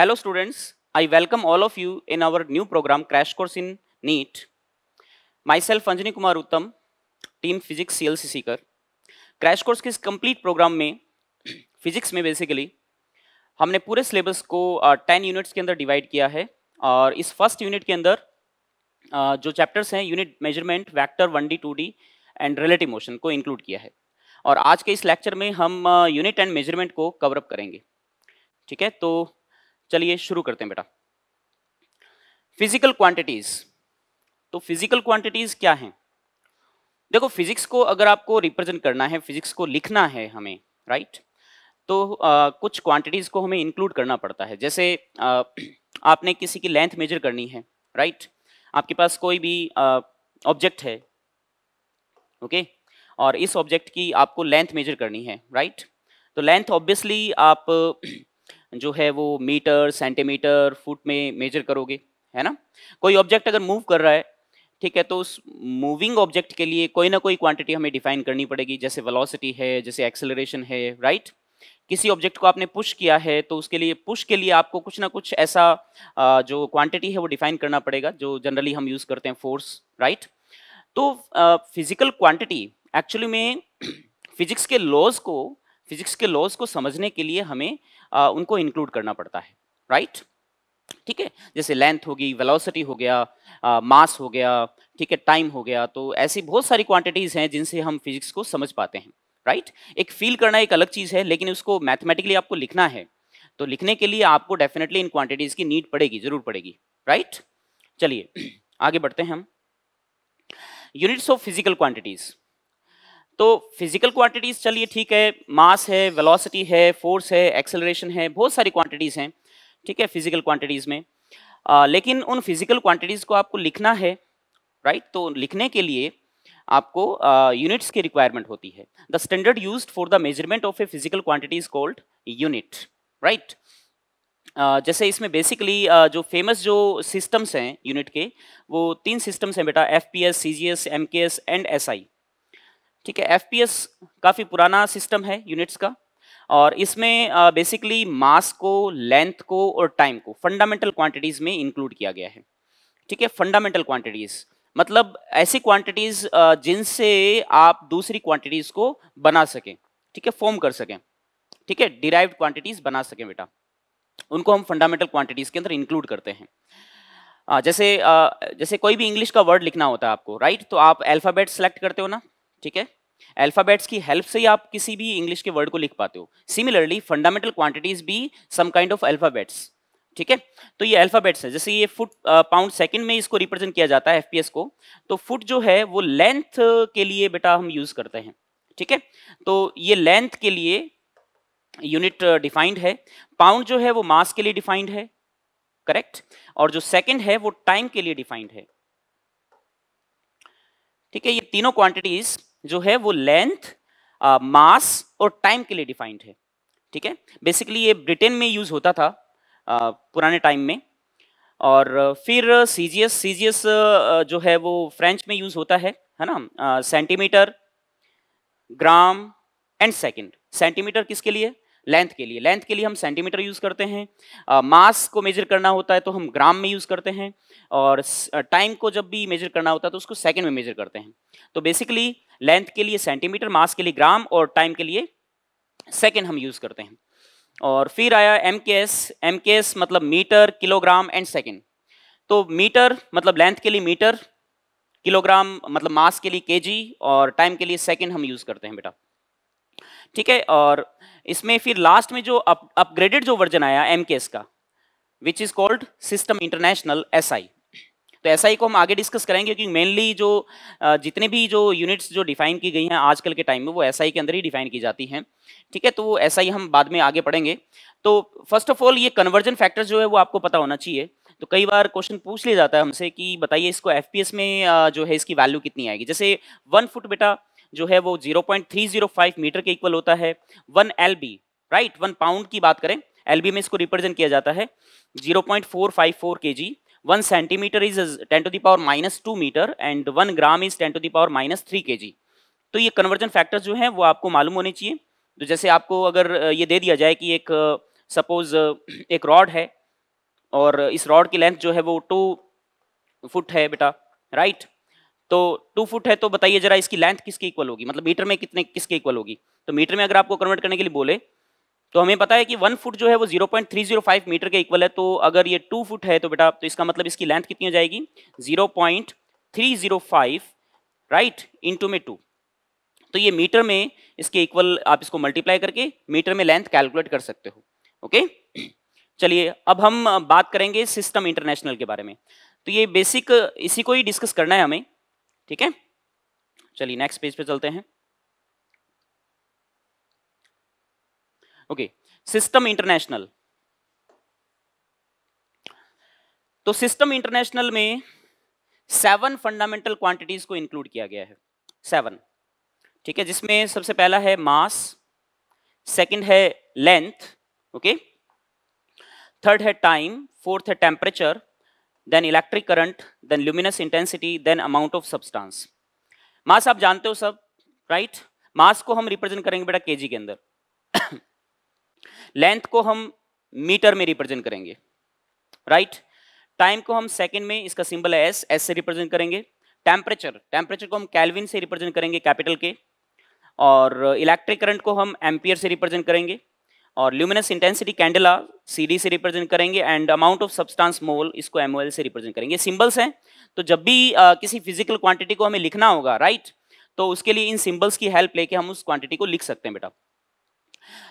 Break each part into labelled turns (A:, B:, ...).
A: Hello students I Hello students, I welcome all of you in our new program Crash Course in NEET. Myself Anjani Kumar Uttam, Team Physics सी कर crash course के इस complete program में physics में basically हमने पूरे syllabus को ten units के अंदर डिवाइड किया है और इस फर्स्ट यूनिट के अंदर जो चैप्टर्स हैं unit measurement vector one D two D and relative motion को इंक्लूड किया है और आज के इस लेक्चर में हम यूनिट एंड मेजरमेंट को कवरअप करेंगे ठीक है तो चलिए शुरू करते हैं बेटा फिजिकल क्वांटिटीज तो फिजिकल क्वांटिटीज क्या हैं देखो फिजिक्स को अगर आपको रिप्रेजेंट करना है फिजिक्स को लिखना है हमें राइट तो आ, कुछ क्वांटिटीज को हमें इंक्लूड करना पड़ता है जैसे आ, आपने किसी की लेंथ मेजर करनी है राइट आपके पास कोई भी ऑब्जेक्ट है ओके और इस ऑब्जेक्ट की आपको लेंथ मेजर करनी है राइट तो लेंथ ऑब्वियसली आप जो है वो मीटर सेंटीमीटर फुट में मेजर करोगे है ना कोई ऑब्जेक्ट अगर मूव कर रहा है ठीक है तो उस मूविंग ऑब्जेक्ट के लिए कोई ना कोई क्वांटिटी हमें डिफाइन करनी पड़ेगी जैसे वेलोसिटी है जैसे एक्सेलरेशन है राइट किसी ऑब्जेक्ट को आपने पुश किया है तो उसके लिए पुश के लिए आपको कुछ ना कुछ ऐसा जो क्वांटिटी है वो डिफाइन करना पड़ेगा जो जनरली हम यूज़ करते हैं फोर्स राइट तो फिजिकल क्वांटिटी एक्चुअली में फिजिक्स के लॉज को फिजिक्स के लॉज को समझने के लिए हमें आ, उनको इंक्लूड करना पड़ता है राइट ठीक है जैसे लेंथ होगी वेलोसिटी हो गया मास हो गया ठीक है टाइम हो गया तो ऐसी बहुत सारी क्वांटिटीज़ हैं जिनसे हम फिजिक्स को समझ पाते हैं राइट एक फील करना एक अलग चीज़ है लेकिन उसको मैथमेटिकली आपको लिखना है तो लिखने के लिए आपको डेफिनेटली इन क्वांटिटीज़ की नीड पड़ेगी ज़रूर पड़ेगी राइट चलिए आगे बढ़ते हैं हम यूनिट्स ऑफ फिजिकल क्वांटिटीज़ तो फिजिकल क्वांटिटीज चलिए ठीक है मास है वेलोसिटी है फोर्स है एक्सेलरेशन है बहुत सारी क्वांटिटीज हैं ठीक है फिजिकल क्वांटिटीज में आ, लेकिन उन फिजिकल क्वांटिटीज को आपको लिखना है राइट तो लिखने के लिए आपको यूनिट्स की रिक्वायरमेंट होती है the standard use for the measurement of a physical quantity is called unit right जैसे इसमें बेसिकली uh, जो फेमस जो सिस्टम्स हैं यूनिट के वो तीन सिस्टम्स हैं बेटा F P S C G S M K S and S I ठीक है एफ काफ़ी पुराना सिस्टम है यूनिट्स का और इसमें बेसिकली मास को लेंथ को और टाइम को फंडामेंटल क्वांटिटीज़ में इंक्लूड किया गया है ठीक है फंडामेंटल क्वांटिटीज़ मतलब ऐसी क्वांटिटीज़ जिनसे आप दूसरी क्वांटिटीज़ को बना सकें ठीक है फॉर्म कर सकें ठीक है डिराइव्ड क्वांटिटीज़ बना सकें बेटा उनको हम फंडामेंटल क्वांटिटीज़ के अंदर इंक्लूड करते हैं हाँ, जैसे जैसे कोई भी इंग्लिश का वर्ड लिखना होता है आपको राइट तो आप अल्फ़ाबेट सेलेक्ट करते हो ना ठीक है अल्फ़ाबेट्स की हेल्प से ही आप किसी भी इंग्लिश के वर्ड को लिख पाते हो सिमिलरली फंडामेंटल क्वांटिटीज भी सम काइंड ऑफ अल्फ़ाबेट्स ठीक है तो ये अल्फ़ाबेट्स है जैसे ये फुट पाउंड सेकंड में इसको रिप्रेजेंट किया जाता है एफपीएस को तो फुट जो है वो लेंथ के लिए बेटा हम यूज़ करते हैं ठीक है तो ये लेंथ के लिए यूनिट डिफाइंड है पाउंड जो है वो मास के लिए डिफाइंड है करेक्ट और जो सेकंड है वो टाइम के लिए डिफाइंड है ठीक है ये तीनों क्वांटिटीज़ जो है वो लेंथ मास और टाइम के लिए डिफाइंड है ठीक है बेसिकली ये ब्रिटेन में यूज़ होता था आ, पुराने टाइम में और फिर सी G S C G S जो है वो फ्रेंच में यूज़ होता है है ना centimetre gram and second centimetre किसके लिए लेंथ के लिए लेंथ के लिए हम सेंटीमीटर यूज़ करते हैं मास को मेजर करना होता है तो हम ग्राम में यूज़ करते हैं और टाइम को जब भी मेजर करना होता है तो उसको सेकेंड में मेजर करते हैं तो बेसिकली लेंथ के लिए सेंटीमीटर मास के लिए ग्राम और टाइम के लिए सेकेंड हम यूज़ करते हैं और फिर आया M K S M K S मतलब मीटर किलोग्राम एंड सेकेंड तो मीटर मतलब लेंथ के लिए मीटर किलोग्राम मतलब मास के लिए केजी और टाइम के लिए सेकेंड हम यूज़ करते हैं बेटा ठीक है और इसमें फिर लास्ट में जो अपग्रेडेड जो वर्जन आया एम का which is called system international S तो एस को हम आगे डिस्कस करेंगे क्योंकि मेनली जो जितने भी जो यूनिट्स जो डिफाइन की गई हैं आजकल के टाइम में वो एस के अंदर ही डिफाइन की जाती हैं ठीक है तो वो एस हम बाद में आगे पढ़ेंगे तो फर्स्ट ऑफ ऑल ये कन्वर्जन फैक्टर जो है वो आपको पता होना चाहिए तो कई बार क्वेश्चन पूछ लिया जाता है हमसे कि बताइए इसको एफ में जो है इसकी वैल्यू कितनी आएगी जैसे वन फुट बेटा जो है वो 0.305 मीटर के इक्वल होता है one L right one pound की बात करें एल में इसको रिप्रेजेंट किया जाता है 0.454 G one centimetre is ten to the power minus two metre and one gram is ten to the power minus three K G तो ये कन्वर्जन फैक्टर जो है वो आपको मालूम होने चाहिए तो जैसे आपको अगर ये दे दिया जाए कि एक सपोज एक रॉड है और इस रॉड की लेंथ जो है वो टू फुट है बेटा राइट तो टू फुट है तो बताइए जरा इसकी लेंथ किसके इक्वल होगी मतलब मीटर में कितने किसके इक्वल होगी तो मीटर में अगर आपको कन्वर्ट करने के लिए बोले तो हमें पता है कि वन फुट जो है वो 0.305 मीटर के इक्वल है तो अगर ये टू फुट है तो बेटा तो इसका मतलब इसकी लेंथ कितनी हो जाएगी 0.305 राइट इनटू में टू तो ये मीटर में इसके इक्वल आप इसको मल्टीप्लाई करके मीटर में लेंथ कैलकुलेट कर सकते हो ओके चलिए अब हम बात करेंगे सिस्टम इंटरनेशनल के बारे में तो ये बेसिक इसी को ही डिस्कस करना है हमें ठीक है चलिए नेक्स्ट पेज पे चलते हैं ओके सिस्टम इंटरनेशनल तो सिस्टम इंटरनेशनल में सेवन फंडामेंटल क्वांटिटीज को इंक्लूड किया गया है सेवन ठीक है जिसमें सबसे पहला है मास सेकंड है लेंथ ओके थर्ड है टाइम फोर्थ है temperature then electric current then luminous intensity then amount of substance. Mass आप जानते हो सब राइट right? मास को हम रिप्रेजेंट करेंगे बेटा केजी के अंदर लेंथ को हम मीटर में रिप्रेजेंट करेंगे राइट right? टाइम को हम सेकेंड में इसका सिंबल है एस एस से रिप्रेजेंट करेंगे टेम्परेचर टेम्परेचर को हम कैलविन से रिप्रेजेंट करेंगे कैपिटल के और इलेक्ट्रिक करंट को हम एम्पियर से रिप्रेजेंट करेंगे और ल्यूमिनस इंटेंसिटी कैंडला सीडी से रिप्रेजेंट करेंगे and amount of substance mole इसको एमओएल से रिप्रेजेंट करेंगे सिंबल्स हैं तो जब भी आ, किसी फिजिकल क्वांटिटी को हमें लिखना होगा राइट right? तो उसके लिए इन सिंबल्स की हेल्प लेके हम उस क्वांटिटी को लिख सकते हैं बेटा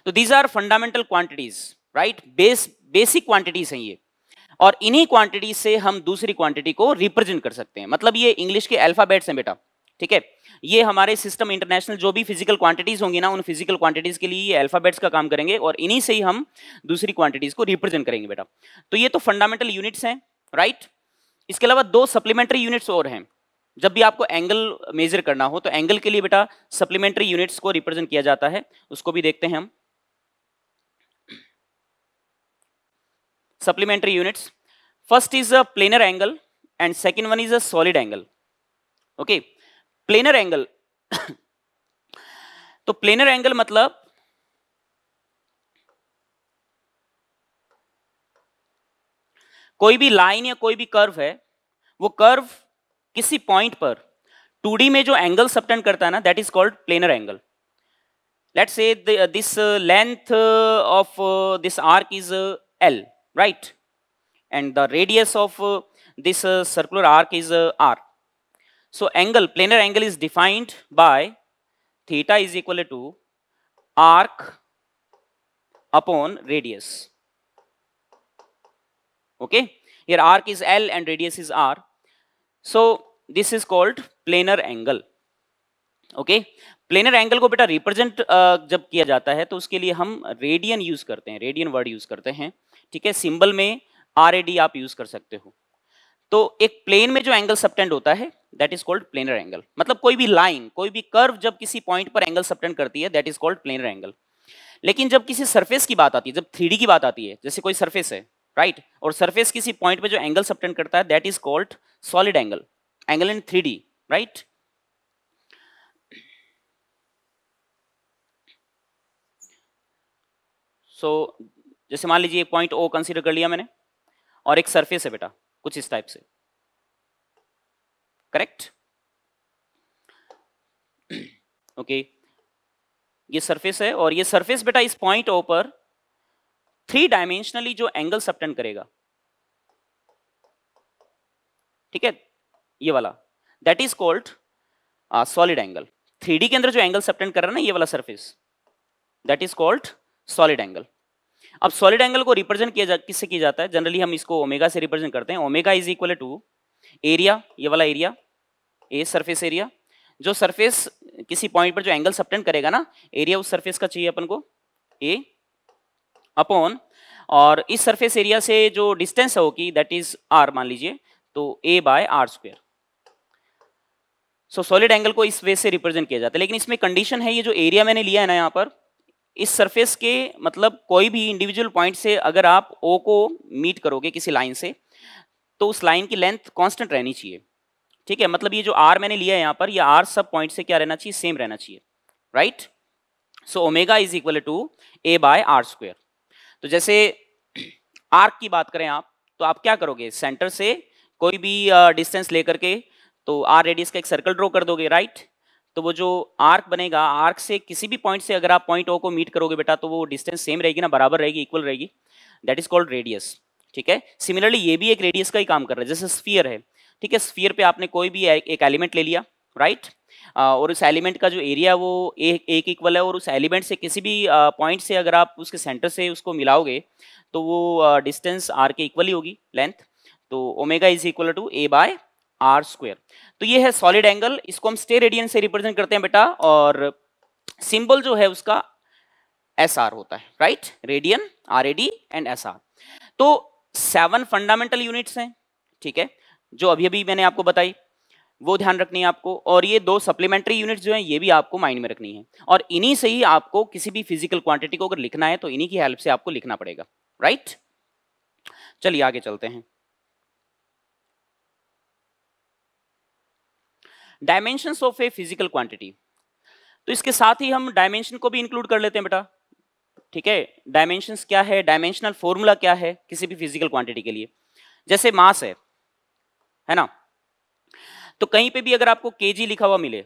A: तो these are fundamental quantities right base basic quantities हैं ये और इन्हीं क्वांटिटीज से हम दूसरी क्वांटिटी को रिप्रेजेंट कर सकते हैं मतलब ये इंग्लिश के अल्फाबेट्स हैं बेटा ठीक है ये हमारे सिस्टम इंटरनेशनल जो भी फिजिकल क्वांटिटीज होंगी ना उन फिजिकल क्वांटिटीज के लिए ये अल्फाबेट्स का काम करेंगे और इन्हीं से ही हम दूसरी क्वांटिटीज को रिप्रेजेंट करेंगे बेटा तो ये तो फंडामेंटल यूनिट्स हैं राइट इसके अलावा दो सप्लीमेंट्री यूनिट्स और हैं जब भी आपको एंगल मेजर करना हो तो एंगल के लिए बेटा सप्लीमेंट्री यूनिट्स को रिप्रेजेंट किया जाता है उसको भी देखते हैं हम units first is a planar angle and second one is a solid angle okay Okay. Planar angle तो प्लेनर एंगल मतलब कोई भी लाइन या कोई भी कर्व है वो कर्व किसी पॉइंट पर 2D में जो एंगल सबटेंड करता है ना that is called planar angle let's say this length of this arc is L right and the radius of this circular arc is R So angle, planar angle is defined by theta is equal to arc upon radius. Okay, here arc is L and radius is R. So this is called planar angle. okay planar angle को बेटा represent जब किया जाता है तो उसके लिए हम रेडियन यूज करते हैं रेडियन वर्ड यूज करते हैं ठीक है सिंबल में आर आप यूज कर सकते हो तो एक प्लेन में जो एंगल सबटेंड होता है that is called planar angle मतलब कोई भी लाइन कोई भी कर्व जब किसी पॉइंट पर एंगल सबटेंड करती है that is called planar angle लेकिन जब किसी सरफेस की बात आती है जब थ्री की बात आती है जैसे कोई सर्फेस है राइट right? और सर्फेस किसी पॉइंट पर जो एंगल सबटेंड करता है that is called solid angle angle in three right so जैसे मान लीजिए पॉइंट ओ कंसीडर कर लिया मैंने और एक सरफेस है बेटा कुछ इस टाइप से करेक्ट ओके ये सरफेस है और ये सरफेस बेटा इस पॉइंट ऊपर थ्री डायमेंशनली जो एंगल सप्टेंड करेगा ठीक है ये वाला that is called solid angle three के अंदर जो एंगल सप्टेंड कर रहा है ना ये वाला surface that is called solid angle अब सॉलिड एंगल को रिप्रेजेंट किया जा किससे किया जाता है जनरली हम इसको ओमेगा से रिप्रेजेंट करते हैं omega is equal to area ये वाला एरिया ए सरफेस एरिया जो सरफेस किसी पॉइंट पर जो एंगल सबटेंड करेगा ना एरिया उस सरफेस का चाहिए अपन को ए अपॉन और इस सरफेस एरिया से जो डिस्टेंस है होगी दैट इज आर मान लीजिए तो A by R square so solid angle को इस वे से रिप्रेजेंट किया जाता है लेकिन इसमें कंडीशन है ये जो एरिया मैंने लिया है ना यहाँ पर इस सरफेस के मतलब कोई भी इंडिविजुअल पॉइंट से अगर आप ओ को मीट करोगे किसी लाइन से तो उस लाइन की लेंथ कॉन्स्टेंट रहनी चाहिए ठीक है मतलब ये जो आर मैंने लिया है यहाँ पर ये आर सब पॉइंट से क्या रहना चाहिए सेम रहना चाहिए right so omega is equal to A by R square तो जैसे आर्क की बात करें आप तो आप क्या करोगे सेंटर से कोई भी डिस्टेंस लेकर के तो आर रेडियस का एक सर्कल ड्रॉ कर दोगे राइट तो वो जो आर्क बनेगा आर्क से किसी भी पॉइंट से अगर आप पॉइंट ओ को मीट करोगे बेटा तो वो डिस्टेंस सेम रहेगी ना बराबर रहेगी इक्वल रहेगी दैट इज कॉल्ड रेडियस ठीक है सिमिलरली ये भी एक रेडियस का ही काम कर रहा है जैसे स्फीयर है ठीक है स्फीयर पे आपने कोई भी एक एलिमेंट ले लिया राइट और उस एलिमेंट का जो एरिया वो एक एक इक्वल है और उस एलिमेंट से किसी भी पॉइंट से अगर आप उसके सेंटर से उसको मिलाओगे तो वो डिस्टेंस आर के इक्वल ही होगी लेंथ तो omega is equal to A by R square तो ये है सॉलिड एंगल इसको हम स्टे रेडियन से रिप्रेजेंट करते हैं बेटा और सिंबल जो है उसका एस आर होता है right radian R A D and S R तो सेवन फंडामेंटल यूनिट्स हैं ठीक है जो अभी अभी मैंने आपको बताई वो ध्यान रखनी है आपको और ये दो सप्लीमेंट्री यूनिट्स जो हैं ये भी आपको माइंड में रखनी है और इन्हीं से ही आपको किसी भी फिजिकल क्वांटिटी को अगर लिखना है तो इन्हीं की हेल्प से आपको लिखना पड़ेगा राइट चलिए आगे चलते हैं dimension of a physical quantity तो इसके साथ ही हम डायमेंशन को भी इंक्लूड कर लेते हैं बेटा ठीक है डायमेंशन क्या है डायमेंशनल फॉर्मूला क्या है किसी भी फिजिकल क्वांटिटी के लिए जैसे मास है है ना तो कहीं पे भी अगर आपको के लिखा हुआ मिले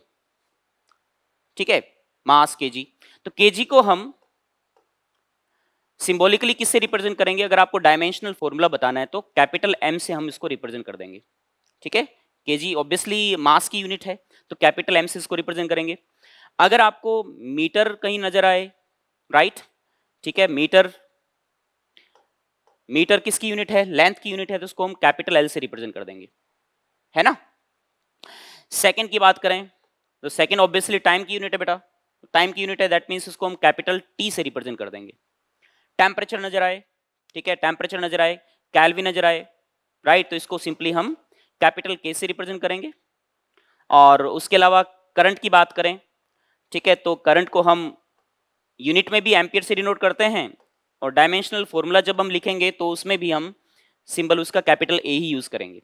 A: ठीक है मास के तो के को हम सिंबॉलिकली किससे रिप्रेजेंट करेंगे अगर आपको डायमेंशनल फॉर्मूला बताना है तो कैपिटल एम से हम इसको रिप्रेजेंट कर देंगे ठीक है जी ऑब्वियसली मास की यूनिट है तो कैपिटल एम से इसको रिप्रेजेंट करेंगे अगर आपको मीटर कहीं नजर आए राइट right? ठीक है मीटर मीटर किसकी यूनिट है लेंथ की यूनिट है तो उसको हम कैपिटल एल से रिप्रेजेंट कर देंगे है ना सेकंड की बात करें तो सेकंड ऑब्वियसली टाइम की यूनिट है बेटा टाइम की यूनिट है दैट मीन्स उसको हम कैपिटल टी से रिप्रेजेंट कर देंगे टेम्परेचर नजर आए ठीक है टेम्परेचर नजर आए कैलवी नजर आए राइट तो इसको सिंपली हम कैपिटल के से रिप्रेजेंट करेंगे और उसके अलावा करंट की बात करें ठीक है तो करंट को हम यूनिट में भी एम्पियर से डिनोट करते हैं और डायमेंशनल फॉर्मूला जब हम लिखेंगे तो उसमें भी हम सिंबल उसका कैपिटल ए ही यूज करेंगे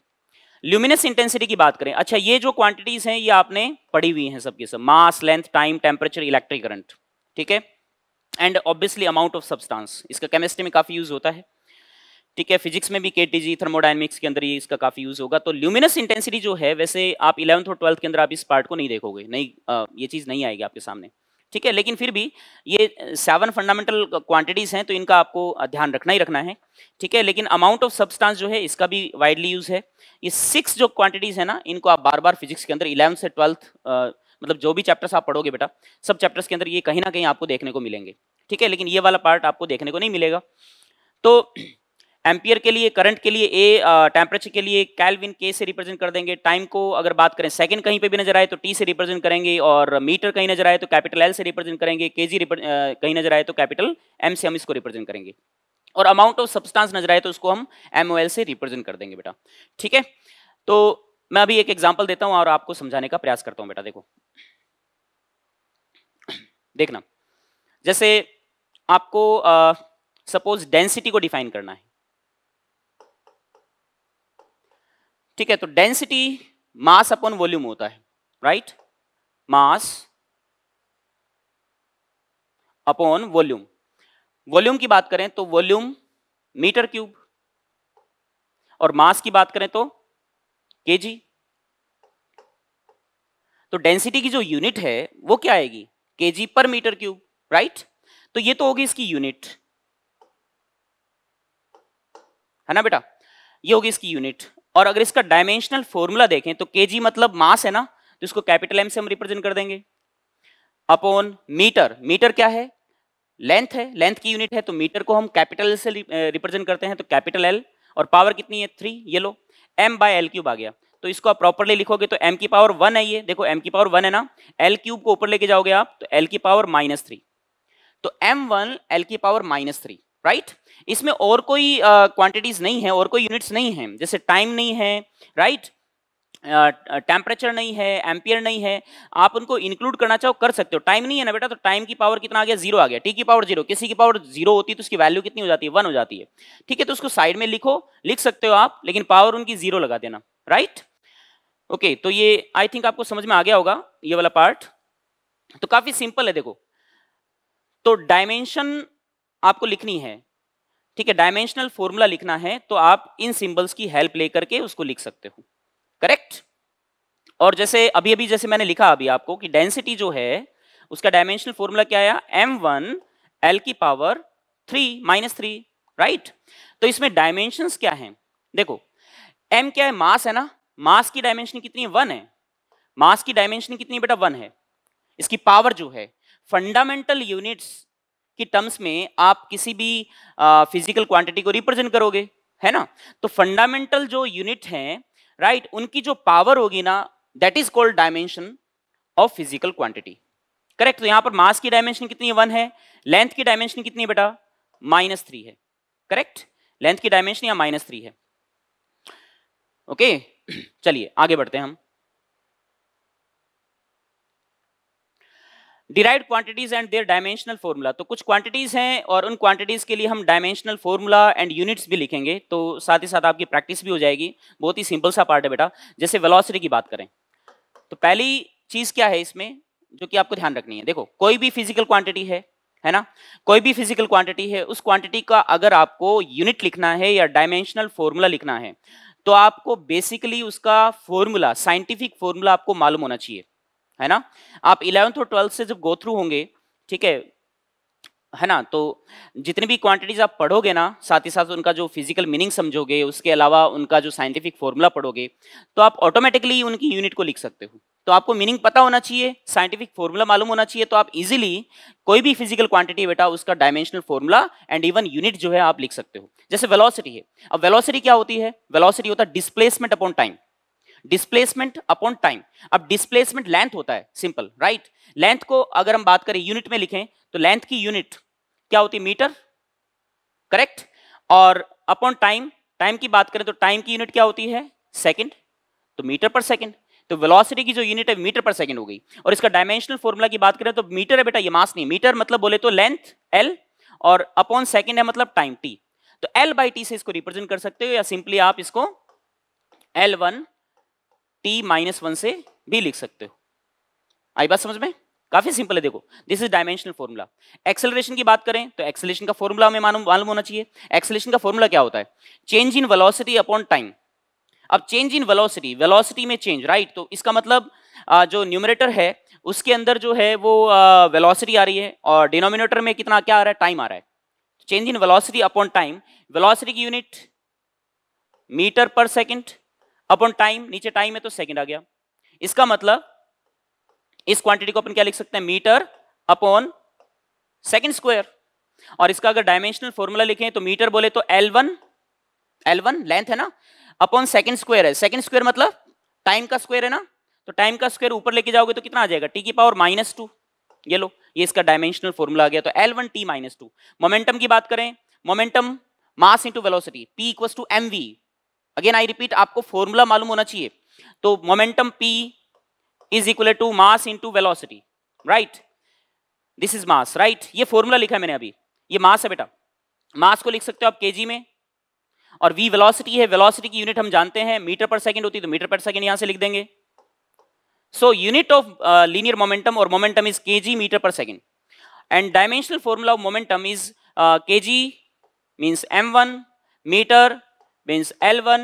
A: ल्यूमिनस इंटेंसिटी की बात करें अच्छा ये जो क्वांटिटीज हैं ये आपने पढ़ी हुई हैं सबके सब mass length time temperature electric current ठीक है and obviously amount of substance इसका केमिस्ट्री में काफी यूज होता है ठीक है फिजिक्स में भी के टी जी थर्मोडाइनमिक्स के अंदर ये इसका काफी यूज होगा तो ल्यूमिनस इंटेंसिटी जो है वैसे आप इलेवंथ और ट्वेल्थ के अंदर आप इस पार्ट को नहीं देखोगे नहीं आ, ये चीज नहीं आएगी आपके सामने ठीक है लेकिन फिर भी ये सेवन फंडामेंटल क्वांटिटीज़ हैं तो इनका आपको ध्यान रखना ही रखना है ठीक है लेकिन अमाउंट ऑफ सब्सटेंस जो है इसका भी वाइडली यूज़ है ये सिक्स जो क्वांटिटीज़ है ना इनको आप बार बार फिजिक्स के अंदर इलेवंथ से ट्वेल्थ मतलब जो भी चैप्टर्स आप पढ़ोगे बेटा सब चैप्टर्स के अंदर ये कहीं ना कहीं आपको देखने को मिलेंगे ठीक है लेकिन ये वाला पार्ट आपको देखने को नहीं मिलेगा तो एम्पियर के लिए करंट के लिए ए टेम्परेचर के लिए कैलविन के से रिप्रेजेंट कर देंगे टाइम को अगर बात करें सेकंड कहीं पे भी नजर आए तो टी से रिप्रेजेंट करेंगे और मीटर कहीं नजर आए तो कैपिटल एल से रिप्रेजेंट करेंगे के जी कहीं नजर आए तो कैपिटल एम से हम इसको रिप्रेजेंट करेंगे और अमाउंट ऑफ सब्सटांस नजर आए तो उसको हम एम ओ एल से रिप्रेजेंट कर देंगे बेटा ठीक है तो मैं अभी एक एग्जाम्पल देता हूँ और आपको समझाने का प्रयास करता हूँ बेटा देखो देखना जैसे आपको सपोज डेंसिटी को डिफाइन करना है ठीक है तो डेंसिटी मास अपॉन वॉल्यूम होता है right mass upon volume volume की बात करें तो वॉल्यूम मीटर क्यूब और मास की बात करें तो केजी तो डेंसिटी की जो यूनिट है वो क्या आएगी केजी पर मीटर क्यूब राइट तो ये तो होगी इसकी यूनिट है ना बेटा ये होगी इसकी यूनिट और अगर इसका डायमेंशनल फॉर्मूला देखें तो के मतलब मास है ना तो इसको कैपिटल एम से हम रिप्रेजेंट कर देंगे अपॉन मीटर मीटर क्या है लेंथ है लेंथ की यूनिट है तो मीटर को हम कैपिटल से रिप्रेजेंट करते हैं तो कैपिटल एल और पावर कितनी है थ्री ये लो एम बाय एल क्यूब आ गया तो इसको आप प्रॉपरली लिखोगे तो एम की पावर वन है ये देखो एम की पावर वन है ना एल क्यूब को ऊपर लेके जाओगे आप तो एल की पावर माइनस थ्री तो एम वन एल की पावर माइनस थ्री राइट इसमें और कोई क्वांटिटीज uh, नहीं है और कोई यूनिट्स नहीं है जैसे टाइम नहीं है राइट टेम्परेचर uh, नहीं है एम्पियर नहीं है आप उनको इंक्लूड करना चाहो कर सकते हो टाइम नहीं है ना बेटा तो टाइम की पावर कितना आ गया जीरो आ गया टी की पावर जीरो किसी की पावर जीरो होती है तो उसकी वैल्यू कितनी हो जाती है वन हो जाती है ठीक है तो उसको साइड में लिखो लिख सकते हो आप लेकिन पावर उनकी जीरो लगा देना राइट ओके okay, तो ये आई थिंक आपको समझ में आ गया होगा ये वाला पार्ट तो काफी सिंपल है देखो तो डायमेंशन आपको लिखनी है ठीक है डायमेंशनल फॉर्मूला लिखना है तो आप इन सिंबल्स की हेल्प लेकर के उसको लिख सकते हो करेक्ट और जैसे अभी अभी जैसे मैंने लिखा अभी आपको कि डेंसिटी जो है उसका डायमेंशनल फॉर्मूला क्या आया एम वन एल की power three minus three right तो इसमें डायमेंशन क्या है देखो एम क्या है मास है ना मास की डायमेंशन कितनी वन है मास की डायमेंशन कितनी बेटा वन है इसकी पावर जो है फंडामेंटल यूनिट्स की टर्म्स में आप किसी भी फिजिकल क्वांटिटी को रिप्रेजेंट करोगे है ना तो फंडामेंटल जो यूनिट हैं राइट right, उनकी जो पावर होगी ना that is called dimension of physical quantity correct तो यहां पर मास की डायमेंशन कितनी वन है लेंथ की डायमेंशन कितनी बेटा माइनस थ्री है करेक्ट लेंथ की डायमेंशन या माइनस थ्री है ओके okay? चलिए आगे बढ़ते हैं हम derived quantities and their dimensional formula तो कुछ क्वांटिटीज हैं और उन क्वांटिटीज के लिए हम डायमेंशनल फॉर्मूला एंड यूनिट्स भी लिखेंगे तो साथ ही साथ आपकी प्रैक्टिस भी हो जाएगी बहुत ही सिंपल सा पार्ट है बेटा जैसे वेलोसिटी की बात करें तो पहली चीज क्या है इसमें जो कि आपको ध्यान रखनी है देखो कोई भी फिजिकल क्वांटिटी है है ना कोई भी फिजिकल क्वांटिटी है उस क्वांटिटी का अगर आपको यूनिट लिखना है या डायमेंशनल फॉर्मूला लिखना है तो आपको बेसिकली उसका फॉर्मूला साइंटिफिक फॉर्मूला आपको मालूम होना चाहिए है ना आप इलेवंथ और ट्वेल्थ से जब गो थ्रू होंगे ठीक है है ना तो जितनी भी क्वांटिटीज आप पढ़ोगे ना साथ ही साथ उनका जो फिजिकल मीनिंग समझोगे उसके अलावा उनका जो साइंटिफिक फॉर्मूला पढ़ोगे तो आप ऑटोमेटिकली उनकी यूनिट को लिख सकते हो तो आपको मीनिंग पता होना चाहिए साइंटिफिक फॉर्मूला मालूम होना चाहिए तो आप इजीली कोई भी फिजिकल क्वांटिटी बेटा उसका dimensional formula and even unit जो है आप लिख सकते हो जैसे वेलोसिटी है अब वेलोसिटी क्या होती है वेलोसिटी होता है displacement upon time displacement upon time अब डिस्प्लेसमेंट लेंथ होता है सिंपल राइट लेंथ को अगर हम बात करें यूनिट में लिखें तो लेंथ की यूनिट क्या होती है मीटर करेक्ट और अपॉन टाइम टाइम की बात करें तो टाइम की यूनिट क्या होती है सेकेंड तो मीटर पर सेकेंड तो वेलोसिटी की जो यूनिट है मीटर पर सेकेंड हो गई और इसका डायमेंशनल फॉर्मूला की बात करें तो मीटर है बेटा ये मास नहीं मीटर मतलब बोले तो लेंथ एल और अपॉन सेकेंड है मतलब टाइम टी तो एल बाई टी से इसको रिप्रेजेंट कर सकते हो या सिंपली आप इसको L one T minus one से भी लिख सकते हो आई बात समझ में काफी सिंपल है देखो this is dimensional formula acceleration की बात करें तो एक्सेलेशन का फॉर्मूला हमें मालूम मालूम होना चाहिए एक्सेलरेशन का फॉर्मूला क्या होता है change in velocity upon time अब चेंज इन वेलोसिटी वेलोसिटी में चेंज राइट तो इसका मतलब जो न्यूमरेटर है उसके अंदर जो है वो वेलोसिटी आ रही है और डिनोमिनेटर में कितना क्या आ रहा है टाइम आ रहा है change in velocity upon time velocity की यूनिट मीटर पर सेकंड अपॉन टाइम नीचे टाइम है तो सेकंड आ गया इसका मतलब इस क्वांटिटी को अपन क्या लिख सकते हैं मीटर अपॉन सेकंड स्क्वायर और इसका अगर डायमेंशनल फॉर्मूला लिखें तो मीटर बोले तो L one L one length है ना अपॉन सेकंड स्क्वायर है सेकंड स्क्वायर मतलब टाइम का स्क्वायर है ना तो टाइम का स्क्वायर ऊपर लेके जाओगे तो कितना आ जाएगा टी की पावर माइनस टू ये लो ये इसका डायमेंशनल फॉर्मूला आ गया तो L one T minus two momentum की बात करें momentum mass into velocity P equals to M V again I repeat आपको फॉर्मूला मालूम होना चाहिए तो momentum P is equal to mass to velocity right this is mass right ये formula लिखा है मैंने अभी ये मास है बेटा मास को लिख सकते हो आप जी में और वी वेलोसिटी है वेलोसिटी की यूनिट हम जानते हैं मीटर पर सेकेंड होती है तो मीटर पर सेकेंड यहां से लिख देंगे so unit of linear momentum और मोमेंटम इज जी मीटर पर second and dimensional formula of momentum is K G means M one metre means L one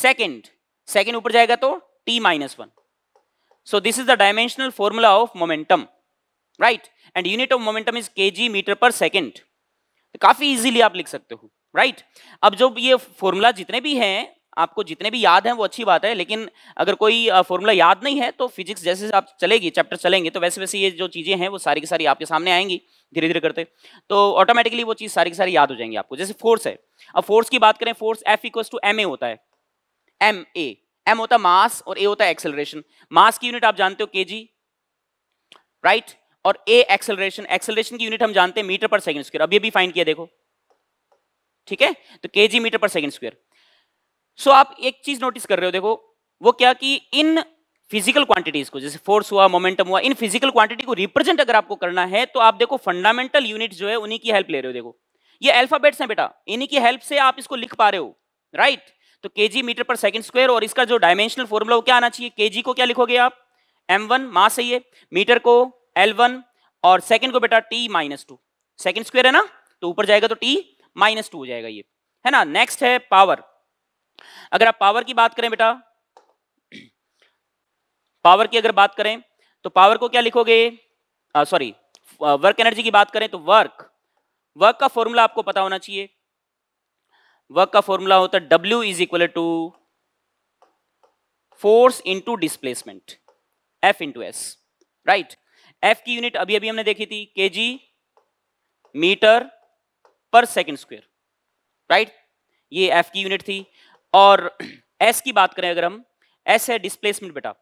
A: second second ऊपर जाएगा तो T minus one so this is the dimensional formula of momentum right and unit of momentum is K ji metre पर second काफी easily आप लिख सकते हो right right? अब जो ये फॉर्मूला जितने भी हैं आपको जितने भी याद हैं वो अच्छी बात है लेकिन अगर कोई फॉर्मूला याद नहीं है तो फिजिक्स जैसे आप चलेगी चैप्टर चलेंगे तो वैसे वैसे ये जो चीज़ें हैं वो सारी की सारी आपके सामने आएंगी धीरे धीरे करते तो ऑटोमेटिकली वो चीज़ सारी की सारी याद हो जाएंगी आपको जैसे फोर्स है अब फोर्स की बात करें force F equal to M A होता है एम ए एम होता है मास और ए होता है एक्सेलरेशन मास की यूनिट आप जानते हो के जी राइट और ए एक्सेलरेशन एक्सेलरेशन की यूनिट हम जानते हैं मीटर पर सेकंड स्क्वायर अभी अभी फाइंड किया देखो ठीक है तो के जी मीटर पर सेकंड स्क्वायर सो आप एक चीज नोटिस कर रहे हो देखो वो क्या कि इन फिजिकल क्वांटिटीज को जैसे फोर्स हुआ मोमेंटम हुआ इन फिजिकल क्वांटिटी को रिप्रेजेंट अगर आपको करना है तो आप देखो फंडामेंटल यूनिट जो है उन्हीं की हेल्प ले रहे हो देखो ये अल्फाबेट्स हैं बेटा इन्हीं की हेल्प से आप इसको लिख पा रहे हो राइट तो के मीटर पर सेकेंड स्क्वायर और इसका जो डायमेंशनल फॉर्मूला वो क्या आना चाहिए के को क्या लिखोगे आप एम वन मास है ये मीटर को एल वन और सेकेंड को बेटा T minus two second square है ना तो ऊपर जाएगा तो टी माइनस टू हो जाएगा ये है ना नेक्स्ट है पावर अगर आप पावर की बात करें बेटा पावर की अगर बात करें तो पावर को क्या लिखोगे सॉरी वर्क एनर्जी की बात करें तो वर्क वर्क का फॉर्मूला आपको पता होना चाहिए वर्क का फॉर्मूला होता है W is equal to force into displacement F into S right F की यूनिट अभी अभी हमने देखी थी के जी मीटर पर सेकेंड स्क्वेयर राइट ये एफ की यूनिट थी और एस की बात करें अगर हम एस है डिस्प्लेसमेंट बेटा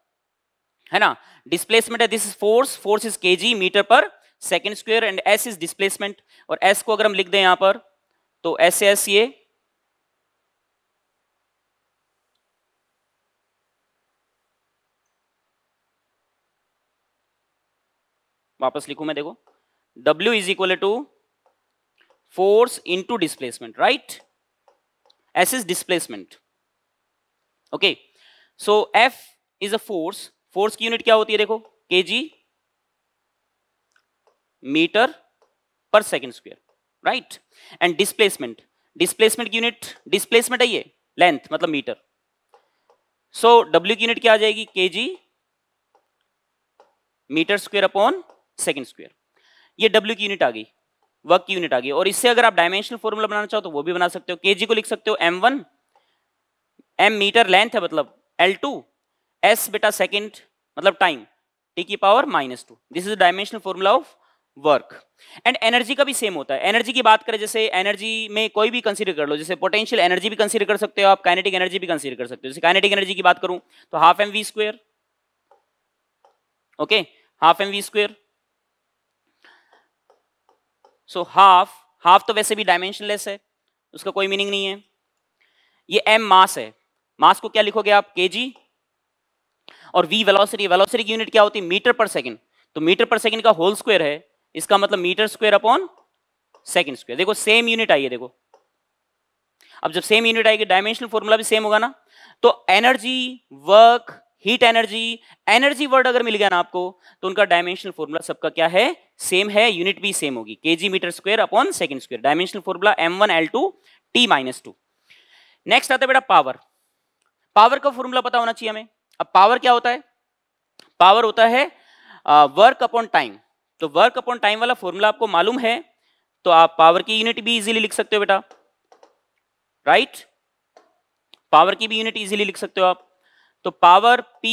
A: है ना डिस्प्लेसमेंट है this is force force is K ji metre पर second square and S is displacement और एस को अगर हम लिख दें यहां पर तो एस एस ये वापस लिखू मैं देखो W is equal to force into displacement right S is displacement. Okay. So F is a force. Force की यूनिट क्या होती है देखो के जी मीटर पर second square right and displacement displacement की यूनिट डिस्प्लेसमेंट है ये लेंथ मतलब मीटर सो डब्ल्यू की यूनिट क्या आ जाएगी के जी metre square upon second square ये डब्ल्यू की यूनिट आ गई वर्क की यूनिट आ गई और इससे अगर आप डायमेंशनल फॉर्मूला बनाना चाहो तो वो भी बना सकते हो के को लिख सकते हो M one M meter length है मतलब एल टू एस बेटा सेकेंड मतलब टाइम टी की power minus two this is dimensional formula of work and energy का भी सेम होता है एनर्जी की बात करें जैसे एनर्जी में कोई भी कंसीडर कर लो जैसे पोटेंशियल एनर्जी भी कंसीडर कर सकते हो आप काइनेटिक एनर्जी भी कंसीडर कर सकते हो जैसे काइनेटिक एनर्जी की बात करूं तो half M V square okay half M V square so half half तो वैसे भी डायमेंशनलेस है उसका कोई मीनिंग नहीं है ये एम मास है मास को क्या लिखोगे आप के जी और वी वेलोसिटी वेलोसिटी की यूनिट क्या होती है मीटर पर सेकंड तो मीटर पर सेकंड का होल स्क्वायर है इसका मतलब meter square upon second square देखो सेम यूनिट आई है देखो अब जब सेम यूनिट आएगी डायमेंशनल फॉर्मूला भी सेम होगा ना तो energy work heat energy energy word अगर मिल गया ना आपको तो उनका डायमेंशनल फॉर्मूला सबका क्या है सेम है यूनिट भी सेम होगी के जी metre square upon second square dimensional formula M one L two T minus two next आता है बेटा पावर पावर का फॉर्मूला पता होना चाहिए हमें अब पावर क्या होता है पावर होता है वर्क अपॉन टाइम तो वर्क अपॉन टाइम वाला फॉर्मूला आपको मालूम है तो आप पावर की यूनिट भी इजीली लिख सकते हो बेटा राइट पावर की भी यूनिट इजीली लिख सकते हो आप तो power P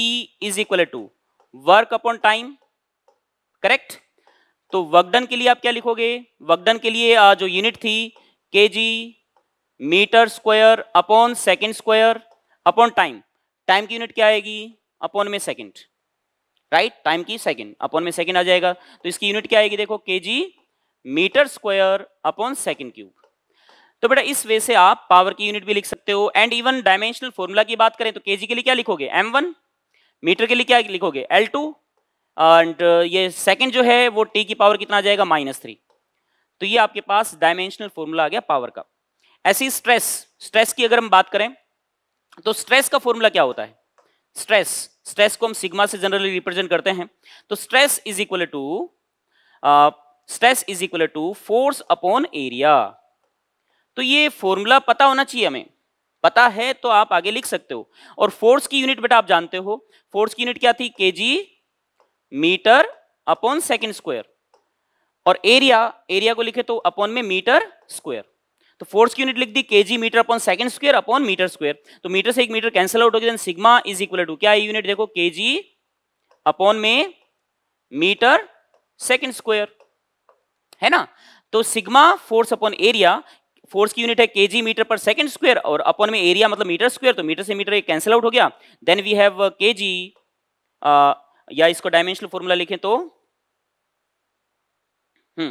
A: is equal to work upon time correct तो वर्कडन के लिए आप क्या लिखोगे वर्कडन के लिए जो यूनिट थी के जी metre square upon second square upon time time की यूनिट क्या आएगी अपॉन में सेकेंड राइट टाइम की सेकेंड अपॉन में सेकेंड आ जाएगा तो इसकी यूनिट क्या आएगी देखो के जी metre square upon second cube तो बेटा इस वे से आप पावर की यूनिट भी लिख सकते हो एंड इवन डायमेंशनल फॉर्मूला की बात करें तो केजी के लिए क्या लिखोगे एम वन मीटर के लिए क्या लिखोगे एल टू एंड ये सेकेंड जो है वो टी की पावर कितना जाएगा माइनस थ्री तो ये आपके पास डायमेंशनल फॉर्मूला आ गया पावर का ऐसी स्ट्रेस स्ट्रेस की अगर हम बात करें तो स्ट्रेस का फॉर्मूला क्या होता है स्ट्रेस स्ट्रेस को हम सिग्मा से जनरली रिप्रेजेंट करते हैं तो stress is equal to stress is equal to force upon area तो ये फॉर्मूला पता होना चाहिए हमें पता है तो आप आगे लिख सकते हो और फोर्स की यूनिट बेटा आप जानते हो फोर्स की यूनिट क्या थी K meter upon second square और एरिया एरिया को लिखे तो अपॉन में मीटर स्क्वायर तो फोर्स की यूनिट लिख दी के जी meter upon second square upon meter square तो मीटर से एक मीटर कैंसिल आउट हो गया सिग्मा इज इक्वल टू क्या यूनिट देखो के जी अपॉन में मीटर सेकंड स्क्वायर है ना तो sigma force upon area force की यूनिट है के जी मीटर पर सेकेंड स्क्वायर और अपन में एरिया मतलब मीटर स्क्वायर तो मीटर से मीटर कैंसिल आउट हो गया देन वी हैव के जी या इसको डायमेंशनल फॉर्मूला लिखें तो हम्म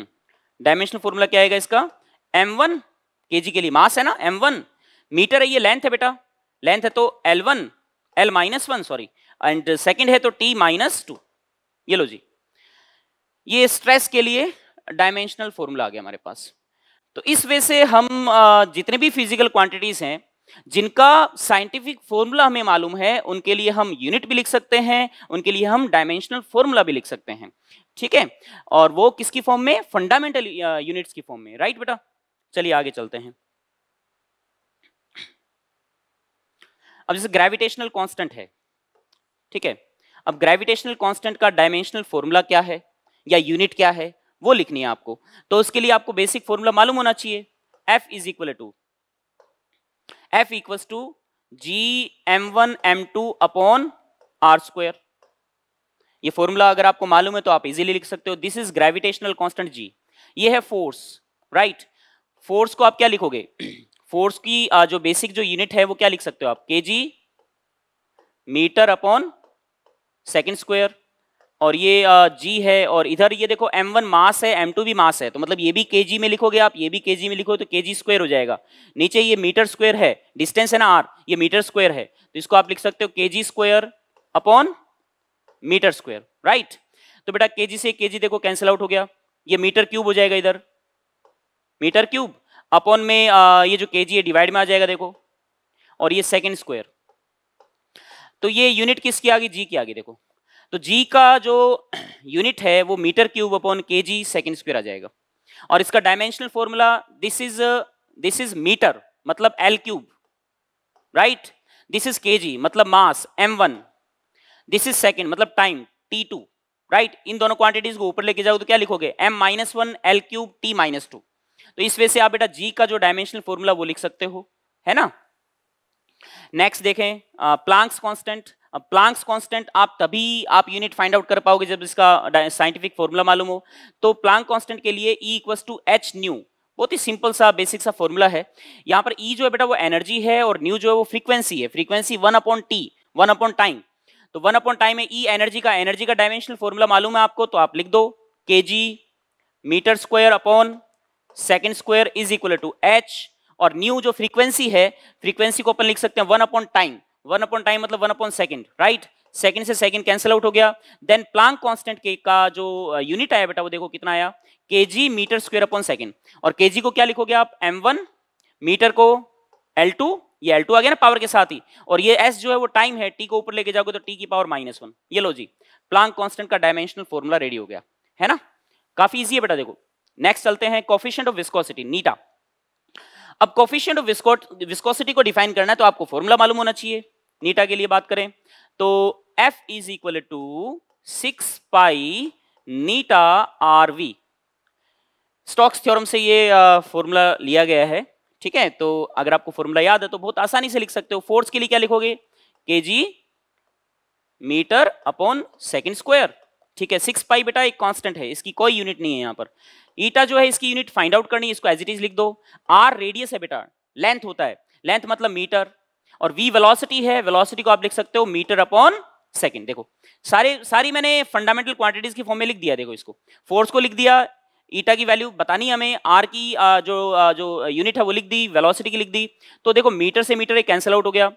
A: डायमेंशनल फॉर्मूला क्या आएगा इसका एम वन के जी के लिए मास है ना एम वन मीटर है ये लेंथ है बेटा लेंथ है तो L one L minus one sorry and second है तो टी माइनस टू ये लो जी ये स्ट्रेस के लिए डायमेंशनल फॉर्मूला आ गया हमारे पास तो इस वजह से हम जितने भी फिजिकल क्वांटिटीज हैं जिनका साइंटिफिक फॉर्मूला हमें मालूम है उनके लिए हम यूनिट भी लिख सकते हैं उनके लिए हम डायमेंशनल फॉर्मूला भी लिख सकते हैं ठीक है और वो किसकी फॉर्म में फंडामेंटल यूनिट्स की फॉर्म में राइट बेटा चलिए आगे चलते हैं अब जैसे ग्रेविटेशनल कांस्टेंट है ठीक है अब ग्रेविटेशनल कांस्टेंट का डायमेंशनल फॉर्मूला क्या है या यूनिट क्या है वो लिखनी है आपको तो उसके लिए आपको बेसिक फॉर्मूला मालूम होना चाहिए F is equal to F equal to G M one M two upon R square ये फॉर्मूला अगर आपको मालूम है तो आप इजीली लिख सकते हो this is gravitational constant G ये है फोर्स राइट फोर्स को आप क्या लिखोगे फोर्स की जो बेसिक जो यूनिट है वो क्या लिख सकते हो आप के जी मीटर अपॉन सेकेंड स्क्वेयर और ये जी है और इधर ये देखो एम वन मास है एम टू भी मास है तो मतलब ये भी के जी में लिखोगे आप ये भी के जी में लिखोगे तो के जी स्क्वायर हो जाएगा नीचे ये मीटर स्क्वायर है डिस्टेंस है ना आर ये मीटर स्क्वायर है तो इसको आप लिख सकते हो K G square upon meter square right तो बेटा के जी से के जी देखो कैंसिल आउट हो गया ये मीटर क्यूब हो जाएगा इधर मीटर क्यूब अपॉन में आ, ये जो के जी है डिवाइड में आ जाएगा देखो और ये सेकेंड स्क्वायर तो ये यूनिट किसकी आ गई जी की आ गई देखो तो जी का जो यूनिट है वो मीटर क्यूब अपॉन के जी सेकेंड स्क्वेयर आ जाएगा और इसका dimensional formula this is this is meter मतलब L cube right this is K G मतलब mass M one this is second मतलब टाइम टी टू राइट इन दोनों क्वांटिटीज को ऊपर लेके जाओ तो क्या लिखोगे M minus one L cube T minus two तो इस वे से आप बेटा जी का जो डायमेंशनल फॉर्मूला वो लिख सकते हो है ना नेक्स्ट देखें प्लांक्स कांस्टेंट प्लांक्स कांस्टेंट आप तभी आप यूनिट फाइंड आउट कर पाओगे जब इसका साइंटिफिक फॉर्मूला मालूम हो तो प्लांक कांस्टेंट के लिए E equals to H nu बहुत ही सिंपल सा बेसिक सा फॉर्मूला है यहाँ पर ई e जो है बेटा वो एनर्जी है और न्यू जो है वो फ्रीक्वेंसी है frequency one upon T one upon time तो वन अपॉन टाइम है ई e एनर्जी का एनर्जी का डायमेंशनल फॉर्मूला मालूम है आपको तो आप लिख दो K meter square upon second square is equal to H और न्यू जो फ्रीक्वेंसी है फ्रीक्वेंसी को अपन लिख सकते हैं one upon time one upon time मतलब one upon second right second से सेकंड कैंसिल आउट हो गया देन प्लांक कांस्टेंट के का जो यूनिट uh, आया बेटा वो देखो कितना आया G metre square upon second और के को क्या लिखोगे आप एम मीटर को एल ये एल आ गया ना पावर के साथ ही और ये एस जो है वो टाइम है टी को ऊपर लेके जाओगे तो टी की पावर माइनस वन ये लो जी प्लांक कॉन्स्टेंट का डायमेंशनल फॉर्मूला रेडी हो गया है ना काफी ईजी है बेटा देखो नेक्स्ट चलते हैं कॉफिशियंट ऑफ विस्कोसिटी नीटा अब कॉफिशियंट ऑफ विस्कोसिटी को डिफाइन करना है तो आपको फॉर्मूला मालूम होना चाहिए नीटा के लिए बात करें तो F is equal to six pi eta R V Stokes theorem से ये फॉर्मूला लिया गया है ठीक है तो अगर आपको फॉर्मूला याद है तो बहुत आसानी से लिख सकते हो फोर्स के लिए क्या लिखोगे के जी मीटर अपॉन सेकेंड स्क्वायर ठीक है सिक्स पाई बेटा एक कांस्टेंट है इसकी कोई यूनिट नहीं है यहां पर ईटा जो है इसकी यूनिट फाइंड आउट करनी है इसको एज इट इज लिख दो आर रेडियस है बेटा लेंथ होता है लेंथ मतलब मीटर और वी वेलोसिटी है वेलोसिटी को आप लिख सकते हो मीटर अपॉन सेकेंड देखो सारे सारी मैंने फंडामेंटल क्वांटिटीज की फॉर्म में लिख दिया देखो इसको फोर्स को लिख दिया ईटा की वैल्यू बतानी हमें आर की आ, जो आ, जो यूनिट है वो लिख दी वेलोसिटी की लिख दी तो देखो मीटर से मीटर एक कैंसिल आउट हो गया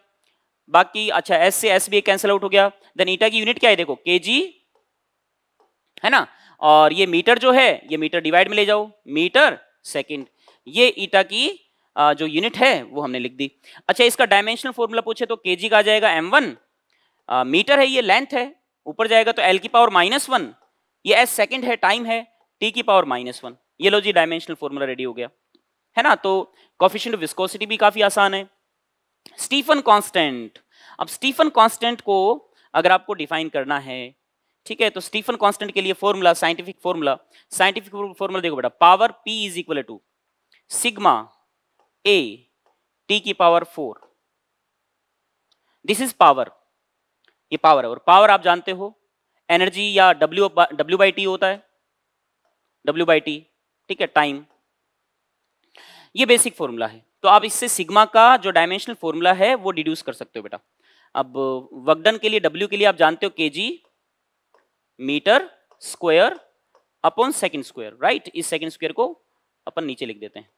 A: बाकी अच्छा एस से एस भी एक कैंसिल आउट हो गया देन ईटा की यूनिट क्या है देखो के है ना और ये मीटर जो है ये मीटर डिवाइड में ले जाओ मीटर सेकेंड ये ईटा की जो यूनिट है वो हमने लिख दी अच्छा इसका डायमेंशनल फॉर्मूला पूछे तो के का आ जाएगा एम वन मीटर है ये लेंथ है ऊपर जाएगा तो एल की पावर माइनस वन ये एस सेकेंड है टाइम है टी की पावर माइनस वन ये लो जी डायमेंशनल फॉर्मूला रेडी हो गया है ना तो कॉफिशेंट विस्कोसिटी भी काफ़ी आसान है स्टीफन कॉन्स्टेंट अब स्टीफन कॉन्स्टेंट को अगर आपको डिफाइन करना है ठीक है तो स्टीफन कॉन्स्टेंट के लिए formula scientific formula scientific formula देखो बेटा power P is equal to sigma a t की power four this is power ये पावर है और पावर आप जानते हो एनर्जी या w w बाई टी होता है w बाई टी ठीक है टाइम ये बेसिक फॉर्मूला है तो आप इससे सिग्मा का जो डायमेंशनल फॉर्मूला है वो डिड्यूस कर सकते हो बेटा अब वगडन के लिए डब्ल्यू के लिए आप जानते हो के जी metre square upon second square right इस सेकंड स्क्वायर को अपन नीचे लिख देते हैं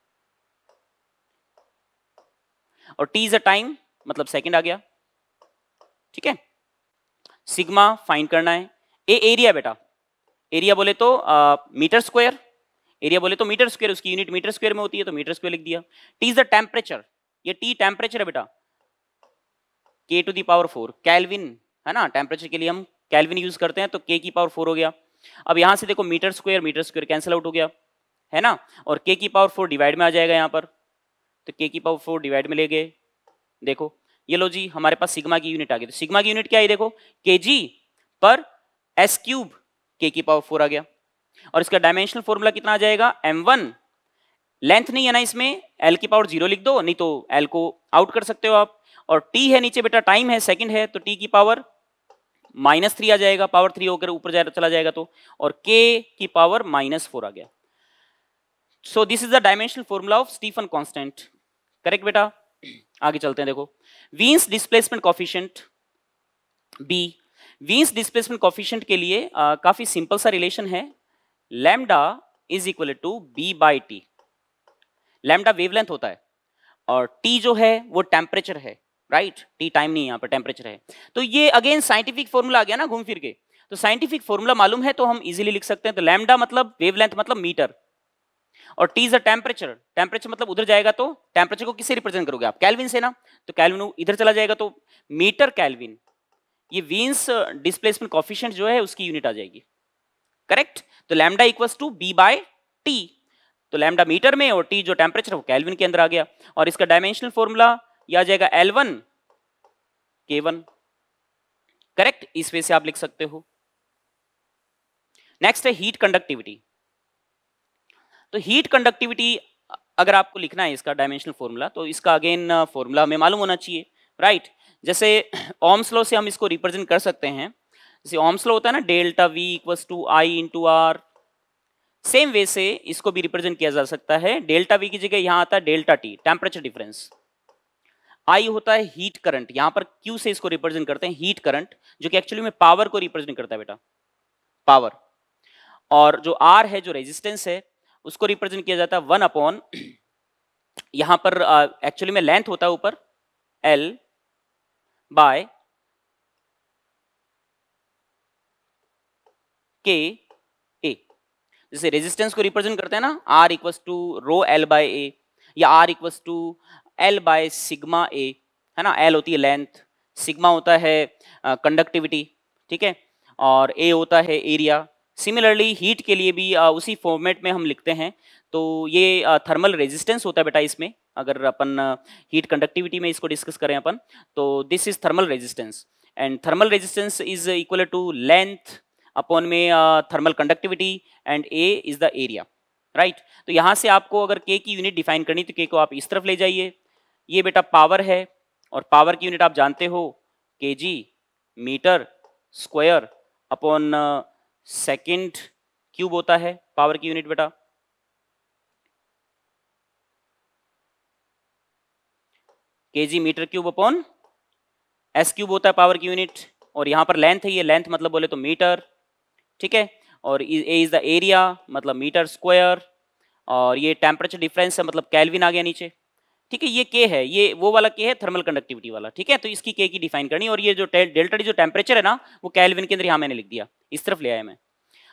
A: और टी इज अ टाइम मतलब सेकेंड आ गया ठीक है सिग्मा फाइंड करना है ए एरिया बेटा एरिया बोले तो आ, मीटर स्क्वायर एरिया बोले तो मीटर स्क्वायर उसकी यूनिट मीटर स्क्वायर में होती है तो मीटर स्क्वायर लिख दिया टी इज द टेम्परेचर ये टी टेम्परेचर है बेटा K to the power four Kelvin है ना टेम्परेचर के लिए हम कैलविन यूज करते हैं तो के की पावर फोर हो गया अब यहां से देखो meter square meter square cancel out हो गया है ना और के की पावर फोर डिवाइड में आ जाएगा यहां पर तो के की पावर फोर डिवाइड में ले गए देखो ये लो जी हमारे पास सिग्मा की यूनिट आ गई तो सिग्मा की यूनिट क्या है देखो के जी पर एस क्यूब के की पावर फोर आ गया और इसका डायमेंशनल फॉर्मूला कितना आ जाएगा एम वन लेंथ नहीं है ना इसमें एल की पावर जीरो लिख दो नहीं तो एल को आउट कर सकते हो आप और टी है नीचे बेटा टाइम है सेकेंड है तो टी की पावर माइनस थ्री आ जाएगा पावर थ्री होकर ऊपर जा चला जाएगा तो और के की पावर माइनस फोर आ गया so this is the dimensional formula of Stefan constant correct बेटा आगे चलते हैं देखो Wien's displacement coefficient B Wien's displacement coefficient के लिए आ, काफी सिंपल सा रिलेशन है lambda is equal to B by T lambda wavelength होता है और टी जो है वो टेम्परेचर है राइट टी टाइम नहीं यहाँ पर टेम्परेचर है तो ये अगेन साइंटिफिक फॉर्मूला आ गया ना घूम फिर के तो साइंटिफिक फॉर्मूला मालूम है तो हम इजीली लिख सकते हैं तो लैम्डा मतलब वेवलेंथ मतलब मीटर और T is the temperature temperature मतलब उधर जाएगा तो टेम्परेचर को किससे रिप्रेजेंट करोगे आप कैलविन से ना तो कैलविन इधर चला जाएगा तो मीटर कैलविन ये वीन्स डिस्प्लेसमेंट कॉफिशियंट जो है उसकी यूनिट आ जाएगी करेक्ट तो lambda equals to B by T तो लैमडा मीटर में और टी जो टेम्परेचर वो कैलविन के अंदर आ गया और इसका डायमेंशनल फॉर्मूला यह आ जाएगा L one K one correct इस वे से आप लिख सकते हो नेक्स्ट है हीट कंडक्टिविटी तो हीट कंडक्टिविटी अगर आपको लिखना है इसका डायमेंशनल फॉर्मूला तो इसका अगेन फॉर्मूला uh, हमें मालूम होना चाहिए राइट right? जैसे ओम्स लॉ से हम इसको रिप्रेजेंट कर सकते हैं जैसे ओम्स लॉ होता है ना delta V equals to I into R same way से इसको भी रिप्रेजेंट किया जा सकता है डेल्टा वी की जगह यहाँ आता है delta T temperature difference I होता है हीट करंट यहाँ पर क्यू से इसको रिप्रेजेंट करते हैं हीट करंट जो कि एक्चुअली में पावर को रिप्रेजेंट करता है बेटा पावर और जो आर है जो रेजिस्टेंस है उसको रिप्रेजेंट किया जाता है वन अपॉन यहां पर एक्चुअली में लेंथ होता है ऊपर एल बाय के ए जैसे रेजिस्टेंस को रिप्रेजेंट करते हैं ना R equals to rho L by A या R equals to L by sigma A है ना एल होती है लेंथ सिग्मा होता है कंडक्टिविटी ठीक है और ए होता है एरिया सिमिलरली हीट के लिए भी आ, उसी फॉर्मेट में हम लिखते हैं तो ये आ, थर्मल रेजिस्टेंस होता है बेटा इसमें अगर अपन हीट कंडक्टिविटी में इसको डिस्कस करें अपन तो this is thermal resistance and thermal resistance is equal to length upon में thermal conductivity and A is the area right तो यहाँ से आपको अगर के की यूनिट डिफाइन करनी तो के को आप इस तरफ ले जाइए ये बेटा पावर है और पावर की यूनिट आप जानते हो के जी metre square upon second cube होता है पावर की यूनिट बेटा के जी meter cube upon S cube होता है पावर की यूनिट और यहां पर लेंथ है ये लेंथ मतलब बोले तो मीटर ठीक है और ए इज द एरिया मतलब मीटर स्क्वायर और ये टेम्परेचर डिफरेंस है मतलब कैलविन आ गया नीचे ठीक है ये के है ये वो वाला के है थर्मल कंडक्टिविटी वाला ठीक है तो इसकी के की डिफाइन करनी और ये जो डेल्टा जो टेम्परेचर है ना वो कैलविन के अंदर यहाँ मैंने लिख दिया इस तरफ ले आया मैं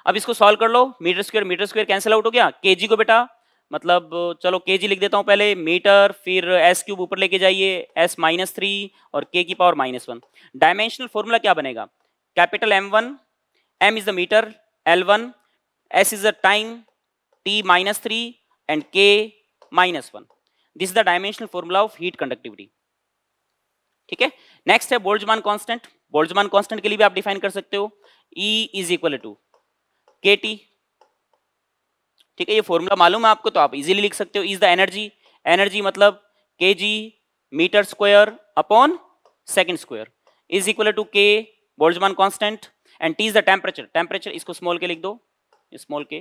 A: अब इसको सॉल्व कर लो meter square meter square cancel out हो गया के को बेटा मतलब चलो के लिख देता हूँ पहले मीटर फिर एस क्यूब ऊपर लेके जाइए एस माइनस थ्री और के की power minus one dimensional formula क्या बनेगा capital M one M is the meter L one S is the time T minus three and K minus one this the dimensional formula of heat conductivity ठीक है next है बोल्जमान constant बोल्जमान constant के लिए भी आप define कर सकते हो E is equal to K T ठीक है ये फॉर्मूला मालूम है आपको तो आप इजीली लिख सकते हो इज द एनर्जी एनर्जी मतलब K ji metre square upon second square is equal to K Boltzmann constant and T is the temperature temperature इसको स्मॉल के लिख दो स्मॉल के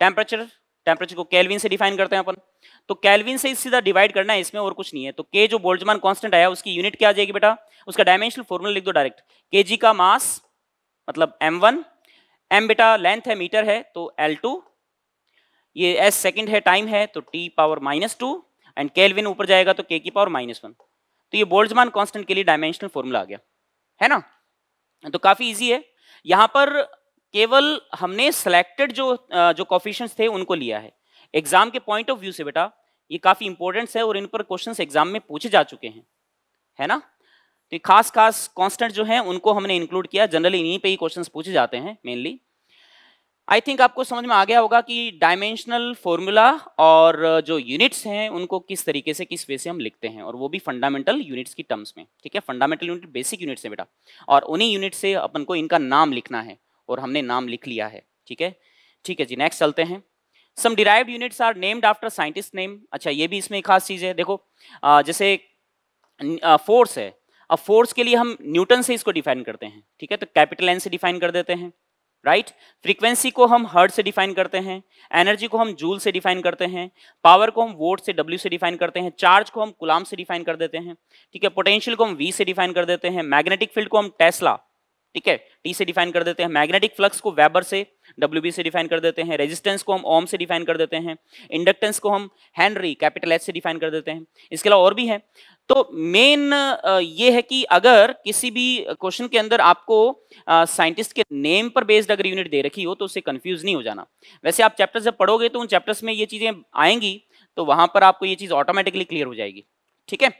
A: टेम्परेचर टेम्परेचर को कैलविन से define करते हैं अपन तो kelvin से सीधा डिवाइड करना है इसमें और कुछ नहीं है तो के जो बोल्टजमान कॉन्स्टेंट आया उसकी यूनिट क्या आ जाएगी बेटा उसका डायमेंशनल फॉर्मूला लिख दो डायरेक्ट के का मास मतलब एम वन एम बेटा लेंथ है मीटर है तो एल ये एस सेकेंड है टाइम है तो T power minus two and kelvin ऊपर जाएगा तो के की पावर माइनस वन तो ये बोल्टजमान कांस्टेंट के लिए डायमेंशनल फॉर्मूला आ गया है ना तो काफी इजी है यहाँ पर केवल हमने सिलेक्टेड जो जो कॉफिशंस थे उनको लिया है एग्जाम के पॉइंट ऑफ व्यू से बेटा ये काफ़ी इंपॉर्टेंट है और इन पर क्वेश्चन एग्जाम में पूछे जा चुके हैं है ना तो खास खास कॉन्स्टेंट जो है उनको हमने इंक्लूड किया जनरली इन्हीं पे ही क्वेश्चन पूछे जाते हैं मेनली आई थिंक आपको समझ में आ गया होगा कि डायमेंशनल फॉर्मूला और जो यूनिट्स हैं उनको किस तरीके से किस वे से हम लिखते हैं और वो भी फंडामेंटल यूनिट्स की टर्म्स में ठीक है फंडामेंटल यूनिट बेसिक यूनिट्स है बेटा और उन्हीं यूनिट से अपन को इनका नाम लिखना है और हमने नाम लिख लिया है ठीक है ठीक है जी नेक्स्ट चलते हैं some derived units are named after scientist name अच्छा ये भी इसमें एक खास चीज़ है देखो आ, जैसे फोर्स है अब फोर्स के लिए हम न्यूटन से इसको डिफाइन करते हैं ठीक है तो कैपिटल एन से डिफाइन कर देते हैं राइट right? फ्रीक्वेंसी को हम हर्ट से डिफाइन करते हैं एनर्जी को हम जूल से डिफाइन करते हैं पावर को हम वोट से डब्ल्यू से डिफाइन करते हैं चार्ज को हम कुलाम से डिफाइन कर देते हैं ठीक है पोटेंशियल को हम वी से डिफाइन कर देते हैं मैग्नेटिक फील्ड को हम टेस्ला ठीक है टी से डिफाइन कर देते हैं मैग्नेटिक फ्लक्स को वेबर से डब्ल्यू से डिफाइन कर देते हैं रेजिस्टेंस को हम ओम से डिफाइन कर देते हैं इंडक्टेंस को हम हैंनरी कैपिटल एच से डिफाइन कर देते हैं इसके अलावा और भी है तो मेन ये है कि अगर किसी भी क्वेश्चन के अंदर आपको साइंटिस्ट के नेम पर बेस्ड अगर यूनिट दे रखी हो तो उससे कंफ्यूज नहीं हो जाना वैसे आप चैप्टर जब पढ़ोगे तो उन चैप्टर्स में ये चीज़ें आएंगी तो वहां पर आपको ये चीज़ ऑटोमेटिकली क्लियर हो जाएगी ठीक है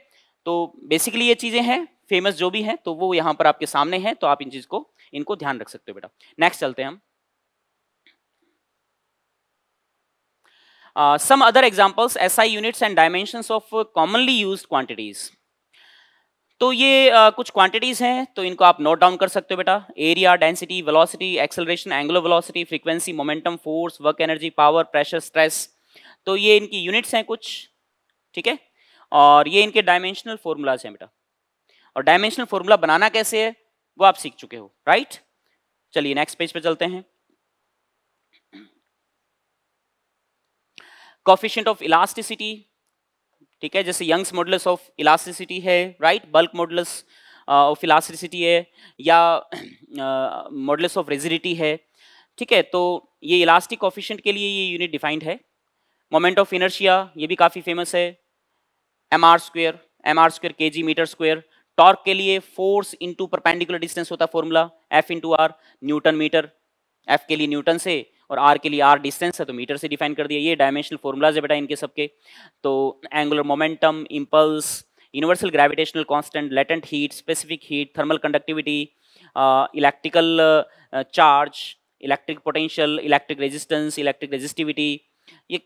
A: तो बेसिकली ये चीज़ें हैं फेमस जो भी हैं तो वो यहाँ पर आपके सामने हैं तो आप इन चीज़ को इनको ध्यान रख सकते हो बेटा नेक्स्ट चलते हैं हम some other examples S I units and dimension of commonly use quantities तो ये uh, कुछ क्वांटिटीज हैं तो इनको आप नोट डाउन कर सकते हो बेटा area density velocity acceleration angular velocity frequency momentum force work energy power pressure stress तो ये इनकी यूनिट्स हैं कुछ ठीक है और ये इनके डायमेंशनल फॉर्मूलाज हैं बेटा और डायमेंशनल फॉर्मूला बनाना कैसे है वो आप सीख चुके हो राइट चलिए नेक्स्ट पेज पे चलते हैं कॉफिशेंट ऑफ इलास्टिसिटी ठीक है जैसे यंग्स मॉडल्स ऑफ इलास्टिसिटी है right bulk modulus of elasticity है या मॉडल्स ऑफ रेजिडिटी है ठीक है तो ये इलास्टिक कॉफिशेंट के लिए ये यूनिट डिफाइंड है मोमेंट ऑफ इनर्शिया ये भी काफ़ी फेमस है M R square M R square K जी मीटर स्क्वेयर टॉर्क के लिए फोर्स इंटू परपेंडिकुलर डिस्टेंस होता formula F into R newton metre F के लिए न्यूटन से और आर के लिए आर डिस्टेंस है तो मीटर से डिफाइन कर दिया ये डायमेंशनल फॉर्मूलाज है बेटा इनके सबके तो angular momentum impulse universal gravitational constant latent heat specific heat thermal conductivity electrical charge electric potential electric resistance electric resistivity ये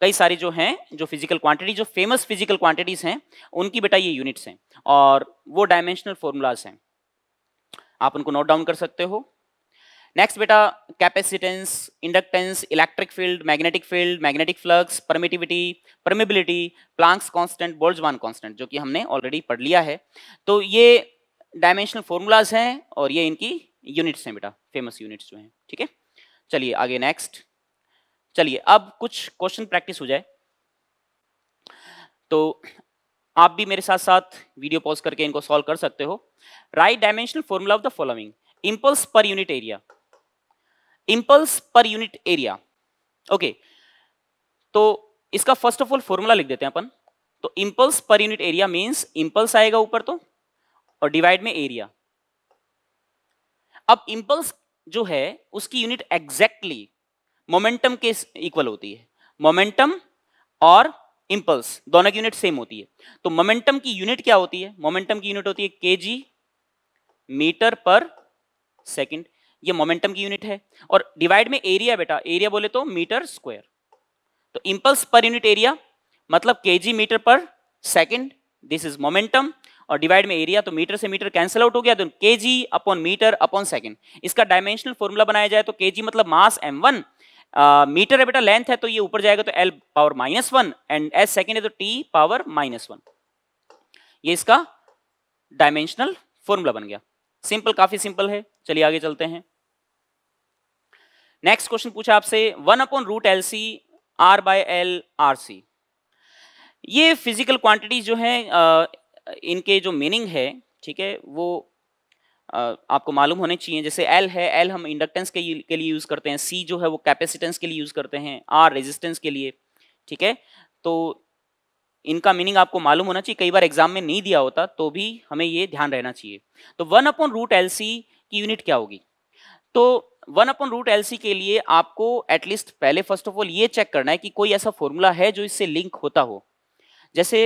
A: कई सारी जो हैं जो फिजिकल क्वांटिटी जो फेमस फिजिकल क्वांटिटीज हैं उनकी बेटा ये यूनिट्स हैं और वो डायमेंशनल फॉर्मूलाज हैं आप उनको नोट डाउन कर सकते हो नेक्स्ट बेटा capacitance inductance electric field magnetic field magnetic flux permittivity permeability Planck's constant Boltzmann constant जो कि हमने ऑलरेडी पढ़ लिया है तो ये डायमेंशनल फॉर्मूलाज हैं और ये इनकी यूनिट्स हैं बेटा फेमस यूनिट्स जो हैं ठीक है चलिए आगे नेक्स्ट चलिए अब कुछ क्वेश्चन प्रैक्टिस हो जाए तो आप भी मेरे साथ साथ वीडियो पॉज करके इनको सॉल्व कर सकते हो right dimensional formula of the following impulse per unit area impulse per unit area okay तो इसका फर्स्ट ऑफ ऑल फॉर्मूला लिख देते हैं अपन तो impulse per unit area means impulse आएगा ऊपर तो और डिवाइड में एरिया अब इम्पल्स जो है उसकी यूनिट एग्जैक्टली मोमेंटम के इक्वल होती है मोमेंटम और इम्पल्स दोनों की यूनिट सेम होती है तो मोमेंटम की यूनिट क्या होती है मोमेंटम की यूनिट होती है के मीटर पर सेकेंड ये मोमेंटम की यूनिट है और डिवाइड में एरिया बेटा एरिया बोले तो मीटर स्क्वायर तो इंपल्स पर यूनिट एरिया मतलब के मीटर पर सेकंड दिस इज मोमेंटम और डिवाइड में एरिया तो मीटर से मीटर कैंसिल आउट हो गया तो के जी अपॉन मीटर अपॉन सेकेंड इसका डायमेंशनल फॉर्मूला बनाया जाए तो के जी मतलब मास एम वन मीटर है बेटा लेंथ है तो ये ऊपर जाएगा तो L power minus one and S second है तो टी पावर माइनस वन ये इसका डायमेंशनल फॉर्मूला बन गया सिंपल काफी सिंपल है चलिए आगे चलते हैं नेक्स्ट क्वेश्चन पूछा आपसे one upon root L C R by L R C ये फिजिकल क्वांटिटी जो है आ, इनके जो मीनिंग है ठीक है वो आपको मालूम होने चाहिए जैसे एल है एल हम इंडक्टेंस के, के लिए यूज़ करते हैं सी जो है वो कैपेसिटेंस के लिए यूज़ करते हैं आर रेजिस्टेंस के लिए ठीक है तो इनका मीनिंग आपको मालूम होना चाहिए कई बार एग्जाम में नहीं दिया होता तो भी हमें ये ध्यान रहना चाहिए तो वन अपॉन रूट एल की यूनिट क्या होगी तो वन अपॉन रूट एल के लिए आपको एटलीस्ट पहले फर्स्ट ऑफ ऑल ये चेक करना है कि कोई ऐसा फॉर्मूला है जो इससे लिंक होता हो जैसे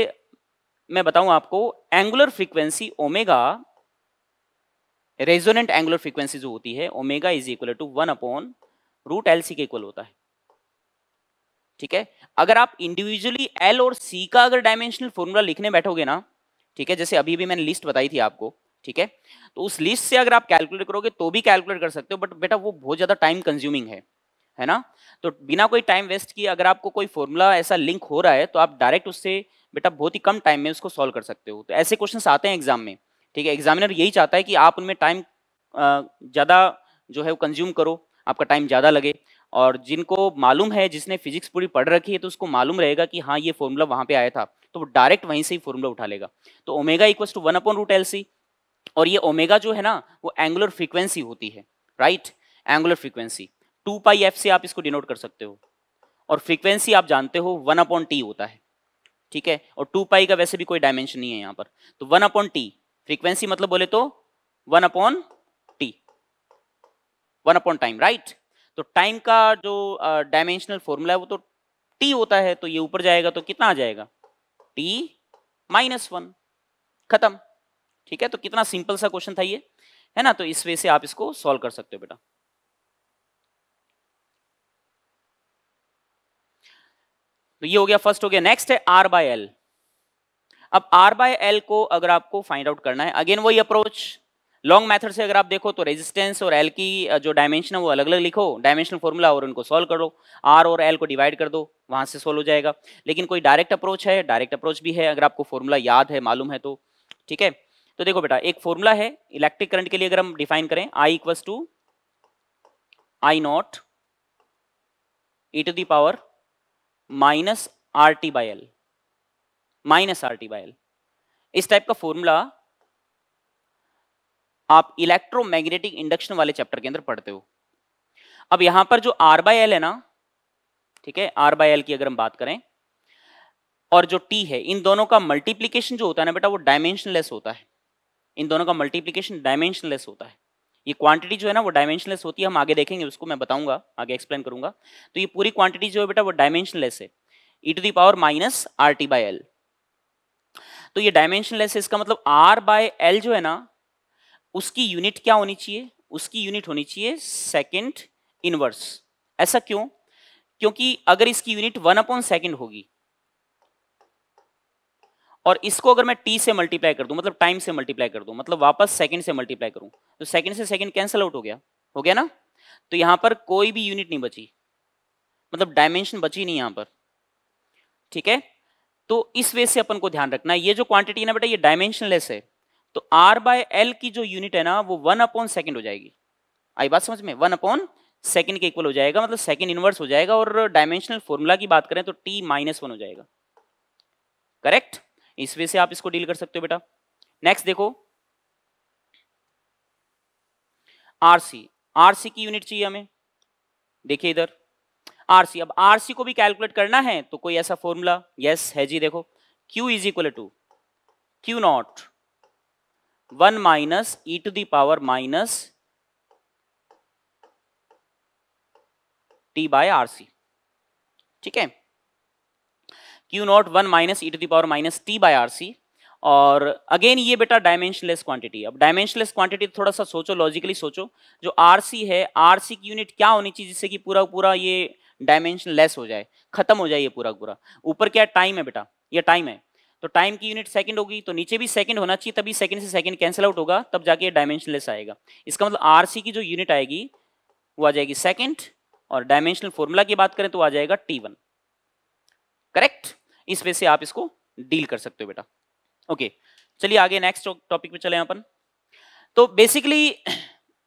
A: मैं बताऊं आपको angular frequency omega resonant angular frequency जो होती है omega is equal to one upon root L C के इक्वल होता है ठीक है अगर आप इंडिविजुअली एल और सी का अगर डायमेंशनल फॉर्मूला लिखने बैठोगे ना ठीक है जैसे अभी भी मैंने लिस्ट बताई थी आपको ठीक है तो उस लिस्ट से अगर आप कैलकुलेट करोगे तो भी कैलकुलेट कर सकते हो बट बेटा वो बहुत ज़्यादा टाइम कंज्यूमिंग है है ना तो बिना कोई टाइम वेस्ट किए अगर आपको कोई फॉर्मूला ऐसा लिंक हो रहा है तो आप डायरेक्ट उससे बेटा बहुत ही कम टाइम में उसको सॉल्व कर सकते हो तो ऐसे क्वेश्चन आते हैं एग्जाम में ठीक है एग्जामिनर यही चाहता है कि आप उनमें टाइम ज़्यादा जो है वो कंज्यूम करो आपका टाइम ज़्यादा लगे और जिनको मालूम है जिसने फिजिक्स पूरी पढ़ रखी है तो उसको मालूम रहेगा कि हाँ ये फॉर्मूला वहाँ पे आया था तो वो डायरेक्ट वहीं से ही फॉर्मूला उठा लेगा तो omega equals to one upon root L C और ये ओमेगा जो है ना वो एंगुलर फ्रीक्वेंसी होती है right angular frequency two pi F से आप इसको डिनोट कर सकते हो और फ्रीक्वेंसी आप जानते हो वन अपॉन टी होता है ठीक है और टू पाई का वैसे भी कोई डायमेंशन नहीं है यहाँ पर तो वन अपॉन टी फ्रीक्वेंसी मतलब बोले तो one upon T one upon time right तो टाइम का जो डायमेंशनल फॉर्मूला है वो तो टी होता है तो ये ऊपर जाएगा तो कितना आ जाएगा टी माइनस वन खत्म ठीक है तो कितना सिंपल सा क्वेश्चन था ये है ना तो इस वे से आप इसको सॉल्व कर सकते हो बेटा तो ये हो गया फर्स्ट हो गया नेक्स्ट है आर बाय एल अब आर बाय एल को अगर आपको फाइंड आउट करना है अगेन वही अप्रोच लॉन्ग मेथड से अगर आप देखो तो रेजिस्टेंस और एल की जो डायमेंशन है वो अलग अलग लिखो डायमेंशनल फॉर्मूला और उनको सॉल्व करो आर और एल को डिवाइड कर दो वहां से सॉल्व हो जाएगा लेकिन कोई डायरेक्ट अप्रोच है डायरेक्ट अप्रोच भी है अगर आपको फॉर्मूला याद है मालूम है तो ठीक है तो देखो बेटा एक फॉर्मूला है इलेक्ट्रिक करंट के लिए अगर हम डिफाइन करें I equals to I naught e to the power minus R T by L minus R T by L इस टाइप का फॉर्मूला आप इलेक्ट्रोमैग्नेटिक इंडक्शन वाले चैप्टर के अंदर पढ़ते हो अब यहां पर जो आर बाई एल है ना ठीक है आर बाई एल की अगर हम बात करें और जो टी है इन दोनों का मल्टीप्लीकेशन जो होता है ना बेटा वो डायमेंशनलेस होता है इन दोनों का मल्टीप्लीकेशन डायमेंशनलेस होता है ये क्वांटिटी जो है ना वो डायमेंशनलेस होती है हम आगे देखेंगे उसको मैं बताऊंगा आगे एक्सप्लेन करूंगा तो ये पूरी क्वांटिटी जो है बेटा वो डायमेंशनलेस है e to the power minus R T by L तो ये डायमेंशनलेस है इसका मतलब आर बाय एल जो है ना उसकी यूनिट क्या होनी चाहिए उसकी यूनिट होनी चाहिए सेकेंड इनवर्स ऐसा क्यों क्योंकि अगर इसकी यूनिट वन अपॉन सेकेंड होगी और इसको अगर मैं टी से मल्टीप्लाई कर दूं मतलब टाइम से मल्टीप्लाई कर दूं मतलब वापस सेकंड से मल्टीप्लाई करूं तो सेकंड से सेकंड कैंसिल आउट हो गया हो गया ना तो यहां पर कोई भी यूनिट नहीं बची मतलब डायमेंशन बची नहीं यहां पर ठीक है तो इस वे से अपन को ध्यान रखना है ये जो क्वांटिटी है ना बेटा ये डायमेंशनलेस है तो आर बाय एल की जो यूनिट है ना वो वन अपॉन सेकेंड हो जाएगी आई बात समझ में वन अपॉन सेकेंड के इक्वल हो जाएगा मतलब सेकेंड इनवर्स हो जाएगा और डायमेंशनल फॉर्मूला की बात करें तो टी माइनस वन हो जाएगा करेक्ट इस वे से आप इसको डील कर सकते हो बेटा नेक्स्ट देखो आरसी आरसी की यूनिट चाहिए हमें देखिए इधर आरसी अब आरसी को भी कैलकुलेट करना है तो कोई ऐसा फॉर्मूला यस है जी देखो Q is equal to Q naught one minus E to the power minus T by RC ठीक है Q naught one minus E to the power minus T by RC और अगेन ये बेटा डायमेंशनलेस क्वांटिटी अब dimensionless quantity तो थोड़ा सा सोचो लॉजिकली सोचो जो आरसी है आरसी की यूनिट क्या होनी चाहिए जिससे कि पूरा पूरा ये डायमेंशन लेस हो जाए खत्म हो जाए ये पूरा पूरा ऊपर क्या टाइम है बेटा ये टाइम है तो टाइम की यूनिट सेकंड होगी तो नीचे भी सेकंड होना चाहिए तभी सेकंड से सेकंड कैंसिल आउट होगा तब जाके ये लेस आएगा इसका मतलब आरसी की जो यूनिट आएगी वो आ जाएगी सेकंड और डायमेंशनल फॉर्मूला की बात करें तो आ जाएगा टी वन करेक्ट इस वे से आप इसको डील कर सकते हो बेटा ओके चलिए आगे नेक्स्ट टॉपिक पे चले अपन तो बेसिकली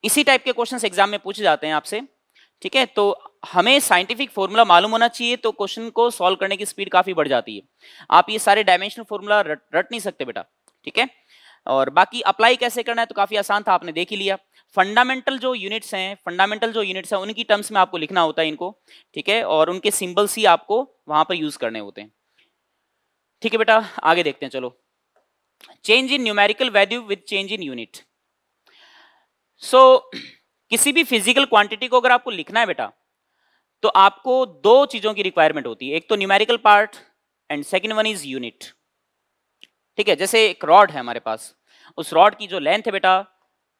A: इसी टाइप के क्वेश्चंस एग्जाम में पूछे जाते हैं आपसे ठीक है तो हमें साइंटिफिक फॉर्मूला मालूम होना चाहिए तो क्वेश्चन को सॉल्व करने की स्पीड काफ़ी बढ़ जाती है आप ये सारे डायमेंशनल फॉर्मूला रट, रट नहीं सकते बेटा ठीक है और बाकी अप्लाई कैसे करना है तो काफ़ी आसान था आपने देख ही लिया फंडामेंटल जो यूनिट्स हैं फंडामेंटल जो यूनिट्स हैं उनकी टर्म्स में आपको लिखना होता है इनको ठीक है और उनके सिंबल्स ही आपको वहां पर यूज़ करने होते हैं ठीक है बेटा आगे देखते हैं चलो change in numerical value with change in unit so किसी भी फिजिकल क्वांटिटी को अगर आपको लिखना है बेटा तो आपको दो चीजों की रिक्वायरमेंट होती है एक तो numerical part and second one is unit ठीक है जैसे एक रॉड है हमारे पास उस रॉड की जो लेंथ है बेटा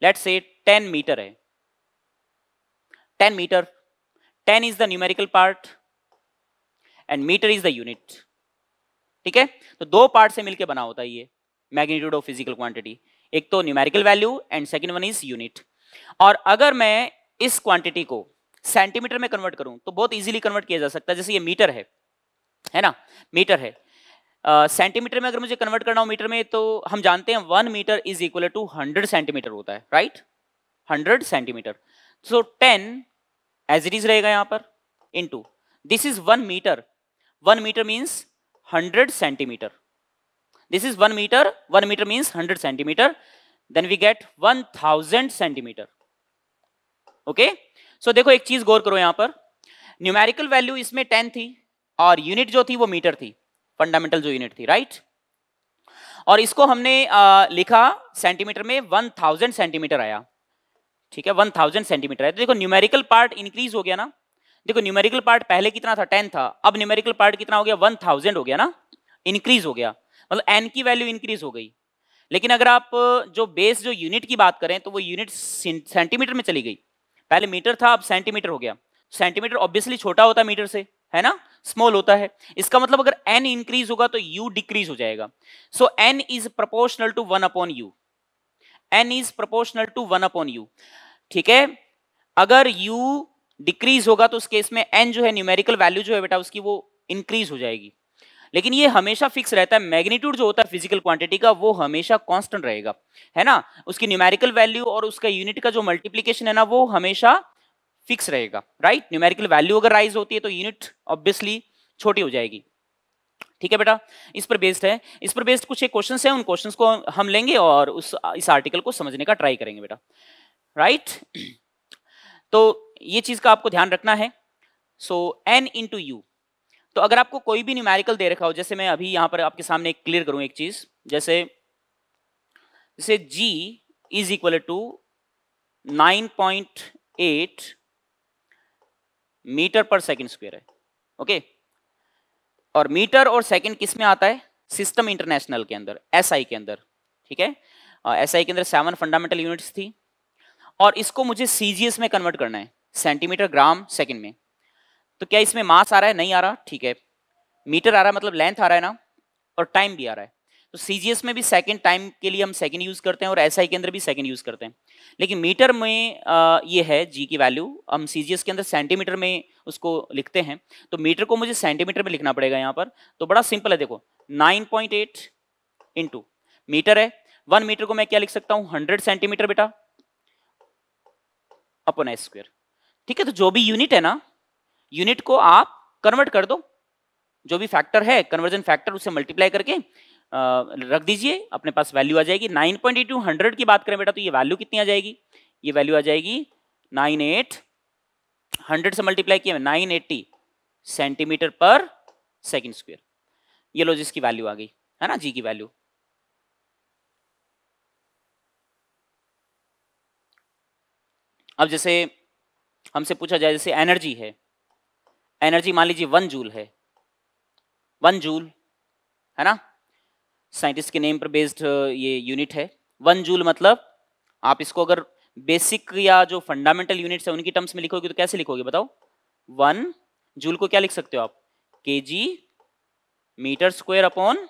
A: लेट से टेन मीटर है ten metre ten is the numerical part and metre is the unit ठीक है तो दो पार्ट से मिलकर बना होता है ये मैग्नीट्यूड ऑफ फिजिकल क्वांटिटी एक तो numerical value and second one is unit और अगर मैं इस क्वांटिटी को सेंटीमीटर में कन्वर्ट करूं तो बहुत इजीली कन्वर्ट किया जा सकता है जैसे ये मीटर है है ना मीटर है सेंटीमीटर uh, में अगर मुझे कन्वर्ट करना हो मीटर में तो हम जानते हैं one metre is equal to hundred centimetre होता है right hundred centimetre so ten as it is रहेगा यहां पर in this is one metre one metre means hundred centimetre this is one metre one metre means hundred centimetre then we get 1000 centimetre okay so देखो एक चीज गौर करो यहां पर numerical value इसमें टेन थी और यूनिट जो थी वो मीटर थी फंडामेंटल जो यूनिट थी राइट right? और इसको हमने आ, लिखा सेंटीमीटर में वन थाउजेंड सेंटीमीटर आया ठीक है वन थाउजेंड सेंटीमीटर आया तो देखो न्यूमेरिकल पार्ट इंक्रीज हो गया ना देखो न्यूमेरिकल पार्ट पहले कितना था टेन था अब न्यूमेरिकल पार्ट कितना हो गया वन थाउजेंड हो गया ना इंक्रीज हो गया मतलब एन की वैल्यू इंक्रीज हो गई लेकिन अगर आप जो बेस जो यूनिट की बात करें तो वो यूनिट सेंटीमीटर में चली गई पहले मीटर था अब सेंटीमीटर हो गया सेंटीमीटर ऑब्वियसली छोटा होता है मीटर से है ना स्मॉल होता है इसका मतलब अगर एन इंक्रीज होगा तो यू डिक्रीज हो जाएगा so N is proportional to one upon U N is proportional to one upon U ठीक है अगर यू डिक्रीज होगा तो उस केस में एन जो है न्यूमेरिकल वैल्यू जो है बेटा उसकी वो इंक्रीज हो जाएगी लेकिन ये हमेशा फिक्स रहता है मैग्नीट्यूड जो होता है फिजिकल क्वांटिटी का वो हमेशा कांस्टेंट रहेगा है ना उसकी न्यूमेरिकल वैल्यू और उसका यूनिट का जो मल्टीप्लीकेशन है ना वो हमेशा फिक्स रहेगा राइट न्यूमेरिकल वैल्यू अगर राइज होती है तो यूनिट ऑब्वियसली छोटी हो जाएगी ठीक है बेटा इस पर बेस्ड है इस पर बेस्ड कुछ एक क्वेश्चन है उन क्वेश्चन को हम लेंगे और उस इस आर्टिकल को समझने का ट्राई करेंगे बेटा राइट तो ये चीज का आपको ध्यान रखना है सो एन इंटू यू तो अगर आपको कोई भी न्यूमेरिकल दे रखा हो जैसे मैं अभी यहां पर आपके सामने क्लियर करूं एक चीज़ जैसे जैसे g is equal to 9.8 metre पर सेकंड स्क्वायर है ओके और मीटर और सेकंड किस में आता है सिस्टम इंटरनेशनल के अंदर एसआई SI के अंदर ठीक है एसआई SI के अंदर सेवन फंडामेंटल यूनिट्स थी और इसको मुझे सीजीएस में कन्वर्ट करना है सेंटीमीटर ग्राम सेकंड में तो क्या इसमें मास आ रहा है नहीं आ रहा ठीक है मीटर आ रहा है मतलब लेंथ आ रहा है ना और टाइम भी आ रहा है तो सीजीएस में भी सेकंड टाइम के लिए हम सेकंड यूज करते हैं और एसआई के अंदर भी सेकंड यूज करते हैं लेकिन मीटर में ये है जी की वैल्यू हम सीजीएस के अंदर सेंटीमीटर में उसको लिखते हैं तो मीटर को मुझे सेंटीमीटर में लिखना पड़ेगा यहाँ पर तो बड़ा सिंपल है देखो नाइन पॉइंट एट मीटर है वन मीटर को मैं क्या लिख सकता हूँ हंड्रेड सेंटीमीटर बेटा अपन एस स्क्वेयर ठीक है तो जो भी यूनिट है ना यूनिट को आप कन्वर्ट कर दो जो भी फैक्टर है कन्वर्जन फैक्टर उसे मल्टीप्लाई करके रख दीजिए अपने पास वैल्यू आ जाएगी नाइन पॉइंट टू हंड्रेड की बात करें बेटा तो ये वैल्यू कितनी आ जाएगी ये वैल्यू आ जाएगी नाइन एट हंड्रेड से मल्टीप्लाई किया nine eighty centimetre per second square ये लो जिसकी वैल्यू आ गई है ना जी की वैल्यू अब जैसे हमसे पूछा जाए जैसे एनर्जी है एनर्जी मान लीजिए वन जूल है वन जूल है ना साइंटिस्ट के नेम पर बेस्ड ये यूनिट है वन जूल मतलब आप इसको अगर बेसिक या जो फंडामेंटल यूनिट्स है उनकी टर्म्स में लिखोगे तो कैसे लिखोगे बताओ वन जूल को क्या लिख सकते हो आप के जी metre square upon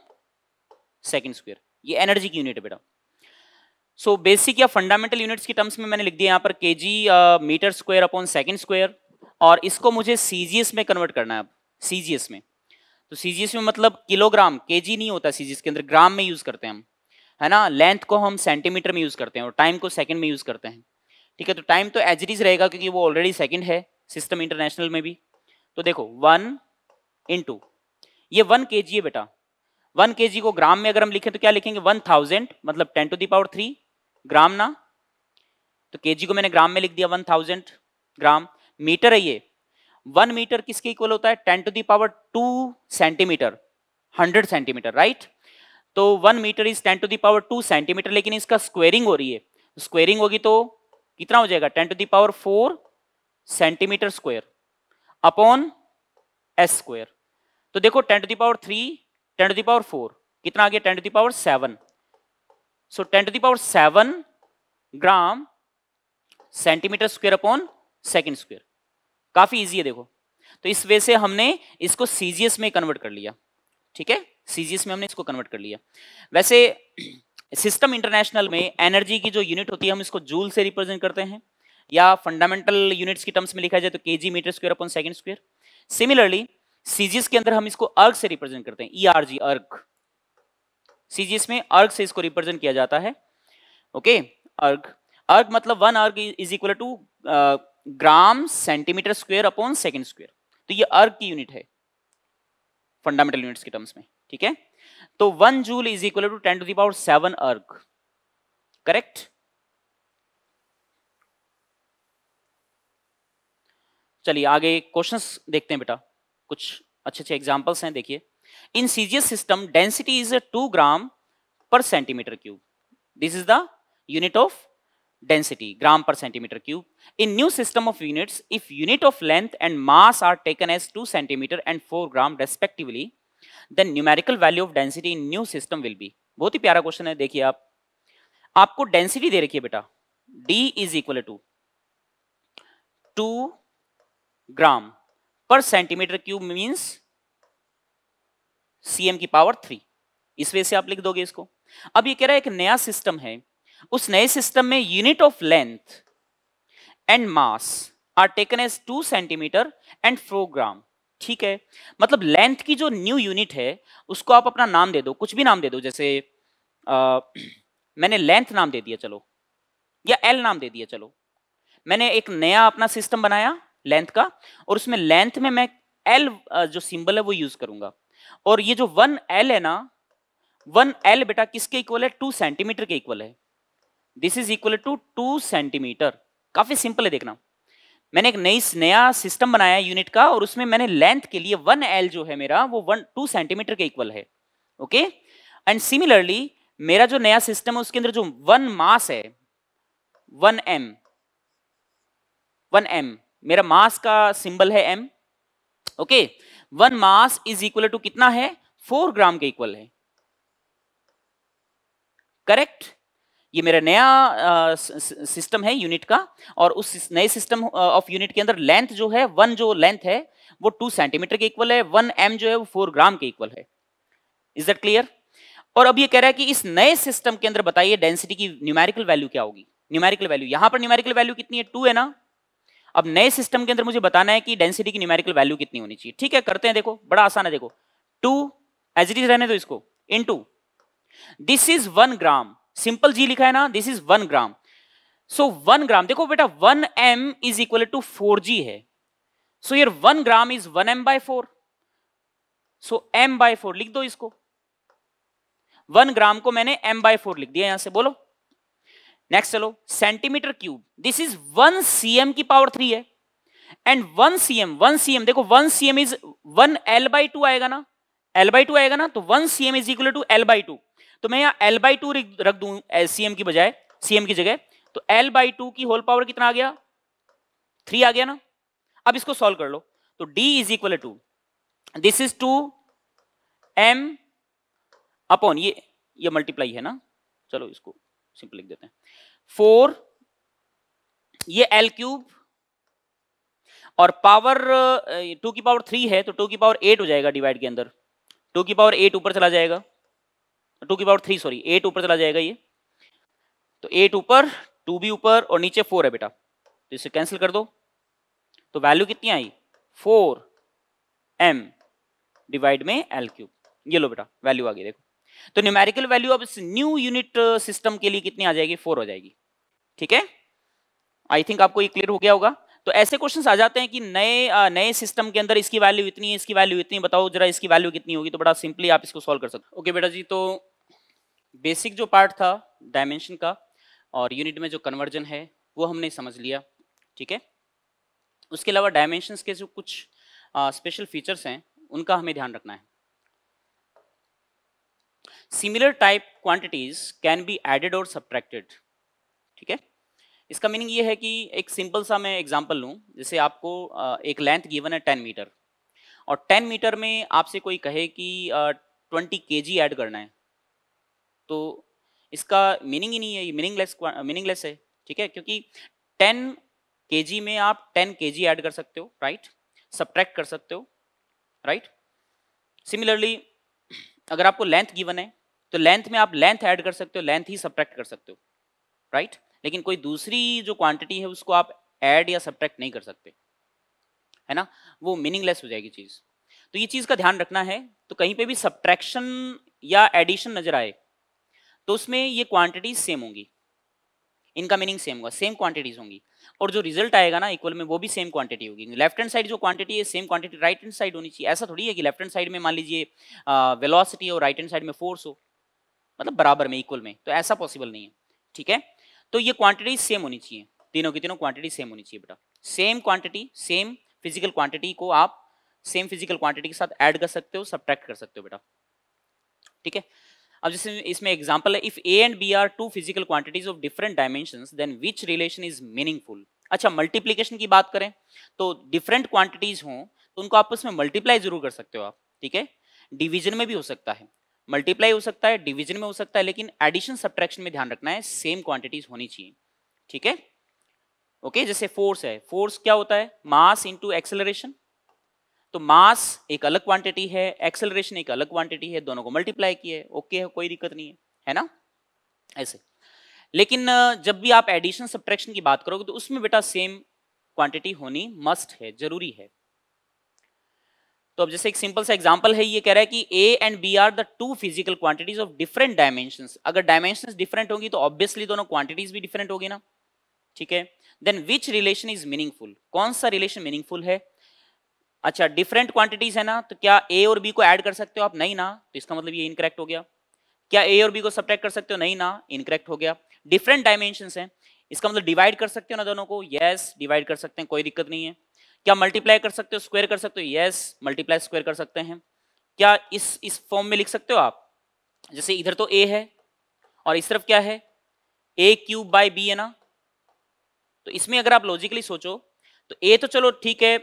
A: second square ये एनर्जी की यूनिट है बेटा सो बेसिक या फंडामेंटल यूनिट्स की टर्म्स में मैंने लिख दिया यहाँ पर के जी metre square upon second square और इसको मुझे सीजीएस में कन्वर्ट करना है अब सीजीएस में तो सीजीएस में मतलब किलोग्राम केजी नहीं होता सीजीएस के अंदर ग्राम में यूज करते हैं हम है ना लेंथ को हम सेंटीमीटर में यूज करते हैं और टाइम को सेकंड में यूज करते हैं ठीक है तो टाइम तो एजरीज रहेगा क्योंकि वो ऑलरेडी सेकंड है सिस्टम इंटरनेशनल में भी तो देखो वन इंटू ये वन के है बेटा वन के को ग्राम में अगर हम लिखें तो क्या लिखेंगे वन थाउजेंड मतलब ten to the power three gram ना तो के को मैंने ग्राम में लिख दिया वन थाउजेंड ग्राम मीटर है ये वन मीटर किसके इक्वल होता है ten to the power two centimetre hundred centimetre right तो one metre is ten to the power two centimetre लेकिन इसका स्क्वेयरिंग हो रही है स्क्वेयरिंग होगी तो कितना हो जाएगा ten to the power four centimetre square upon S square तो देखो ten to the power three ten to the power four कितना आ गया ten to the power seven so ten to the power seven gram centimetre square upon second square काफ़ी easy है देखो तो इस वे से हमने इसको सीजीएस में कन्वर्ट कर लिया ठीक है सीजीएस में हमने इसको कन्वर्ट कर लिया वैसे सिस्टम इंटरनेशनल में एनर्जी की जो यूनिट होती है हम इसको जूल से रिप्रेजेंट करते हैं या फंडामेंटल यूनिट्स की टर्म्स में लिखा जाए तो के जी metre square upon second square similarly CGS के अंदर हम इसको अर्ग से रिप्रेजेंट करते हैं ई आर जी अर्ग सीजीएस में अर्ग से इसको रिप्रेजेंट किया जाता है ओके अर्ग अर्ग मतलब one erg is equal to gram centimetre square upon second square तो ये अर्ग की यूनिट है फंडामेंटल यूनिट्स के टर्म्स में ठीक है तो one joule is equal to ten to the power seven erg correct चलिए आगे क्वेश्चंस देखते हैं बेटा कुछ अच्छे अच्छे एग्जांपल्स हैं देखिए in CGS system density is two gram per centimetre cube this is the unit of density gram per centimeter cube. In new system of units, if unit of length and mass are taken as 2 centimeter and 4 gram respectively, then numerical value of density in new system will be. bahut hi pyara question hai dekhiye aap aapko density de rakhi hai beta d is equal to 2 gram per centimeter cube means cm ki power 3 इस way से आप लिख दोगे इसको अब ये कह रहा है एक नया सिस्टम है उस नए सिस्टम में unit of length and mass are taken as two centimetre and four gram ठीक है मतलब लेंथ की जो न्यू यूनिट है उसको आप अपना नाम दे दो कुछ भी नाम दे दो जैसे आ, मैंने लेंथ नाम दे दिया चलो या एल नाम दे दिया चलो मैंने एक नया अपना सिस्टम बनाया लेंथ का और उसमें लेंथ में मैं एल जो सिंबल है वो यूज करूंगा और ये जो वन एल है ना वन एल बेटा किसके इक्वल है टू सेंटीमीटर के इक्वल है this is equal to two centimetre काफी सिंपल है देखना मैंने एक नई नया सिस्टम बनाया यूनिट का और उसमें मैंने लेंथ के लिए वन एल जो है मेरा वो वन टू सेंटीमीटर के इक्वल है ओके एंड सिमिलरली मेरा जो नया सिस्टम है उसके अंदर जो वन मास है वन एम वन एम मेरा मास का सिंबल है M okay one mass is equal to कितना है फोर ग्राम के इक्वल है करेक्ट ये मेरा नया सिस्टम है यूनिट का और उस नए सिस्टम ऑफ यूनिट के अंदर लेंथ जो है वन जो लेंथ है वो टू सेंटीमीटर के इक्वल है वन एम जो है वो फोर ग्राम के इक्वल है इज दट क्लियर और अब ये कह रहा है कि इस नए सिस्टम के अंदर बताइए डेंसिटी की न्यूमेरिकल वैल्यू क्या होगी न्यूमेरिकल वैल्यू यहां पर न्यूमेरिकल वैल्यू कितनी है टू है ना अब नए सिस्टम के अंदर मुझे बताना है कि डेंसिटी की न्यूमेरिकल वैल्यू कितनी होनी चाहिए ठीक है करते हैं देखो बड़ा आसान है देखो टू एज इट इज रहने दो इसको in to this is one gram simple g लिखा है ना this is one gram so one gram देखो बेटा one M is equal to four G है so here one gram is one M by four so M by four लिख दो इसको one gram को मैंने एम बाय फोर लिख दिया यहां से बोलो नेक्स्ट चलो centimetre cube this is one M की पावर थ्री है and one C M one CM देखो one C M is one L by two आएगा ना एल बाई टू आएगा ना तो one CM is equal to L by two तो मैं यहाँ एल बाई टू रख दू सी की बजाय सी की जगह तो एल बाई टू की होल पावर कितना आ गया थ्री आ गया ना अब इसको सॉल्व कर लो तो D is equal to this is two M upon ये ये मल्टीप्लाई है ना चलो इसको सिंपल लिख देते हैं फोर ये एल क्यूब और पावर टू की पावर थ्री है तो टू की पावर एट हो जाएगा डिवाइड के अंदर टू की पावर एट ऊपर चला जाएगा टू की पावर थ्री सॉरी एट ऊपर चला जाएगा ये तो एट ऊपर टू भी ऊपर और नीचे फोर है बेटा तो इसे कैंसिल कर दो तो वैल्यू कितनी आई फोर एम डिवाइड में एल क्यूब ये लो बेटा वैल्यू आ गई देखो तो न्यूमेरिकल वैल्यू अब इस न्यू यूनिट सिस्टम के लिए कितनी आ जाएगी फोर हो जाएगी ठीक है आई थिंक आपको ये क्लियर हो गया होगा तो ऐसे क्वेश्चंस आ जाते हैं कि नए uh, नए सिस्टम के अंदर इसकी वैल्यू इतनी है इसकी वैल्यू इतनी बताओ जरा इसकी वैल्यू कितनी होगी तो बड़ा सिंपली आप इसको सॉल्व कर सकते ओके okay, बेटा जी तो बेसिक जो पार्ट था डायमेंशन का और यूनिट में जो कन्वर्जन है वो हमने समझ लिया ठीक है उसके अलावा डायमेंशन के जो कुछ स्पेशल फीचर्स हैं उनका हमें ध्यान रखना है similar type quantities can be added और सब्ट्रैक्टेड ठीक है इसका मीनिंग ये है कि एक सिंपल सा मैं एग्जांपल लूँ जैसे आपको एक लेंथ गिवन है टेन मीटर और टेन मीटर में आपसे कोई कहे कि ट्वेंटी के जी ऐड करना है तो इसका मीनिंग ही नहीं है ये मीनिंगलेस मीनिंगलेस है ठीक है क्योंकि टेन के में आप टेन के जी कर सकते हो राइट सब्ट्रैक्ट कर सकते हो राइट सिमिलरली अगर आपको लेंथ गिवन है तो लेंथ में आप लेंथ ऐड कर सकते हो लेंथ ही सब्ट्रैक्ट कर सकते हो राइट right? लेकिन कोई दूसरी जो क्वांटिटी है उसको आप ऐड या सब्ट्रैक्ट नहीं कर सकते है ना वो मीनिंगलेस हो जाएगी चीज़ तो ये चीज़ का ध्यान रखना है तो कहीं पे भी सब्ट्रैक्शन या एडिशन नजर आए तो उसमें ये क्वांटिटीज सेम होंगी इनका मीनिंग सेम होगा सेम क्वांटिटीज होंगी और जो रिजल्ट आएगा ना इक्वल में वो भी सेम क्वांटिटी होगी लेफ्ट हैंड साइड जो क्वांटिटी है same quantity right hand side होनी चाहिए ऐसा थोड़ी है कि लेफ्ट हैंड साइड में मान लीजिए वेलोसिटी हो राइट हैंड साइड में फोर्स हो मतलब बराबर में इक्वल में तो ऐसा पॉसिबल नहीं है ठीक है तो ये क्वांटिटी सेम होनी चाहिए तीनों की तीनों क्वांटिटी सेम होनी चाहिए बेटा same quantity same physical quantity को आप सेम फिजिकल क्वांटिटी के साथ ऐड कर सकते हो सब्ट्रैक्ट कर सकते हो बेटा ठीक है अब जैसे इसमें एग्जाम्पल है if A and B are two physical quantities of different dimension then which relation is meaningful अच्छा मल्टीप्लीकेशन की बात करें तो डिफरेंट क्वांटिटीज हों तो उनको आपस में मल्टीप्लाई जरूर कर सकते हो आप ठीक है डिवीजन में भी हो सकता है मल्टीप्लाई हो सकता है डिवीजन में हो सकता है लेकिन एडिशन सब्ट्रैक्शन में ध्यान रखना है सेम क्वांटिटीज होनी चाहिए ठीक है ओके जैसे फोर्स है फोर्स क्या होता है मास इंटू एक्सेलरेशन तो मास एक अलग क्वांटिटी है एक्सेलरेशन एक अलग क्वांटिटी है दोनों को मल्टीप्लाई किए ओके है कोई दिक्कत नहीं है है ना ऐसे लेकिन जब भी आप एडिशन सब्ट्रैक्शन की बात करोगे तो उसमें बेटा सेम क्वांटिटी होनी मस्ट है जरूरी है तो अब जैसे एक सिंपल सा एग्जांपल है ये कह रहा है कि A and B are the two physical quantities of different dimension अगर डायमेंशन डिफरेंट होंगी तो ऑब्वियसली दोनों क्वांटिटीज भी डिफरेंट होगी ना ठीक है then which relation is meaningful कौन सा रिलेशन मीनिंगफुल है अच्छा डिफरेंट क्वांटिटीज है ना तो क्या ए और बी को ऐड कर सकते हो आप नहीं ना तो इसका मतलब ये इनकरेक्ट हो गया क्या ए और बी को सब्ट्रैक्ट कर सकते हो नहीं ना इनकरेक्ट हो गया डिफरेंट डायमेंशन है इसका मतलब डिवाइड कर सकते हो ना दोनों को यस yes, डिवाइड कर सकते हैं कोई दिक्कत नहीं है क्या मल्टीप्लाई कर सकते हो स्क्वेयर कर सकते हो यस मल्टीप्लाई स्क्वेयर कर सकते हैं क्या इस इस फॉर्म में लिख सकते हो आप जैसे इधर तो ए है और इस तरफ क्या है ए क्यूब बाई बी है ना तो इसमें अगर आप लॉजिकली सोचो तो ए तो चलो ठीक है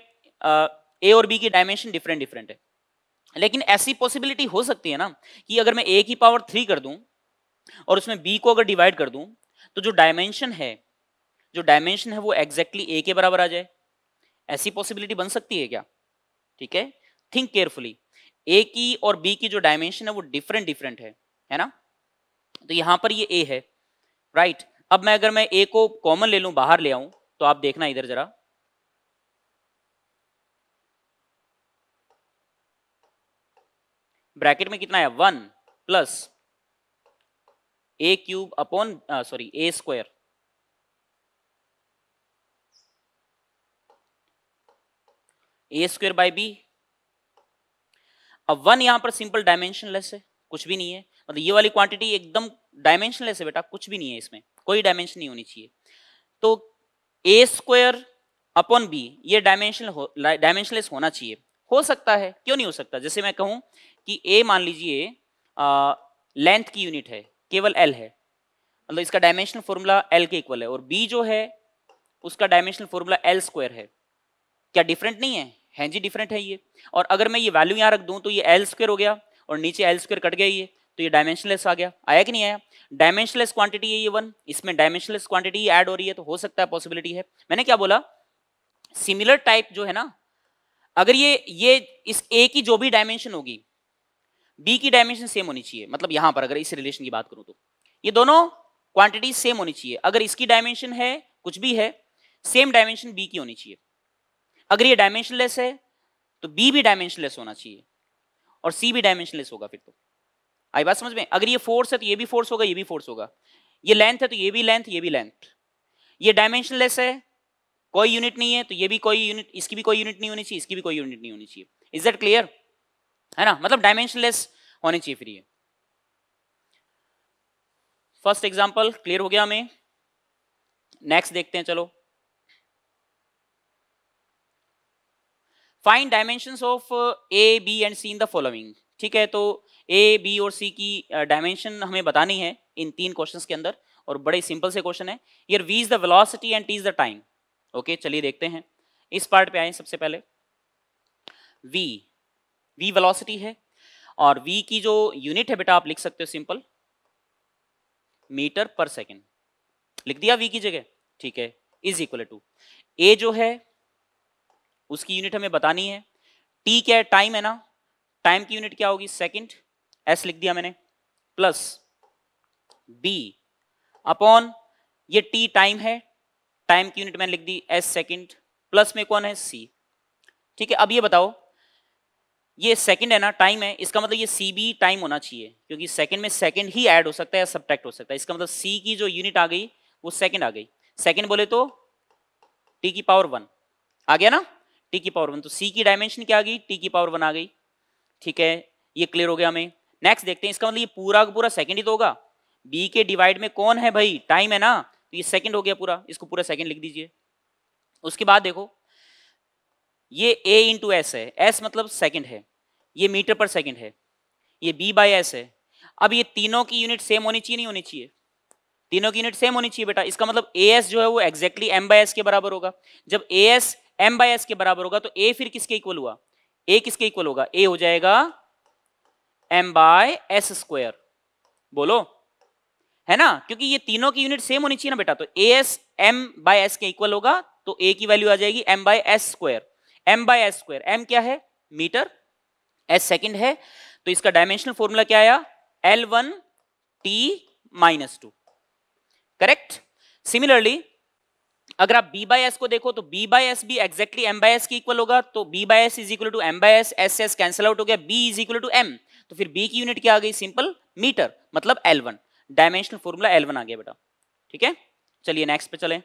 A: ए और बी की डायमेंशन डिफरेंट डिफरेंट है लेकिन ऐसी पॉसिबिलिटी हो सकती है ना कि अगर मैं ए की पावर थ्री कर दूं और उसमें बी को अगर डिवाइड कर दूं तो जो डायमेंशन है जो डायमेंशन है वो एग्जैक्टली exactly ए के बराबर आ जाए ऐसी पॉसिबिलिटी बन सकती है क्या ठीक है थिंक केयरफुली ए की और बी की जो डायमेंशन है वो डिफरेंट डिफरेंट है है ना तो यहां पर ये ए है राइट अब मैं अगर मैं ए को कॉमन ले लूं बाहर ले आऊं तो आप देखना इधर जरा ब्रैकेट में कितना है one plus A cube upon sorry A square A square by B अब वन यहां पर सिंपल डायमेंशनलेस है कुछ भी नहीं है मतलब ये वाली क्वांटिटी एकदम डायमेंशनलेस है बेटा कुछ भी नहीं है इसमें कोई डायमेंशन नहीं होनी चाहिए तो ए स्क्वायर अपॉन बी ये डायमेंशन हो डायमेंशनलेस होना चाहिए हो सकता है क्यों नहीं हो सकता जैसे मैं कहूं कि ए मान लीजिए लेंथ की यूनिट है केवल एल है मतलब इसका डायमेंशनल फॉर्मूला एल के इक्वल है और बी जो है उसका डायमेंशनल फॉर्मूला एल स्क्वायर है क्या डिफरेंट नहीं है हैं जी डिफरेंट है ये और अगर मैं ये वैल्यू यहाँ रख दूँ तो ये एल स्क्वेयर हो गया और नीचे एल स्क्वेयर कट गया ये तो ये डायमेंशनलेस आ गया आया कि नहीं आया डायमेंशनलेस क्वांटिटी है ये वन इसमें डायमेंशनलेस क्वांटिटी ऐड हो रही है तो हो सकता है पॉसिबिलिटी है मैंने क्या बोला सिमिलर टाइप जो है ना अगर ये ये इस ए की जो भी डायमेंशन होगी बी की डायमेंशन सेम होनी चाहिए मतलब यहां पर अगर इस रिलेशन की बात करूं तो ये दोनों क्वांटिटी सेम होनी चाहिए अगर इसकी डायमेंशन है कुछ भी है सेम डायमेंशन बी की होनी चाहिए अगर ये डायमेंशनलेस है तो बी भी डायमेंशनलेस होना चाहिए और सी भी डायमेंशनलेस होगा फिर तो आई बात समझ में अगर ये फोर्स है तो ये भी फोर्स होगा ये भी फोर्स होगा ये लेंथ है तो ये भी लेंथ ये भी लेंथ ये डायमेंशनलेस है कोई यूनिट नहीं है तो ये भी कोई यूनिट इसकी भी कोई यूनिट नहीं होनी चाहिए इसकी भी कोई यूनिट नहीं होनी चाहिए इज दैट क्लियर है ना मतलब डायमेंशनलेस होनी चाहिए फिर ये फर्स्ट एग्जांपल क्लियर हो गया हमें नेक्स्ट देखते हैं चलो find dimension of A B and C in the following ठीक है तो ए बी और सी की डायमेंशन uh, हमें बतानी है इन तीन क्वेश्चंस के अंदर और बड़े सिंपल से क्वेश्चन है here V is the velocity and is the time okay चलिए देखते हैं इस पार्ट पे आए सबसे पहले वी v वेलोसिटी है और v की जो यूनिट है बेटा आप लिख सकते हो सिंपल मीटर पर सेकेंड लिख दिया v की जगह ठीक है इज इक्वल टू ए जो है उसकी यूनिट हमें बतानी है टी क्या है टाइम है ना टाइम की यूनिट क्या होगी सेकेंड एस लिख दिया मैंने प्लस बी अपॉन ये टी टाइम है टाइम की यूनिट मैंने लिख दी एस सेकेंड प्लस में कौन है सी ठीक है अब ये बताओ ये सेकंड है ना टाइम है इसका मतलब ये सी बी टाइम होना चाहिए क्योंकि सेकंड में सेकंड ही ऐड हो सकता है या सब्ट्रैक्ट हो सकता है इसका मतलब सी की जो यूनिट आ गई वो सेकंड आ गई सेकंड बोले तो टी की पावर वन आ गया ना टी की पावर वन तो सी की डायमेंशन क्या आ गई टी की पावर वन आ गई ठीक है ये क्लियर हो गया हमें नेक्स्ट देखते हैं इसका मतलब ये पूरा का पूरा सेकंड ही तो होगा बी के डिवाइड में कौन है भाई टाइम है ना तो ये सेकंड हो गया पूरा इसको पूरा सेकंड लिख दीजिए उसके बाद देखो ये ए इंटू एस है एस मतलब सेकंड है ये मीटर पर सेकंड है ये बी बाई एस है अब ये तीनों की यूनिट सेम होनी चाहिए नहीं होनी चाहिए तीनों की यूनिट सेम होनी चाहिए बेटा इसका मतलब ए एस जो है वो एक्जैक्टली एम बाई एस के बराबर होगा जब A S M by S के बराबर होगा तो ए फिर किसके इक्वल हुआ ए किसके इक्वल होगा ए हो जाएगा एम बाय एस स्क्वायर बोलो है ना क्योंकि ये तीनों की यूनिट सेम होनी चाहिए ना बेटा तो A S M by S के इक्वल होगा तो ए की वैल्यू आ जाएगी M by S square M by S square M क्या है मीटर एस सेकेंड है तो इसका डायमेंशनल फॉर्मूला क्या आया L one T minus two correct similarly अगर आप बी बाय एस को देखो तो बी बाय एस भी एक्जैक्टली एम बाय एस की इक्वल होगा तो B by S is equal to M by S S S cancel out हो गया B is equal to M तो फिर बी की यूनिट क्या आ गई सिंपल मीटर मतलब L one dimensional formula L one आ गया बेटा ठीक है चलिए नेक्स्ट पे चलें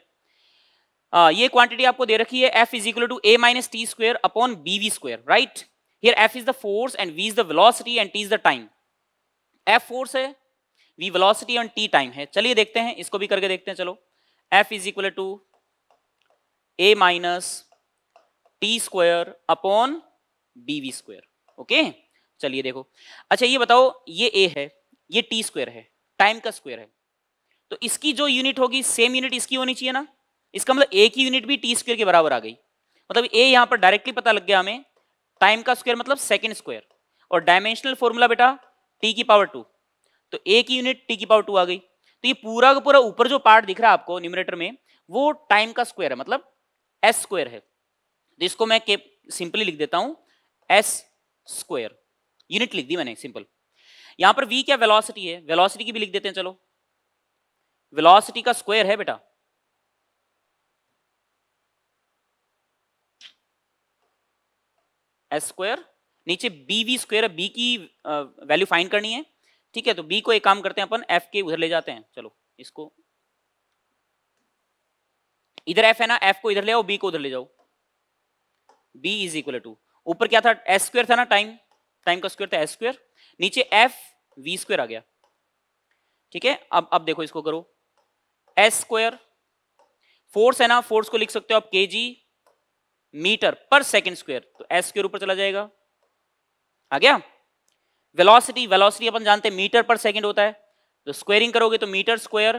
A: आ, ये क्वांटिटी आपको दे रखी है F is equal to A minus T square upon B V square right here F is the force and V is the velocity and T is the time F force है V velocity and T time है चलिए देखते हैं इसको भी करके देखते हैं चलो F is equal to A minus T square upon B V square okay चलिए देखो अच्छा ये बताओ ये ए है ये टी स्क्वेयर है टाइम का स्क्वेयर है तो इसकी जो यूनिट होगी सेम यूनिट इसकी होनी चाहिए ना इसका मतलब ए की यूनिट भी टी स्क्र के बराबर आ गई मतलब ए यहां पर डायरेक्टली पता लग गया हमें टाइम का स्क्वायर मतलब सेकेंड स्क्वायर और डायमेंशनल फॉर्मूला बेटा टी की पावर टू तो ए की यूनिट टी की पावर टू आ गई तो ये पूरा का पूरा ऊपर जो पार्ट दिख रहा है आपको न्यूमिनेटर में वो टाइम का स्क्वायर है मतलब एस स्क्वायर है तो इसको मैं सिंपली लिख देता हूं एस स्क्वायर यूनिट लिख दी मैंने सिंपल यहां पर वी क्या वेलॉसिटी है वेलॉसिटी की भी लिख देते हैं चलो वेलॉसिटी का स्क्वायर है बेटा एस स्क्वायर नीचे बी वी स्क्वायर बी की वैल्यू फाइंड करनी है ठीक है तो बी को एक काम करते हैं अपन एफ के उधर ले जाते हैं चलो इसको इधर एफ है ना एफ को इधर ले आओ बी को उधर ले जाओ बी इज इक्वल टू ऊपर क्या था एस स्क्वायर था ना टाइम टाइम का स्क्वायर था एस स्क्वायर नीचे एफ वी स्क्वायर आ गया ठीक है अब अब देखो इसको करो एस स्क्वायर फोर्स है ना फोर्स को लिख सकते हो आप के जी मीटर पर सेकेंड स्क्वायर तो एस के ऊपर चला जाएगा आ गया वेलोसिटी वेलोसिटी अपन जानते हैं मीटर पर सेकेंड होता है तो स्क्वायरिंग करोगे तो metre square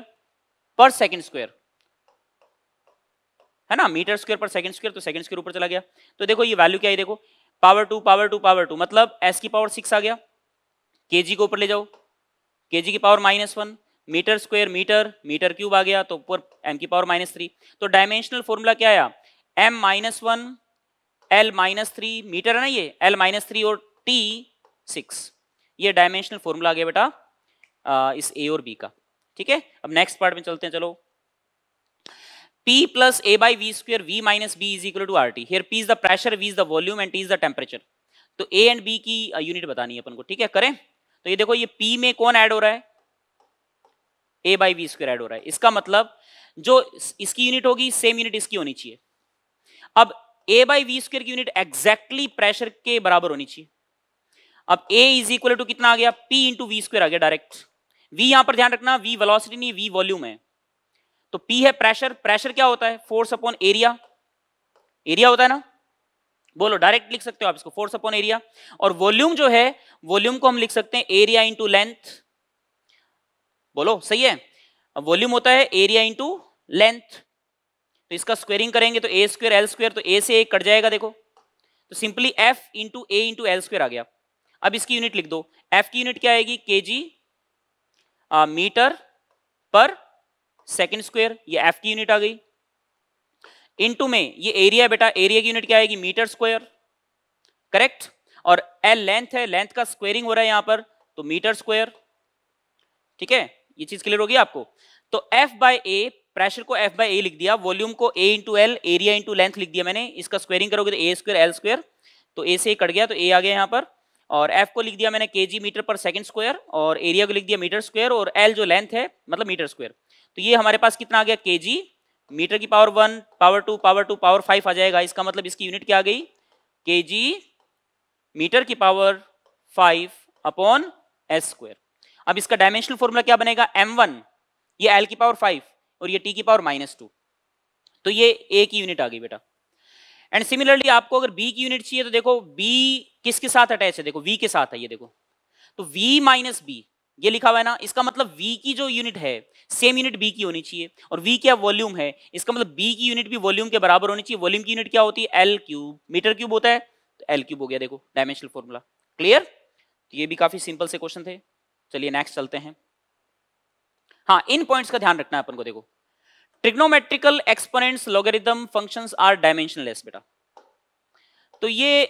A: per second square है ना metre square per second square तो सेकंड स्क्वायर ऊपर चला गया तो देखो ये वैल्यू क्या है देखो power two power two power two मतलब एस की पावर सिक्स आ गया के जी को ऊपर ले जाओ के जी की power minus one metre square metre metre cube आ गया तो ऊपर एम की पावर माइनस थ्री तो डायमेंशनल फॉर्मूला क्या आया M minus one L minus three metre है ना ये एल माइनस थ्री और टी सिक्स ये डायमेंशनल फॉर्मूला आ गया बेटा इस ए और बी का ठीक है अब नेक्स्ट पार्ट में चलते हैं चलो P plus A by V square V minus B is equal to R T here P is the pressure V is the volume and T is the temperature तो A and B की unit uh, बतानी है अपन को ठीक है करें तो ये देखो ये पी में कौन ऐड हो रहा है A by V square add हो रहा है इसका मतलब जो इसकी यूनिट होगी सेम यूनिट इसकी होनी चाहिए अब ए बाई वी स्क्र की यूनिट एग्जैक्टली प्रेशर के बराबर होनी चाहिए अब ए इज इक्वल टू कितना आ गया पी इंटू वी स्क्र आ गया डायरेक्ट वी यहां पर ध्यान रखना वी वेलोसिटी नहीं वी वॉल्यूम है तो पी है प्रेशर प्रेशर क्या होता है फोर्स अपॉन एरिया एरिया होता है ना बोलो डायरेक्ट लिख सकते हो आप इसको फोर्स अपॉन एरिया और वॉल्यूम जो है वॉल्यूम को हम लिख सकते हैं एरिया इंटू लेंथ बोलो सही है वॉल्यूम होता है एरिया इंटू लेंथ तो इसका स्क्वेयरिंग करेंगे तो ए स्क्वेयर एल स्क्वेयर तो ए से एक कट जाएगा देखो तो simply F into A into L square आ गया अब इसकी यूनिट लिख दो एफ की यूनिट क्या आएगी के जी मीटर पर सेकेंड स्क्वेयर ये एफ की यूनिट आ गई इंटू में ये एरिया बेटा एरिया की यूनिट क्या आएगी मीटर स्क्वायर करेक्ट और एल लेंथ है लेंथ का स्क्वेयरिंग हो रहा है यहां पर तो मीटर स्क्वायर ठीक है ये चीज क्लियर होगी आपको तो एफ बाय ए प्रेशर को एफ बाई ए लिख दिया वॉल्यूम को A into L area into length लिख दिया मैंने इसका स्क्वेयरिंग करोगे तो ए स्क्वेयर एल स्क्वेयर तो ए से कट गया तो ए आ गया यहाँ पर और एफ को लिख दिया मैंने के जी मीटर पर सेकेंड स्क्वायर और एरिया को लिख दिया मीटर स्क्वायर और एल जो लेंथ है मतलब मीटर स्क्वायर तो ये हमारे पास कितना आ गया के जी मीटर की power one power two power two power five आ जाएगा इसका मतलब इसकी यूनिट क्या आ गई के जी मीटर की power five upon S square अब इसका डायमेंशनल फॉर्मूला क्या बनेगा एम वन ये एल की पावर फाइव और ये टी की पावर माइनस टू तो ये ए की यूनिट आ गई बेटा एंड सिमिलरली आपको अगर बी की यूनिट चाहिए तो देखो बी किसके साथ अटैच है देखो वी के साथ है ये देखो तो वी माइनस बी ये लिखा हुआ है ना इसका मतलब v की जो यूनिट है सेम यूनिट b की होनी चाहिए और v क्या वॉल्यूम है इसका मतलब b की यूनिट भी वॉल्यूम के बराबर होनी चाहिए वॉल्यूम की यूनिट क्या होती है एल क्यूब मीटर क्यूब होता है तो एल क्यूब हो गया देखो डायमेंशनल फॉर्मूला क्लियर तो ये भी काफी सिंपल से क्वेश्चन थे चलिए नेक्स्ट चलते हैं हाँ इन पॉइंट्स का ध्यान रखना है अपन को देखो trigonometrical exponents logarithm functions are dimensionless बेटा तो ये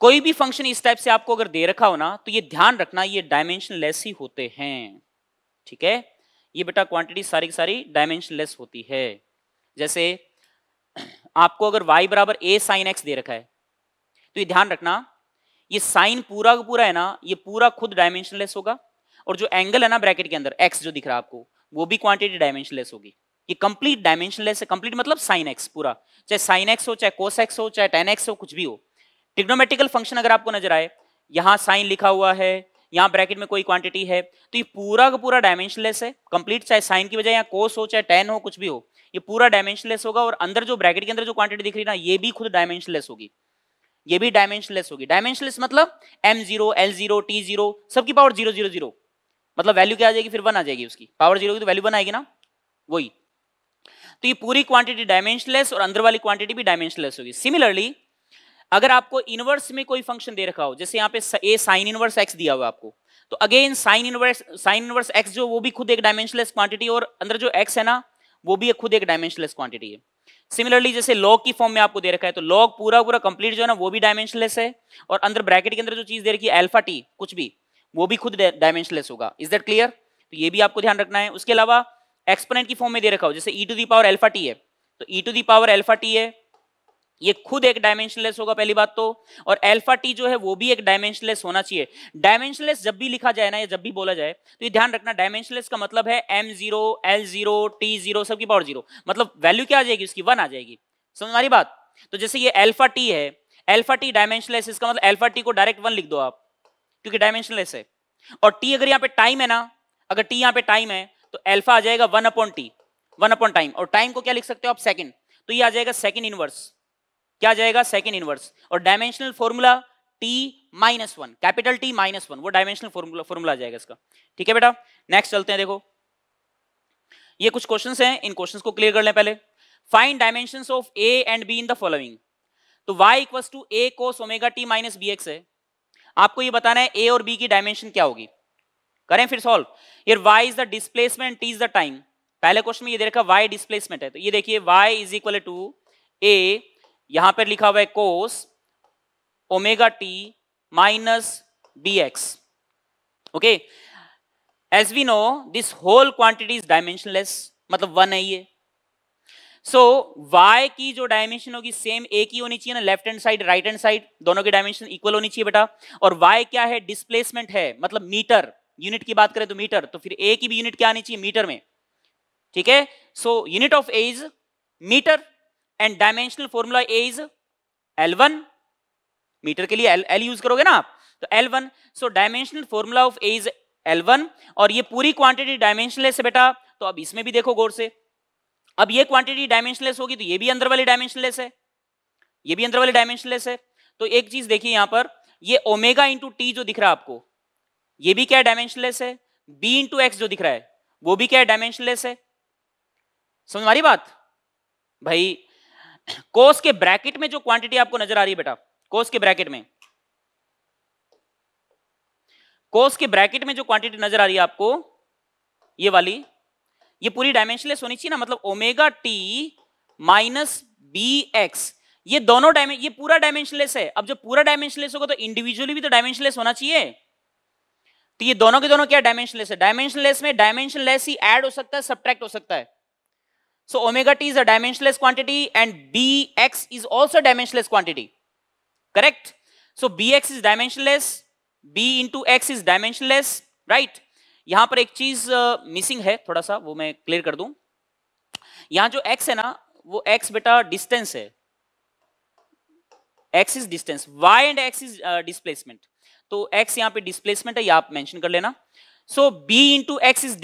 A: कोई भी फंक्शन इस टाइप से आपको अगर दे रखा हो ना तो ये ध्यान रखना ये डायमेंशनलेस ही होते हैं ठीक है ये बेटा क्वांटिटी सारी की सारी डायमेंशनलेस होती है जैसे आपको अगर y बराबर ए साइन एक्स दे रखा है तो ये ध्यान रखना ये साइन पूरा का पूरा है ना ये पूरा खुद डायमेंशनलेस होगा और जो एंगल है ना ब्रैकेट के अंदर एक्स जो दिख रहा है आपको वो भी क्वांटिटी डायमेंशनलेस होगी ये कंप्लीट डायमेंशनलेस है कंप्लीट मतलब साइन एक्स पूरा चाहे साइन एक्स हो चाहे कोस एक्स हो चाहे टेन एक्स हो कुछ भी हो टिग्नोमेटिकल फंक्शन अगर आपको नजर आए यहाँ साइन लिखा हुआ है यहाँ ब्रैकेट में कोई क्वांटिटी है तो ये पूरा का पूरा डायमेंशनलेस है कंप्लीट चाहे साइन की बजाय यहाँ कोस हो चाहे टेन हो कुछ भी हो ये पूरा डायमेंशनलेस होगा और अंदर जो ब्रैकेट के अंदर जो क्वांटिटी दिख रही है ना ये भी खुद डायमेंशनलेस होगी ये भी डायमेंशनलेस होगी डायमेंशनलेस मतलब M zero L zero T zero सबकी पावर जीरो जीरो जीरो मतलब वैल्यू क्या आ जाएगी फिर वन आ जाएगी उसकी पावर जीरो की तो वैल्यू वन आएगी ना वही तो ये पूरी क्वांटिटी डायमेंशनलेस और अंदर वाली क्वांटिटी भी डायमेंशनलेस होगी सिमिलरली अगर आपको इनवर्स में कोई फंक्शन दे रखा हो जैसे यहाँ पे ए साइन इनवर्स एक्स दिया हुआ आपको तो again sine inverse sine inverse X जो वो भी खुद एक डायमेंशनलेस क्वांटिटी और अंदर जो एक्स है ना वो भी खुद एक डायमेंशनलेस क्वांटिटी है सिमिलरली जैसे लॉग की फॉर्म में आपको दे रखा है तो लॉग पूरा पूरा कंप्लीट जो है ना वो भी डायमेंशनलेस है और अंदर ब्रैकेट के अंदर जो चीज दे रखी है एल्फा टी कुछ भी वो भी खुद डायमेंशनलेस होगा इज दैट क्लियर तो ये भी आपको ध्यान रखना है उसके अलावा एक्सपोनेंट की फॉर्म में दे रखा हो जैसे E to the power alpha T है तो E to the power alpha T है ये खुद एक डायमेंशनलेस होगा पहली बात तो और एल्फा टी जो है वो भी एक डायमेंशनलेस होना चाहिए डायमेंशनलेस जब भी लिखा जाए ना या जब भी बोला जाए तो ये ध्यान रखना डायमेंशनलेस का मतलब है M zero L zero T zero सबकी पावर जीरो मतलब वैल्यू क्या आ जाएगी उसकी वन आ जाएगी समझ हमारी बात तो जैसे ये एल्फा टी है एल्फा टी डायमेंशनलेस इसका मतलब एल्फा टी को डायरेक्ट वन लिख दो आप क्योंकि डायमेंशनलेस है और टी अगर यहाँ पे टाइम है ना अगर टी यहाँ पे टाइम है तो एल्फा आ जाएगा one upon T one upon time और टाइम को क्या लिख सकते हो आप सेकंड तो ये आ जाएगा सेकंड इनवर्स क्या जाएगा सेकेंड इनवर्स और dimensional formula T minus one capital T minus one वो डायमेंशनल फॉर्मूला फॉर्मूला जाएगा इसका ठीक है बेटा नेक्स्ट चलते हैं देखो ये कुछ क्वेश्चंस हैं इन क्वेश्चंस को क्लियर कर लें पहले find dimensions of A and B in the following तो y equals to A cos omega T minus B X है आपको ये बताना है ए और बी की डायमेंशन क्या होगी करें फिर सॉल्व ये Y is the displacement T is the time पहले क्वेश्चन में ये दे रखा y डिस्प्लेसमेंट है तो ये देखिए Y is equal to A यहां पर लिखा हुआ है cos omega T minus B X okay as we know this whole quantity is dimensionless मतलब वन है ये सो so, वाई की जो डायमेंशन होगी सेम एक ही होनी चाहिए ना left hand side right hand side दोनों की डायमेंशन इक्वल होनी चाहिए बेटा और वाई क्या है डिस्प्लेसमेंट है मतलब मीटर यूनिट की बात करें तो मीटर तो फिर ए की भी यूनिट क्या आनी चाहिए मीटर में ठीक है so unit of A is metre and dimensional formula A is L one metre के लिए एल एल यूज करोगे ना आप तो L one so dimensional formula of A is L one और ये पूरी क्वांटिटी डायमेंशनलेस है बेटा तो अब इसमें भी देखो गौर से अब ये क्वांटिटी डायमेंशनलेस होगी तो ये भी अंदर वाली डायमेंशनलेस है ये भी अंदर वाली डायमेंशनलेस है तो एक चीज देखिए यहां पर ये ओमेगा इंटू टी जो दिख रहा है आपको ये भी क्या डायमेंशनलेस है बी इंटू एक्स जो दिख रहा है वो भी क्या डायमेंशनलेस है समझ हमारी बात भाई कोस के ब्रैकेट में जो क्वांटिटी आपको नजर आ रही है बेटा कोस के ब्रैकेट में कोस के ब्रैकेट में जो क्वांटिटी नजर आ रही है आपको ये वाली ये पूरी डायमेंशनलेस होनी चाहिए ना मतलब omega T minus B X ये दोनों डायमें ये पूरा डायमेंशनलेस है अब जब पूरा डायमेंशनलेस होगा तो इंडिविजुअली भी तो डायमेंशनलेस होना चाहिए तो ये दोनों के दोनों क्या डायमेंशनलेस है डायमेंशनलेस में डायमेंशनलेस ही एड हो सकता है सब्ट्रैक्ट हो सकता है So omega t is a dimensionless quantity and bx is also a dimensionless quantity. Correct? So bx is dimensionless, b into x is dimensionless, right? yahan par ek cheez uh, missing hai thoda sa wo main clear kar dun yahan jo x hai na wo x beta distance hai x is distance y and x is uh, displacement to x yahan pe displacement hai ये aap mention kar lena so B into X is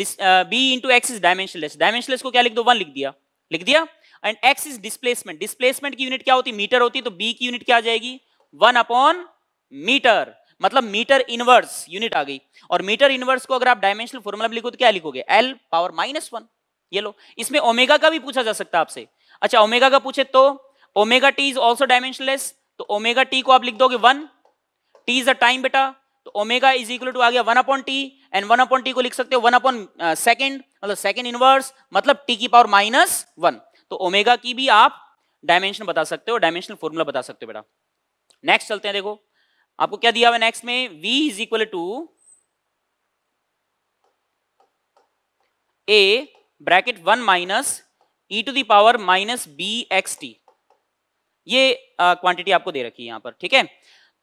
A: B into X is dimensionless dimensionless को क्या लिख दो one लिख दिया लिख दिया and X is displacement displacement की यूनिट क्या होती है मीटर होती है तो बी की यूनिट क्या आ जाएगी वन अपॉन मीटर मतलब मीटर इनवर्स यूनिट आ गई और मीटर इनवर्स को अगर आप डायमेंशनल फॉर्मूला में लिखो तो क्या लिखोगे एल पावर माइनस वन ये लो इसमें ओमेगा का भी पूछा जा सकता है आपसे अच्छा ओमेगा का पूछे तो omega T is also dimensionless तो ओमेगा टी को आप लिख दोगे one T is a time बेटा तो ओमेगा इज इक्वल टू आ गया one upon T and one upon T को लिख सकते हो वन अपॉन सेकेंड मतलब सेकेंड इनवर्स मतलब टी की पावर माइनस वन तो ओमेगा की भी आप डायमेंशन बता सकते हो डायमेंशनल फॉर्मूला बता सकते हो बेटा नेक्स्ट चलते हैं देखो आपको क्या दिया हुआ नेक्स्ट में v is equal to A bracket one minus E to the power minus B X T ये क्वांटिटी uh, आपको दे रखी है यहां पर ठीक है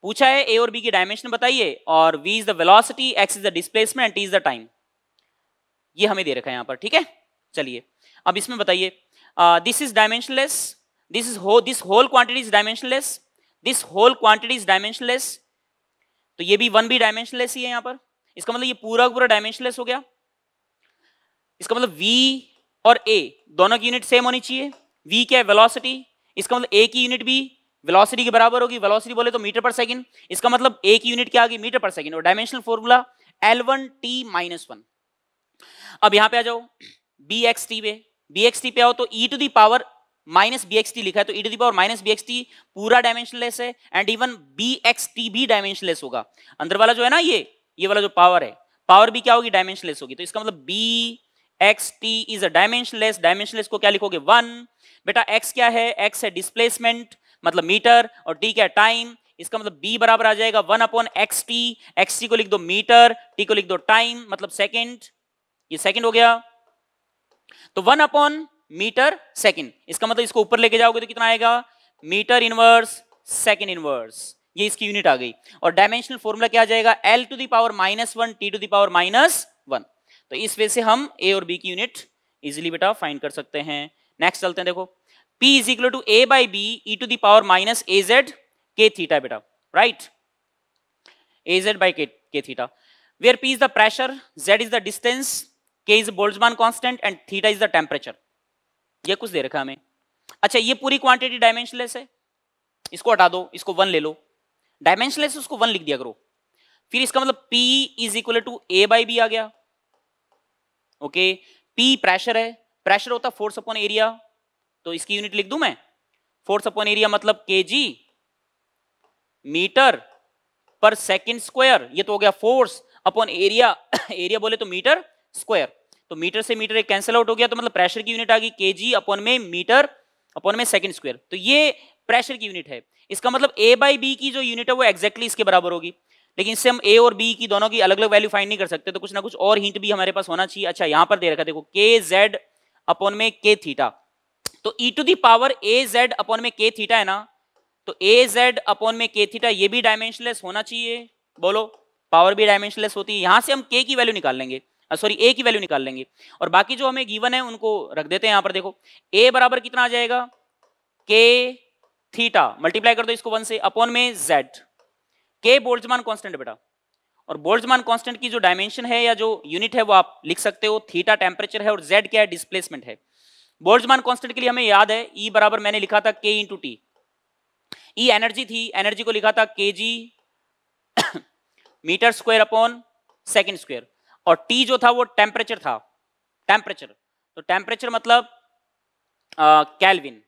A: पूछा है ए और बी की डायमेंशन बताइए और V is the velocity X is the displacement is the time ये हमें दे रखा है यहां पर ठीक है चलिए अब इसमें बताइए this is dimensionless this is हो this whole quantity is dimensionless this whole quantity is dimensionless तो ये भी वन भी डायमेंशनलेस ही है यहां पर इसका मतलब ये पूरा पूरा डायमेंशनलेस हो गया इसका मतलब वी और ए दोनों की यूनिट सेम होनी चाहिए वी क्या है वेलोसिटी इसका मतलब ए की यूनिट भी वेलोसिटी के बराबर होगी वेलोसिटी बोले तो मीटर पर सेकंड इसका मतलब एक यूनिट क्या आ गई मीटर पर सेकंड और dimensional formula L one T minus one अब यहां पे आ जाओ बी एक्स टी पे बी एक्स टी पे आओ तो E to the power minus B X T लिखा है तो E to the power minus B X T पूरा डायमेंशनलेस है and even B X T भी डायमेंशनलेस होगा अंदर वाला जो है ना ये ये वाला जो पावर है पावर भी क्या होगी डायमेंशनलेस होगी तो इसका मतलब B X T is a dimensionless dimensionless को क्या लिखोगे वन बेटा एक्स क्या है एक्स है डिस्प्लेसमेंट मतलब मीटर और टी क्या टाइम इसका मतलब बी बराबर आ जाएगा one upon X T X T को लिख दो मीटर टी को लिख दो टाइम मतलब सेकेंड ये सेकेंड हो गया तो वन अपॉन मीटर सेकेंड इसका मतलब इसको ऊपर लेके जाओगे तो कितना आएगा मीटर इनवर्स सेकेंड इनवर्स ये इसकी यूनिट आ गई और डायमेंशनल फॉर्मूला क्या आ जाएगा L to the power minus one T to the power minus one तो इस वे से हम ए और बी की यूनिट इजिली बेटा फाइंड कर सकते हैं नेक्स्ट चलते हैं देखो p is equal to a by b e to the power minus a z k theta beta right a z by k, k theta where p is the pressure z is the distance k is Boltzmann constant and theta is the temperature ये कुछ दे रखा हमें acha ye puri quantity dimensionless hai isko hata do isko 1 le lo dimensionless उसको one लिख दिया करो फिर इसका मतलब P is equal to A by B आ गया ओके okay. P प्रेशर है प्रेशर होता है फोर्स अपॉन एरिया तो इसकी यूनिट लिख दू मैं फोर्स अपॉन एरिया मतलब के मीटर पर सेकेंड स्क्वायर ये तो हो गया फोर्स अपॉन एरिया एरिया बोले तो मीटर स्क्वायर तो मीटर से मीटर एक कैंसिल आउट हो गया तो मतलब प्रेशर की यूनिट आ गई के जी अपॉन में मीटर अपॉन में सेकंड स्क्वायर तो ये प्रेशर की यूनिट है इसका मतलब ए बाई बी की जो यूनिट है वो एक्जैक्टली exactly इसके बराबर होगी लेकिन इससे हम ए और बी की दोनों की अलग अलग वैल्यू फाइंड नहीं कर सकते तो कुछ ना कुछ और हिंट भी हमारे पास होना चाहिए अच्छा यहां पर दे रखा देखो के जेड अपॉन में के थीटा तो e to the power A Z upon में के थीटा है ना तो ए जेड अपॉन में के थीटा ये भी डायमेंशनलेस होना चाहिए बोलो पावर भी डायमेंशनलेस होती है यहां से हम के की वैल्यू निकाल लेंगे सॉरी ए की वैल्यू निकाल लेंगे और बाकी जो हमें गिवन है उनको रख देते हैं यहां पर देखो ए बराबर कितना आ जाएगा के थीटा मल्टीप्लाई कर दो इसको वन से अपॉन में जेड के बोल्टजमान कांस्टेंट बेटा और बोल्टजमान कांस्टेंट की जो डायमेंशन है या जो यूनिट है वो आप लिख सकते हो थीटा टेम्परेचर है और जेड क्या है डिस्प्लेसमेंट है बोल्ट्जमान कांस्टेंट के लिए हमें याद है ई e बराबर मैंने लिखा था k into T E energy थी एनर्जी को लिखा था के जी metre square upon second square और टी जो था वो टेम्परेचर था टेम्परेचर तो टेम्परेचर मतलब कैलविन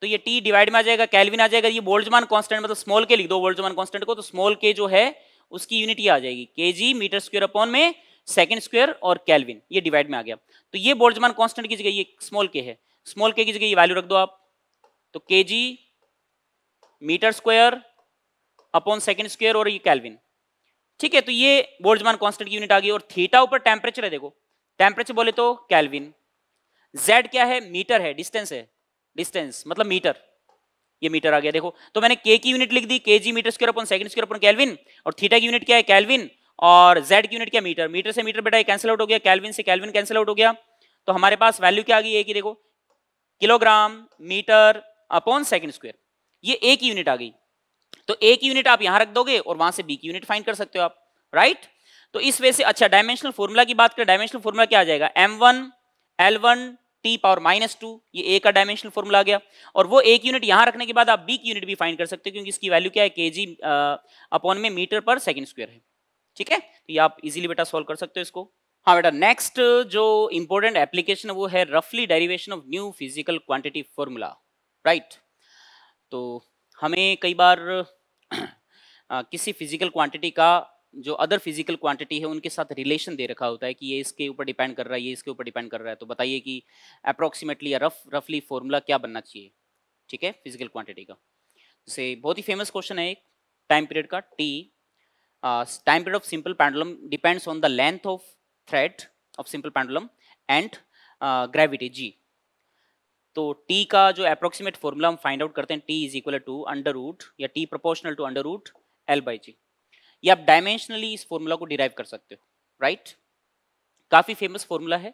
A: तो ये टी डिवाइड में आ जाएगा कैलविन आ जाएगा ये बोल्टजमान कॉन्स्टेंट मतलब स्मॉल के लिख दो बोल्टजमान कॉन्स्टेंट को तो स्मॉल के जो है उसकी यूनिट आ जाएगी के जी मीटर स्क्वायर अपॉन में सेकेंड स्क्वेयर और कैलविन ये डिवाइड में आ गया तो ये बोर्डजमान कॉन्स्टेंट की जगह ये स्मॉल के है स्मॉल के की जगह ये वैल्यू रख दो आप तो के जी metre square upon second square और ये कैलविन ठीक है तो ये बोर्डजमान कॉन्स्टेंट की यूनिट आ गई और थीटा ऊपर टेम्परेचर है देखो टेम्परेचर बोले तो कैलविन जेड क्या है मीटर है डिस्टेंस है डिस्टेंस मतलब मीटर ये मीटर आ गया देखो तो मैंने के की यूनिट लिख दी के जी metre square upon second square upon kelvin और थीटा की यूनिट क्या है कैलविन और जेड की यूनिट क्या मीटर मीटर से मीटर बेटा ये कैंसिल आउट हो गया कैलविन से कैलविन कैंसिल आउट हो गया तो हमारे पास वैल्यू क्या आ गई एक ही देखो kilogram metre upon second square ये एक यूनिट आ गई तो एक यूनिट आप यहां रख दोगे और वहां से बी की यूनिट फाइंड कर सकते हो आप राइट तो इस वे से अच्छा डायमेंशनल फॉर्मूला की बात करें डायमेंशनल फॉर्मूला क्या आ जाएगा M one L one T power minus two ये ए का डायमेंशनल फॉर्मूला आ गया और वो एक यूनिट यहां रखने के बाद आप बी की यूनिट भी फाइंड कर सकते हो क्योंकि इसकी वैल्यू क्या है के जी अपॉन में मीटर पर सेकेंड स्क्वायर है ठीक है तो ये आप इजीली बेटा सॉल्व कर सकते हो इसको हाँ बेटा नेक्स्ट जो इंपॉर्टेंट एप्लीकेशन है वो है रफली derivation of new physical quantity formula right तो हमें कई बार आ, किसी फिजिकल क्वांटिटी का जो अदर फिजिकल क्वांटिटी है उनके साथ रिलेशन दे रखा होता है कि ये इसके ऊपर डिपेंड कर रहा है ये इसके ऊपर डिपेंड कर रहा है तो बताइए कि अप्रोक्सीमेटली रफ रफली फॉर्मूला क्या बनना चाहिए ठीक है फिजिकल क्वांटिटी का जैसे बहुत ही फेमस क्वेश्चन है एक टाइम पीरियड का T uh, time period of simple pendulum depends on the length of thread of simple pendulum and uh, gravity g तो t का जो अप्रोक्सीमेट फॉर्मूला हम फाइंड आउट करते हैं t is equal to under root या t proportional to under root L by G या आप dimensionally इस फॉर्मूला को डिराइव कर सकते हो राइट काफ़ी फेमस फॉर्मूला है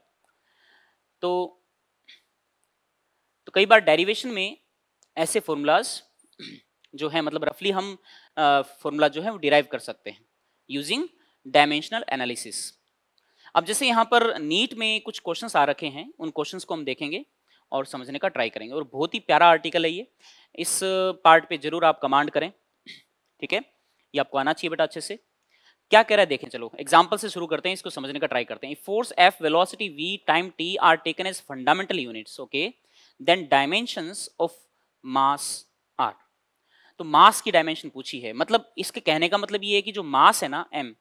A: तो तो कई बार डेरिवेशन में ऐसे फॉर्मूलाज जो है मतलब रफली हम फॉर्मूला जो है वो डिराइव कर सकते हैं यूजिंग डायमेंशनल एनालिसिस अब जैसे यहाँ पर नीट में कुछ क्वेश्चंस आ रखे हैं उन क्वेश्चंस को हम देखेंगे और समझने का ट्राई करेंगे और बहुत ही प्यारा आर्टिकल है ये इस पार्ट पे जरूर आप कमांड करें ठीक है ये आपको आना चाहिए बेटा अच्छे से क्या कह रहा है देखें चलो एग्जाम्पल से शुरू करते हैं इसको समझने का ट्राई करते हैं force F velocity V time T are taken as fundamental units okay then dimensions of mass are तो मास की डायमेंशन पूछी है मतलब इसके कहने का मतलब ये है कि जो मास है ना एम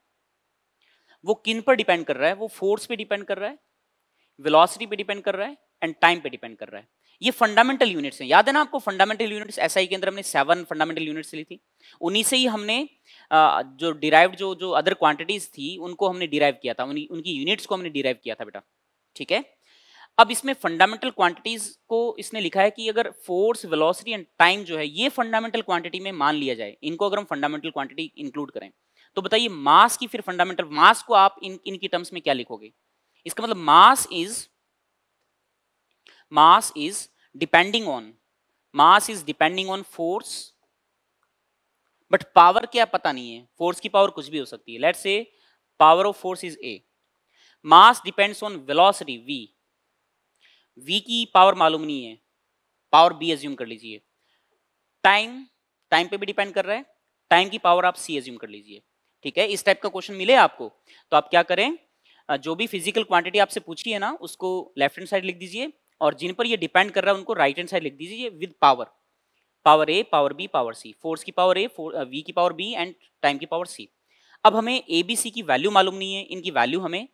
A: वो किन पर डिपेंड कर रहा है वो फोर्स पे डिपेंड कर रहा है वेलोसिटी पे डिपेंड कर रहा है एंड टाइम पे डिपेंड कर रहा है ये फंडामेंटल यूनिट्स हैं याद है ना आपको फंडामेंटल यूनिट्स एसआई के अंदर हमने सेवन फंडामेंटल यूनिट्स ली थी उन्हीं से ही हमने जो डिराइव जो जो अदर क्वांटिटीज थी उनको हमने डिराइव किया था उनकी यूनिट्स को हमने डिराइव किया था बेटा ठीक है अब इसमें फंडामेंटल क्वांटिटीज को इसने लिखा है कि अगर फोर्स वेलोसिटी एंड टाइम जो है ये फंडामेंटल क्वांटिटी में मान लिया जाए इनको अगर हम फंडामेंटल क्वांटिटी इंक्लूड करें तो बताइए मास की फिर फंडामेंटल मास को आप इन इनकी टर्म्स में क्या लिखोगे इसका मतलब mass is mass is depending on mass is depending on force but power क्या पता नहीं है फोर्स की पावर कुछ भी हो सकती है let say power of force is A mass depends on velocity V V की पावर मालूम नहीं है पावर बी एज्यूम कर लीजिए टाइम टाइम पे भी डिपेंड कर रहा है टाइम की पावर आप सी एज्यूम कर लीजिए ठीक है इस टाइप का क्वेश्चन मिले आपको तो आप क्या करें जो भी फिजिकल क्वांटिटी आपसे पूछी है ना उसको लेफ्ट हैंड साइड लिख दीजिए और जिन पर ये डिपेंड कर रहा है उनको राइट हैंड साइड लिख दीजिए with power power A power B power C force की पावर ए वी की पावर बी एंड टाइम की पावर सी अब हमें ए बी सी की वैल्यू मालूम नहीं है इनकी वैल्यू हमें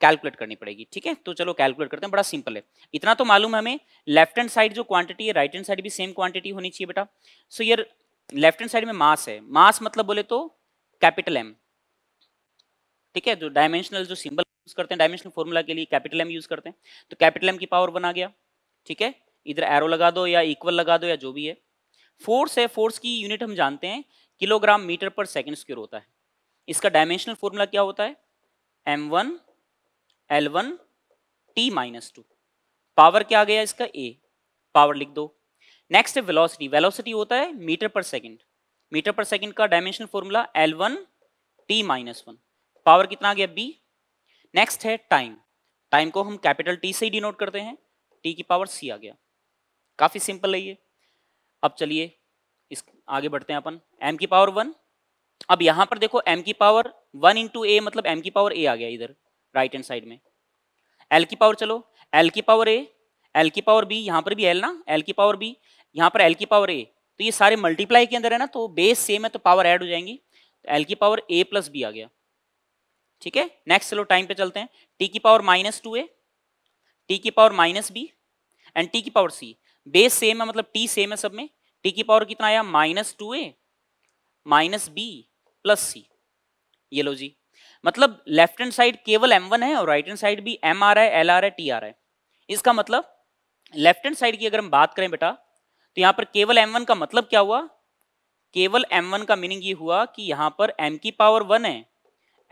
A: कैलकुलेट करनी पड़ेगी ठीक है तो चलो कैलकुलेट करते हैं बड़ा सिंपल है इतना तो मालूम है हमें लेफ्ट हैंड साइड जो क्वांटिटी है राइट हैंड साइड भी सेम क्वांटिटी होनी चाहिए बेटा सो यार लेफ्ट हैंड साइड में मास है मास मतलब बोले तो कैपिटल एम ठीक है जो डायमेंशनल जो सिंबल यूज करते हैं डायमेंशनल फॉर्मूला के लिए कैपिटल एम यूज करते हैं तो कैपिटल एम की पावर बना गया ठीक है इधर एरो लगा दो या इक्वल लगा दो या जो भी है फोर्स है फोर्स की यूनिट हम जानते हैं किलोग्राम मीटर पर सेकेंड स्क्योर होता है इसका डायमेंशनल फॉर्मूला क्या होता है M one L one T minus two power क्या आ गया इसका ए पावर लिख दो नेक्स्ट है वेलोसिटी वेलोसिटी होता है मीटर पर सेकंड मीटर पर सेकंड का dimension formula L one T minus one power कितना आ गया बी नेक्स्ट है टाइम टाइम को हम कैपिटल टी से ही डिनोट करते हैं टी की पावर सी आ गया काफ़ी सिंपल है ये अब चलिए इस आगे बढ़ते हैं अपन एम की पावर वन अब यहाँ पर देखो एम की पावर वन इंटू ए मतलब एम की पावर ए आ गया इधर राइट हैंड साइड में एल की पावर चलो एल की पावर ए एल की पावर बी यहाँ पर भी एल ना एल की पावर बी यहाँ पर एल की पावर ए तो ये सारे मल्टीप्लाई के अंदर है ना तो बेस सेम है तो पावर ऐड हो जाएंगी तो एल की पावर ए प्लस बी आ गया ठीक है नेक्स्ट चलो टाइम पे चलते हैं टी की power minus two A T की power minus B and T की पावर सी बेस सेम है मतलब टी सेम है सब में टी की पावर कितना आया minus two A minus B plus C ये लो जी मतलब लेफ्ट हैंड साइड केवल एम वन है और राइट हैंड साइड भी एम आ रहा है एल आ रहा है टी आ रहा है इसका मतलब लेफ्ट हैंड साइड की अगर हम बात करें बेटा तो यहाँ पर केवल एम वन का मतलब क्या हुआ केवल एम वन का मीनिंग ये हुआ कि यहाँ पर एम की पावर वन है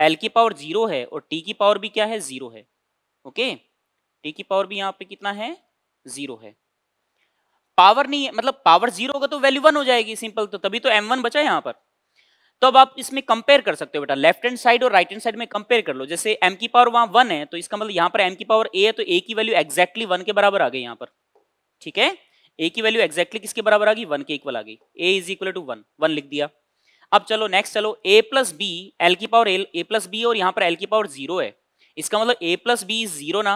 A: एल की पावर जीरो है और टी की पावर भी क्या है जीरो है ओके टी की पावर भी यहाँ पर कितना है जीरो है पावर नहीं है मतलब पावर जीरो होगा तो वैल्यू वन हो जाएगी सिंपल तो तभी तो एम वन बचा है यहाँ पर तो अब आप इसमें कंपेयर कर सकते हो बेटा लेफ्ट हैंड साइड और राइट हैंड साइड में कंपेयर कर लो जैसे एम की पावर वहां वन है तो इसका मतलब यहां पर एम की पावर ए है तो ए की वैल्यू एक्जैक्टली वन के बराबर आ गई यहां पर ठीक है ए की वैल्यू एक्जैक्टली किसके बराबर आ गई वन के इक्वल आ गई A is equal to one one लिख दिया अब चलो नेक्स्ट चलो ए प्लस बी एल की power L A plus B और यहां पर एल की पावर जीरो है इसका मतलब A plus B is zero ना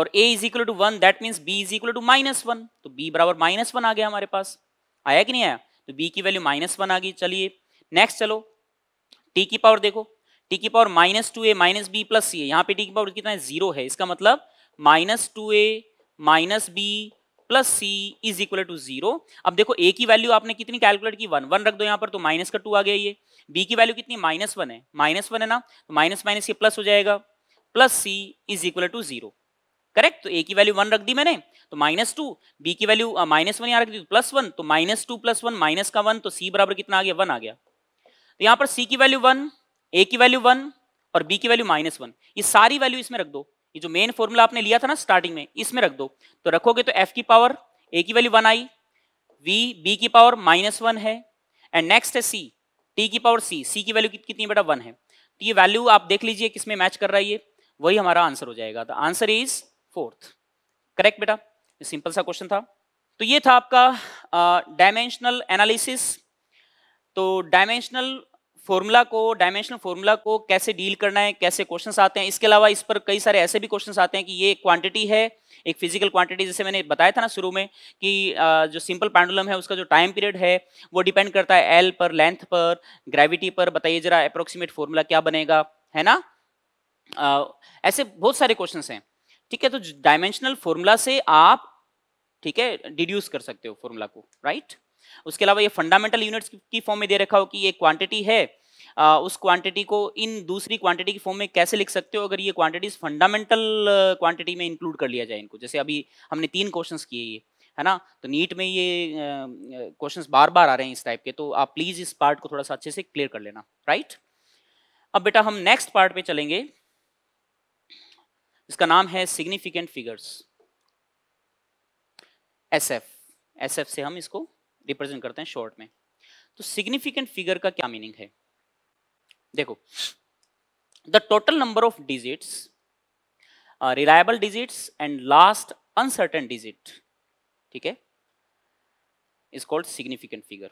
A: और A is equal to one that mean B is equal to minus one तो बी बराबर माइनस वन आ गया हमारे पास आया कि नहीं आया तो बी की वैल्यू माइनस वन आ गई चलिए नेक्स्ट चलो टी की पावर देखो टी की power minus two A minus B plus C है यहाँ पे टी की पावर कितना है जीरो है इसका मतलब minus two A minus B plus C is equal to zero अब देखो ए की वैल्यू आपने कितनी कैलकुलेट की वन वन रख दो यहाँ पर तो माइनस का टू आ गया ये बी की वैल्यू कितनी माइनस वन है माइनस वन है ना तो माइनस माइनस ये प्लस हो जाएगा plus C is equal to zero correct तो ए की वैल्यू वन रख दी मैंने तो माइनस टू बी की वैल्यू माइनस वन यहाँ रख दी प्लस वन तो minus two plus one minus का वन तो सी बराबर कितना आ गया वन आ गया तो यहाँ पर सी की वैल्यू वन ए की वैल्यू वन और बी की वैल्यू माइनस वन ये सारी वैल्यू इसमें रख दो ये जो मेन फॉर्मूला आपने लिया था ना स्टार्टिंग में इसमें रख दो तो रखोगे तो एफ की पावर ए की वैल्यू वन आई वी बी की पावर माइनस वन है एंड नेक्स्ट है सी टी की पावर सी सी की वैल्यू कितनी बेटा वन है तो ये वैल्यू आप देख लीजिए किसमें मैच कर रहा है ये वही हमारा आंसर हो जाएगा तो आंसर इज फोर्थ करेक्ट बेटा सिंपल सा क्वेश्चन था तो ये था आपका डायमेंशनल एनालिसिस तो डायमेंशनल फॉर्मूला को डायमेंशनल फॉर्मूला को कैसे डील करना है कैसे क्वेश्चंस आते हैं इसके अलावा इस पर कई सारे ऐसे भी क्वेश्चंस आते हैं कि ये क्वांटिटी है एक फिजिकल क्वांटिटी जैसे मैंने बताया था ना शुरू में कि जो सिंपल पैंडुलम है उसका जो टाइम पीरियड है वो डिपेंड करता है एल पर लेंथ पर ग्रेविटी पर बताइए जरा अप्रोक्सीमेट फॉर्मूला क्या बनेगा है ना आ, ऐसे बहुत सारे क्वेश्चन हैं ठीक है तो डायमेंशनल फॉर्मूला से आप ठीक है डिड्यूस कर सकते हो फॉर्मूला को राइट उसके अलावा ये फंडामेंटल यूनिट्स की फॉर्म में दे रखा हो कि ये क्वांटिटी है आ, उस क्वांटिटी को इन दूसरी क्वांटिटी की फॉर्म में कैसे लिख सकते हो अगर ये क्वांटिटीज फंडामेंटल क्वांटिटी में इंक्लूड कर लिया जाए इनको जैसे अभी हमने तीन क्वेश्चन किए ये है ना तो नीट में ये क्वेश्चंस बार बार आ रहे हैं इस टाइप के तो आप प्लीज़ इस पार्ट को थोड़ा सा अच्छे से क्लियर कर लेना राइट अब बेटा हम नेक्स्ट पार्ट पे चलेंगे इसका नाम है significant figures S F S F से हम इसको रिप्रेजेंट करते हैं शॉर्ट में तो सिग्निफिकेंट फिगर का क्या मीनिंग है देखो the total number of digits reliable digits and last uncertain digit ठीक है इज कॉल्ड सिग्निफिकेंट फिगर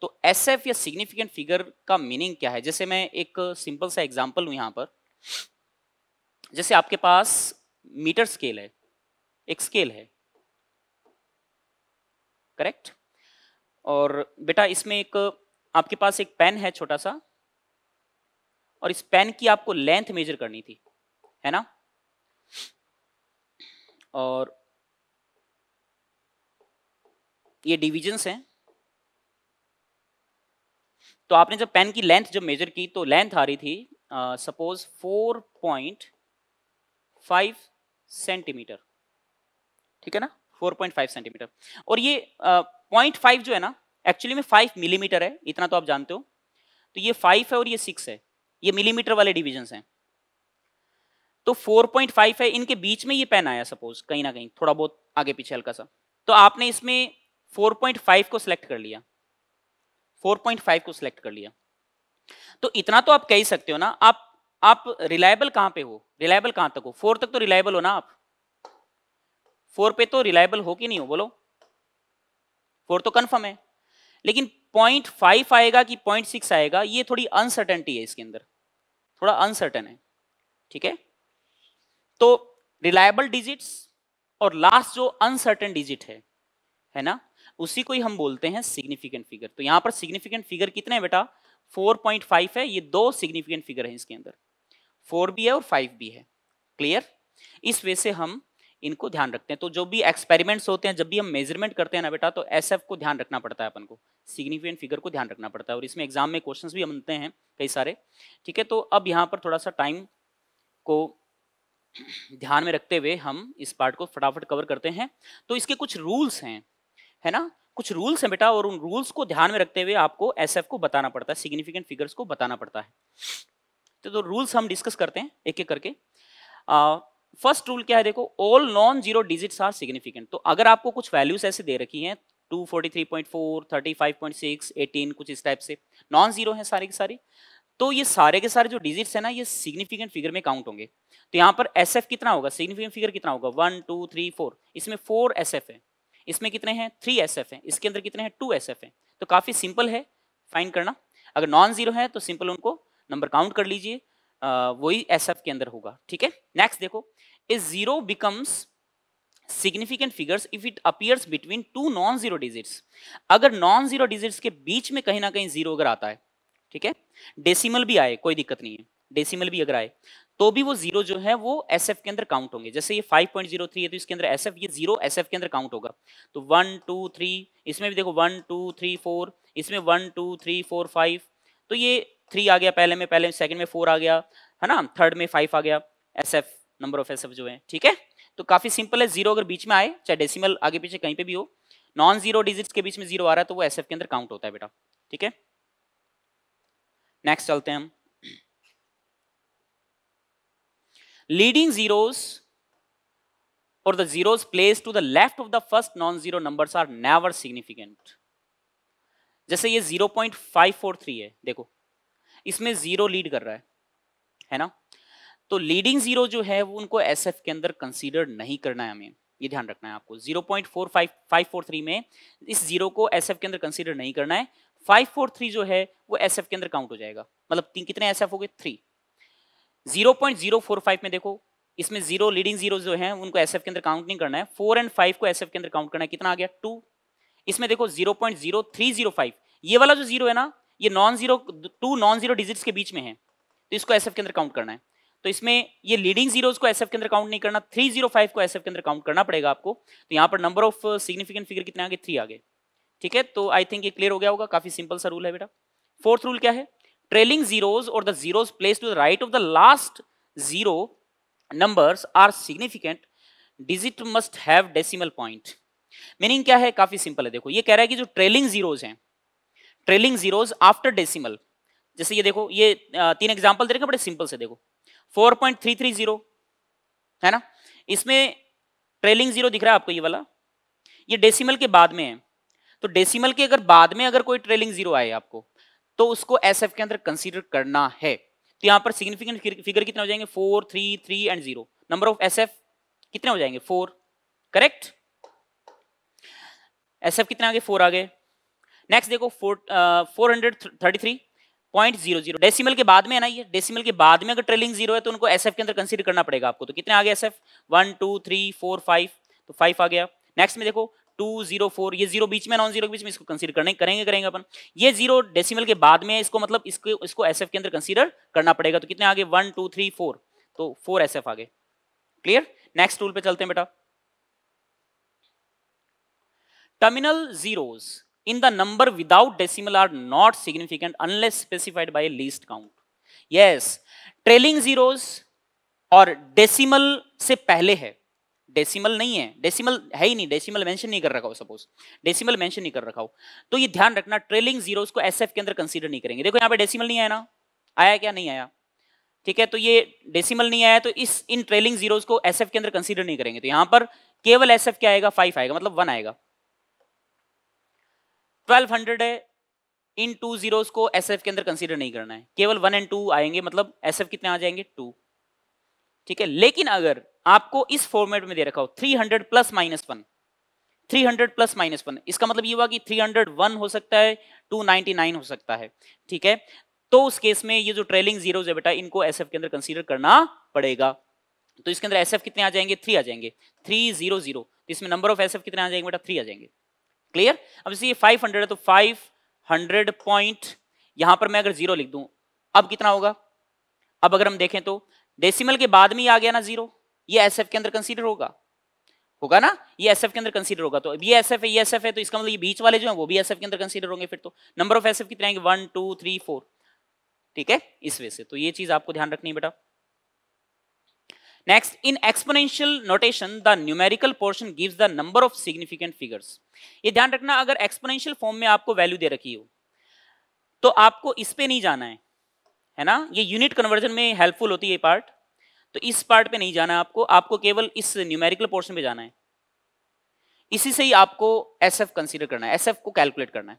A: तो एस एफ या सिग्निफिकेंट फिगर का मीनिंग क्या है जैसे मैं एक सिंपल सा एग्जाम्पल हूं यहां पर जैसे आपके पास मीटर स्केल है एक स्केल है करेक्ट और बेटा इसमें एक आपके पास एक पेन है छोटा सा और इस पेन की आपको लेंथ मेजर करनी थी है ना और ये डिविजन्स हैं तो आपने जब पेन की लेंथ जब मेजर की तो लेंथ आ रही थी suppose four point five centimetre ठीक है ना 4.5 सेंटीमीटर और ये पॉइंट uh, जो है ना एक्चुअली में 5 मिलीमीटर है इतना तो आप जानते हो तो ये 5 है और ये 6 है ये मिलीमीटर वाले डिविजन हैं तो 4.5 है इनके बीच में ये पेन आया सपोज कहीं ना कहीं थोड़ा बहुत आगे पीछे हल्का सा तो आपने इसमें 4.5 को सिलेक्ट कर लिया 4.5 को सिलेक्ट कर लिया तो इतना तो आप कह सकते हो ना आप आप रिलायबल कहां पे हो रिलायबल कहां तक हो फोर तक तो रिलायबल हो ना आप फोर पे तो रिलायबल हो कि नहीं हो बोलो फोर तो कंफर्म है लेकिन पॉइंट फाइव आएगा कि पॉइंट सिक्स आएगा ये थोड़ी अनसर्टेनिटी है इसके अंदर थोड़ा अनसर्टन है ठीक है तो रिलायबल डिजिट्स और लास्ट जो अनसर्टन डिजिट है है ना उसी को ही हम बोलते हैं सिग्निफिकेंट फिगर तो यहां पर सिग्निफिकेंट फिगर कितने बेटा 4.5 है ये दो सिग्निफिकेंट फिगर है इसके अंदर फोर भी है और फाइव भी है क्लियर इस वे से हम इनको ध्यान रखते हैं तो जो भी एक्सपेरिमेंट्स होते हैं जब भी हम मेजरमेंट करते हैं ना बेटा तो एस को ध्यान रखना पड़ता है अपन को सिग्निफिकेंट फिगर को ध्यान रखना पड़ता है और इसमें एग्जाम में क्वेश्चन भी बनते हैं कई सारे ठीक है तो अब यहाँ पर थोड़ा सा टाइम को ध्यान में रखते हुए हम इस पार्ट को फटाफट कवर करते हैं तो इसके कुछ रूल्स हैं है ना कुछ रूल्स हैं बेटा और उन रूल्स को ध्यान में रखते हुए आपको एसएफ को बताना पड़ता है सिग्निफिकेंट फिगर्स को बताना पड़ता है तो जो रूल्स हम डिस्कस करते हैं एक एक करके फर्स्ट रूल क्या है देखो all non zero digits are significant तो अगर आपको कुछ वैल्यूज ऐसे दे रखी हैं 243.4, 35.6, 18 कुछ इस टाइप से नॉन जीरो हैं सारे के सारे तो ये सारे के सारे जो डिजिट्स हैं ना ये सिग्निफिकेंट फिगर में काउंट होंगे तो यहाँ पर एस कितना होगा सिग्निफिकेंट फिगर कितना होगा वन टू थ्री फोर इसमें फोर एस है इसमें कितने हैं थ्री एस है इसके अंदर कितने हैं टू एस तो है तो काफ़ी सिंपल है फाइन करना अगर नॉन जीरो है तो सिंपल उनको नंबर काउंट कर लीजिए वही एस के अंदर होगा ठीक है नेक्स्ट देखो a zero becomes significant figures if it appears between two non zero digits अगर नॉन जीरो डिजिट्स के बीच में कहीं ना कहीं जीरो अगर आता है ठीक है डेसिमल भी आए कोई दिक्कत नहीं है डेसिमल भी अगर आए तो भी वो जीरो जो है वो एस के अंदर काउंट होंगे जैसे ये 5.03 है तो इसके अंदर एस ये जीरो एस के अंदर काउंट होगा तो वन टू थ्री इसमें भी देखो वन टू थ्री फोर इसमें one two three four five तो ये थ्री आ गया पहले में पहले सेकंड में फोर आ गया है ना थर्ड में फाइव आ गया S F number of S F जो है ठीक है तो काफी सिंपल है जीरो अगर बीच में आए चाहे डेसिमल आगे पीछे कहीं पे भी हो नॉन जीरो डिजिट्स के बीच में जीरो आ रहा है तो वो एस एफ के अंदर काउंट होता है बेटा ठीक है नेक्स्ट चलते हैं हम लीडिंग zeros और the zeros place to the left of the first non zero numbers are never significant जैसे ये 0.543 है देखो इसमें जीरो लीड कर रहा है है ना तो लीडिंग जीरो जो है वो उनको एस के अंदर कंसीडर नहीं करना है हमें ये ध्यान रखना है आपको 0.45543 में इस जीरो को एस के अंदर कंसीडर नहीं करना है 543 जो है वो एस के अंदर काउंट हो जाएगा मतलब तीन कितने एस हो गए थ्री फाइव में देखो इसमें जीरो लीडिंग जीरो जो है उनको एस के अंदर काउंट नहीं करना है फोर एंड फाइव को एस के अंदर काउंट करना है कितना आ गया टू इसमें देखो फाइव ये वाला जो जीरो है ना ये non zero two non zero digits के बीच में है तो इसको एस के अंदर काउंट करना है तो इसमें ये लीडिंग जीरोस को एसएफ के अंदर काउंट नहीं करना 305 को एसएफ के अंदर काउंट करना पड़ेगा आपको तो यहाँ पर नंबर ऑफ सिग्निफिकेंट फिगर कितने आगे थ्री आगे ठीक है तो आई थिंक ये क्लियर हो गया होगा काफी सिंपल सा रूल है बेटा फोर्थ रूल क्या है ट्रेलिंग जीरोज और the zeros place to the right of the last zero numbers are significant digit must have decimal point meaning क्या है काफी सिंपल है देखो ये कह रहा है कि जो ट्रेलिंग जीरोज हैं ट्रेलिंग जीरोज आफ्टर डेसिमल जैसे ये देखो ये तीन एग्जाम्पल दे रखे बड़े सिंपल से देखो 4.330 है ना इसमें ट्रेलिंग जीरो दिख रहा है आपको ये वाला ये डेसिमल के बाद में है तो डेसिमल के अगर बाद में अगर कोई ट्रेलिंग जीरो आए आपको तो उसको एस के अंदर कंसिडर करना है तो यहाँ पर सिग्निफिकेंट फिगर कितने हो जाएंगे four three three and zero number of S कितने हो जाएंगे फोर करेक्ट एस कितने आगे फोर आ गए नेक्स्ट देखो four four hundred thirty three point zero zero decimal के बाद में है ना ये डेसिमल के बाद में अगर ट्रेलिंग जीरो है तो उनको एसएफ के अंदर कंसीडर करना पड़ेगा आपको तो कितने आ गया SF one two three four five तो फाइव आ गया नेक्स्ट में देखो टू जीरो फोर ये जीरो बीच में नॉन जीरो के बीच में इसको कंसीडर करने करेंगे करेंगे अपन ये जीरो डेसिमल के बाद में इसको मतलब इसको इसको एसएफ के अंदर कंसीडर करना पड़ेगा तो कितने आगे वन टू थ्री फोर तो फोर एस एफ आगे क्लियर नेक्स्ट रूल पे चलते हैं बेटा terminal zeros in the number without decimal are not significant unless specified by a least count yes trailing zeros और डेसिमल से पहले है डेसिमल नहीं है डेसिमल है ही नहीं डेसिमल मेंशन नहीं कर रखा हो सपोज डेसिमल मेंशन नहीं कर रखा हो तो ये ध्यान रखना ट्रेलिंग जीरोस को एसएफ के अंदर कंसीडर नहीं करेंगे देखो यहाँ पे डेसिमल नहीं आया ना आया क्या नहीं आया ठीक है तो ये डेसिमल नहीं आया तो इस इन ट्रेलिंग जीरोस को एसएफ के अंदर कंसीडर नहीं करेंगे तो यहाँ पर केवल एसएफ क्या आएगा फाइव आएगा मतलब वन आएगा ट्वेल्व हंड्रेड है इन टू जीरोस को एस के अंदर कंसीडर नहीं करना है केवल वन एंड टू आएंगे मतलब एस कितने आ जाएंगे टू ठीक है लेकिन अगर आपको इस फॉर्मेट में दे रखा हो 300 plus minus one three hundred plus minus one इसका मतलब ये हुआ कि थ्री हंड्रेड वन हो सकता है टू नाइनटी नाइन हो सकता है ठीक है तो उस केस में ये जो ट्रेलिंग जीरोज है बेटा इनको एसएफ के अंदर कंसीडर करना पड़ेगा तो इसके अंदर एसएफ कितने आ जाएंगे थ्री आ जाएंगे थ्री जीरो जीरो इसमें नंबर ऑफ एसएफ कितने आ जाएंगे बेटा थ्री आ जाएंगे क्लियर अब जैसे ये 500 है तो 500 पॉइंट यहां पर मैं अगर जीरो लिख दूं अब कितना होगा अब अगर हम देखें तो डेसिमल के बाद में ही आ गया ना जीरो ये एसएफ के अंदर कंसीडर होगा होगा ना ये एसएफ के अंदर कंसीडर होगा तो अब ये एसएफ है ये एसएफ है तो इसका मतलब ये बीच वाले जो है वो भी एसएफ के अंदर कंसीडर होंगे फिर तो नंबर ऑफ एसएफ कितने आएंगे वन टू थ्री फोर ठीक है इस वजह से तो ये चीज आपको ध्यान रखनी है बेटा Next, in exponential notation, the numerical portion gives the number of significant figures. ये ध्यान रखना अगर exponential form में आपको value दे रखी हो तो आपको इस पे नहीं जाना है है ना ये यूनिट कन्वर्जन में हेल्पफुल होती है ये पार्ट तो इस पार्ट पे नहीं जाना है आपको आपको केवल इस न्यूमेरिकल पोर्शन पे जाना है इसी से ही आपको एफ कंसिडर करना है एफ को कैलकुलेट करना है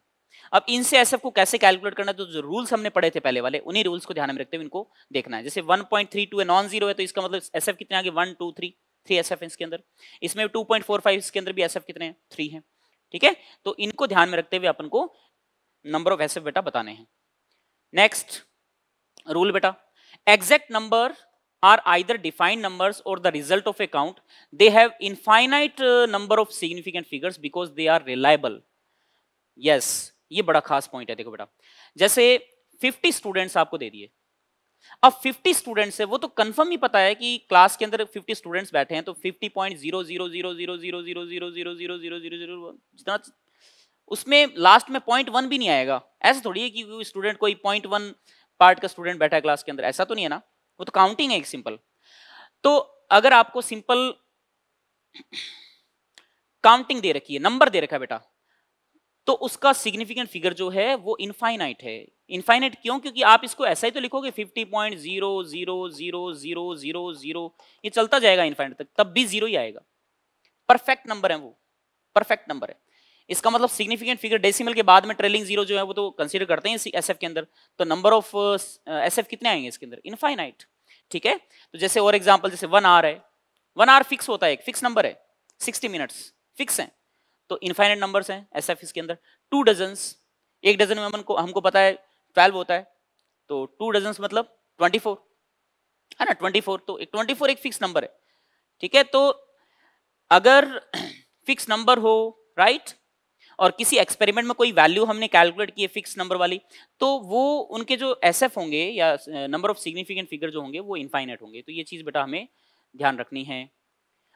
A: अब इनसे एस को कैसे कैलकुलेट करना तो जो रूल्स हमने पढ़े थे पहले वाले उन्हीं रूल्स को ध्यान में रखते हुए इनको देखना है जैसे one point three two non zero है तो इसका मतलब एस एफ कितने आगे one two three three S F इसके अंदर इसमें टू पॉइंट फोर फाइव इसके अंदर भी एस एफ कितने थ्री हैं ठीक है तो इनको ध्यान में रखते हुए अपन को नंबर ऑफ एस एफ बेटा बताने हैं नेक्स्ट रूल बेटा exact number are either defined numbers और the result of a count they have infinite uh, number of significant figures because they are reliable yes ये बड़ा खास पॉइंट है देखो बेटा जैसे 50 स्टूडेंट्स आपको दे दिए अब 50 स्टूडेंट्स है वो तो कंफर्म ही पता है कि क्लास के अंदर 50 स्टूडेंट्स बैठे हैं तो 50.000000000000000 जितना उसमें लास्ट में पॉइंट वन भी नहीं आएगा ऐसा थोड़ी है कि स्टूडेंट कोई पॉइंट वन पार्ट का स्टूडेंट बैठा है क्लास के अंदर ऐसा तो नहीं है ना वो तो काउंटिंग है एक सिंपल तो अगर आपको सिंपल काउंटिंग दे रखी है नंबर दे रखा है बेटा तो उसका सिग्निफिकेंट फिगर जो है वो इनफाइनाइट है इनफाइनाइट क्यों क्योंकि आप इसको ऐसा ही तो लिखोगे fifty point zero zero zero zero zero zero ये चलता जाएगा इनफाइनाइट तक तब भी जीरो ही आएगा परफेक्ट नंबर है वो परफेक्ट नंबर है इसका मतलब सिग्निफिकेंट फिगर डेसिमल के बाद में ट्रेलिंग जीरो जो है वो तो कंसिडर करते हैं एस के अंदर तो नंबर ऑफ एस कितने आएंगे इसके अंदर इनफाइनाइट ठीक है तो जैसे और एग्जाम्पल जैसे वन आर है वन आर फिक्स होता है एक फिक्स नंबर है सिक्सटी मिनट्स फिक्स है तो इनफाइनेट नंबर्स हैं एस एफ इसके अंदर टू डजन्स एक डजन में हमको हमको पता है ट्वेल्व होता है तो टू डजन्स मतलब ट्वेंटी फोर है ना ट्वेंटी फोर तो एक ट्वेंटी फोर एक फिक्स नंबर है ठीक है तो अगर फिक्स नंबर हो राइट और किसी एक्सपेरिमेंट में कोई वैल्यू हमने कैलकुलेट की है फिक्स नंबर वाली तो वो उनके जो एसएफ होंगे या नंबर ऑफ सिग्निफिकेंट फिगर जो होंगे वो इनफाइनेट होंगे तो ये चीज़ बेटा हमें ध्यान रखनी है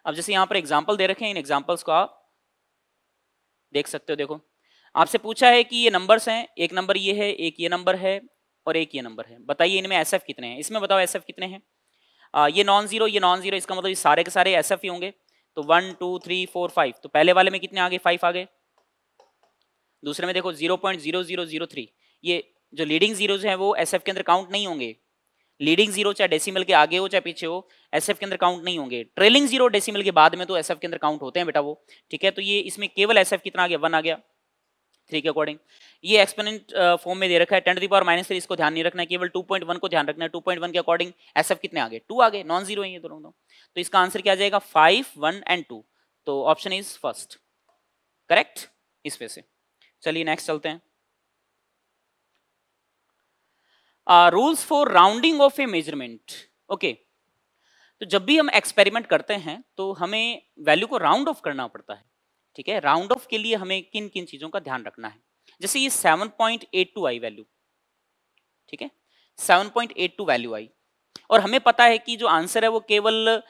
A: अब जैसे यहाँ पर एग्जाम्पल दे रखे हैं इन एग्जाम्पल्स आप देख सकते हो देखो आपसे पूछा है कि ये नंबर्स हैं एक नंबर ये है एक ये नंबर है और एक ये नंबर है बताइए इनमें एस कितने हैं इसमें बताओ एस कितने हैं ये नॉन जीरो ये नॉन जीरो इसका मतलब ये सारे के सारे एस ही होंगे तो one two three four five तो पहले वाले में कितने आगे फाइव आ गए दूसरे में देखो zero point zero zero zero three ये जो लीडिंग जीरोज हैं वो एस के अंदर काउंट नहीं होंगे लीडिंग जीरो चाहे डेसिमल के आगे हो चाहे पीछे हो एसएफ के अंदर काउंट नहीं होंगे ट्रेलिंग जीरो डेसिमल के बाद में तो एसएफ के अंदर काउंट होते हैं बेटा वो ठीक है तो ये इसमें केवल एसएफ कितना आ गया वन आ गया थ्री के अकॉर्डिंग ये एक्सपेनेंट फॉर्म में दे रखा है ten the power minus three इसको ध्यान नहीं रखना है केवल टू पॉइंट वन को ध्यान रखना है टू पॉइंट वन के अकॉर्डिंग एस एफ कितने आगे टू आगे नॉन जीरो ये दोनों तो, तो इसका आंसर क्या आ जाएगा फाइव वन एंड टू तो ऑप्शन इज फर्स्ट करेक्ट इस पे से चलिए नेक्स्ट चलते हैं rules for rounding off a measurement okay तो जब भी हम एक्सपेरिमेंट करते हैं तो हमें वैल्यू को राउंड ऑफ करना पड़ता है ठीक है राउंड ऑफ के लिए हमें किन किन चीज़ों का ध्यान रखना है जैसे ये 7.82 आई वैल्यू ठीक है 7.82 वैल्यू आई और हमें पता है कि जो आंसर है वो केवल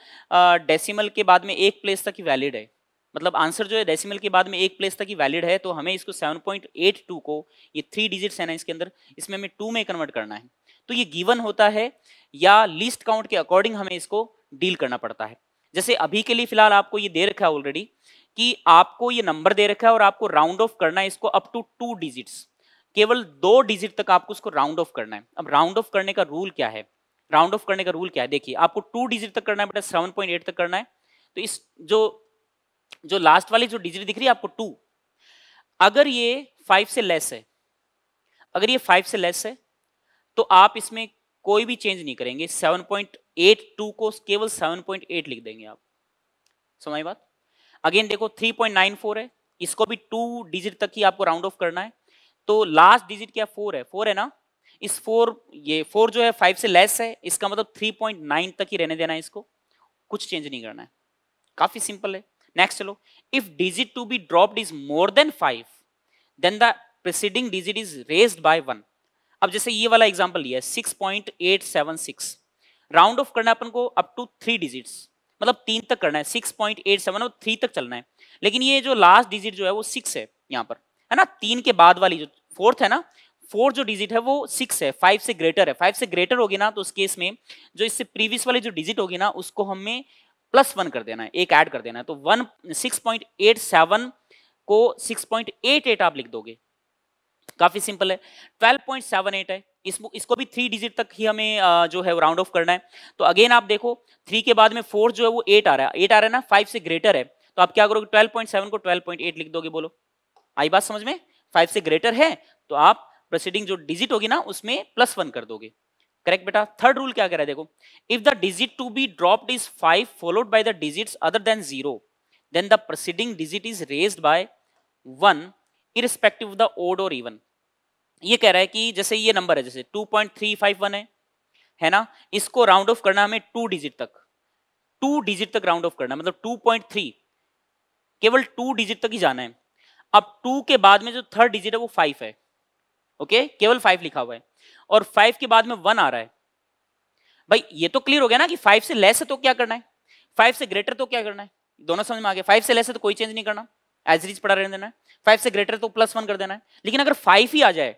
A: डेसिमल uh, के बाद में एक प्लेस तक ही वैलिड है मतलब आंसर जो है डेसिमल के बाद में एक प्लेस तक ही वैलिड है तो हमें इसको 7.82 को ये थ्री डिजिट्स है ना इसके अंदर इसमें हमें टू में कन्वर्ट करना है तो ये गिवन होता है या लिस्ट काउंट के अकॉर्डिंग हमें इसको डील करना पड़ता है जैसे अभी के लिए फिलहाल आपको ये दे रखा है ऑलरेडी कि आपको ये नंबर दे रखा है और आपको राउंड ऑफ करना है इसको अप टू टू डिजिट्स केवल दो डिजिट तक आपको उसको राउंड ऑफ करना है अब राउंड ऑफ करने का रूल क्या है राउंड ऑफ करने का रूल क्या है देखिए आपको टू डिजिट तक करना है बेटा सेवन पॉइंट एट तक करना है तो इस जो जो लास्ट वाली जो डिजिट दिख रही है आपको टू अगर ये फाइव से लेस है अगर ये फाइव से लेस है तो आप इसमें कोई भी चेंज नहीं करेंगे टू को केवल एट लिख देंगे आप समझ बात अगेन देखो फोर है इसको भी टू डिजिट तक ही आपको राउंड ऑफ करना है तो लास्ट डिजिट क्या फोर है फोर है ना इस फोर ये फोर जो है फाइव से लेस है इसका मतलब नाइन तक ही रहने देना है इसको कुछ चेंज नहीं करना है काफी सिंपल है नेक्स्ट लो if digit to be dropped is more than five then the preceding digit is raised by one अब जैसे ये वाला एग्जाम्पल लिया six point eight seven six round off करना अपन को अप टू थ्री डिजिट्स मतलब तीन तक करना है सिक्स पॉइंट एट सेवन और थ्री तक चलना है लेकिन ये जो लास्ट डिजिट जो है वो सिक्स है यहाँ पर है ना तीन के बाद वाली जो फोर्थ है ना फोर्थ जो डिजिट है वो सिक्स है फाइव से ग्रेटर है फाइव से ग्रेटर होगी ना तो उस केस में जो इससे प्रीवियस वाली जो डिजिट होगी ना उसको हमें प्लस वन कर देना है एक ऐड कर देना है तो one six point eight seven को सिक्स पॉइंट एट एट आप लिख दोगे काफी सिंपल है ट्वेल्व पॉइंट सेवन एट है इस, इसको भी थ्री डिजिट तक ही हमें जो है राउंड ऑफ करना है तो अगेन आप देखो थ्री के बाद में फोर जो है वो एट आ रहा है एट आ रहा है ना फाइव से ग्रेटर है तो आप क्या करोगे ट्वेल्व पॉइंट सेवन को ट्वेल्व पॉइंट एट लिख दोगे बोलो आई बात समझ में फाइव से ग्रेटर है तो आप प्रोसीडिंग जो डिजिट होगी ना उसमें प्लस वन कर दोगे करेक्ट बेटा थर्ड रूल क्या कह रहा है देखो if the digit to be dropped is five followed by the digits other than zero then the proceeding digit is raise by one irrespective the odd और even ये कह रहा है कि जैसे ये नंबर है जैसे 2.351 है है ना इसको राउंड ऑफ करना हमें टू डिजिट तक टू डिजिट तक राउंड ऑफ करना मतलब 2.3 केवल टू डिजिट तक ही जाना है अब टू के बाद में जो थर्ड डिजिट है वो फाइव है ओके केवल फाइव लिखा हुआ है और फाइव के बाद में वन आ रहा है भाई ये तो क्लियर हो गया ना कि फाइव से लेस है तो क्या करना है फाइव से ग्रेटर तो क्या करना है दोनों समझ में आ गया फाइव से लेस है तो कोई चेंज नहीं करना एज रीज पड़ा रहने देना है फाइव से ग्रेटर तो प्लस वन कर देना है लेकिन अगर फाइव ही आ जाए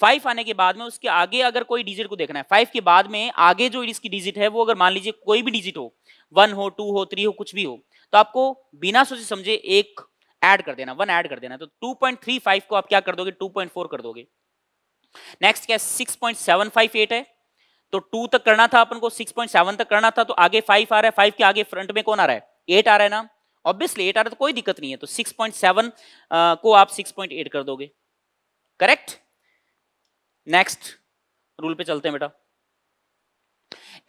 A: फाइव आने के बाद में उसके आगे अगर कोई डिजिट को देखना है फाइव के बाद में आगे जो इसकी डिजिट है वो अगर मान लीजिए कोई भी डिजिट हो वन हो टू हो थ्री हो कुछ भी हो तो आपको बिना सोचे समझे एक ऐड कर देना वन ऐड कर देना तो 2.35 को आप क्या कर दोगे 2.4 कर दोगे नेक्स्ट क्या six point seven five eight है तो टू तक करना था अपन को सिक्स पॉइंट सेवन तक करना था तो आगे फाइव आ रहा है फाइव के आगे फ्रंट में कौन आ रहा है एट आ रहा है ना ऑब्वियसली एट आ रहा है तो कोई दिक्कत नहीं है तो सिक्स पॉइंट सेवन को आप सिक्स पॉइंट एट कर दोगे करेक्ट नेक्स्ट रूल पे चलते हैं बेटा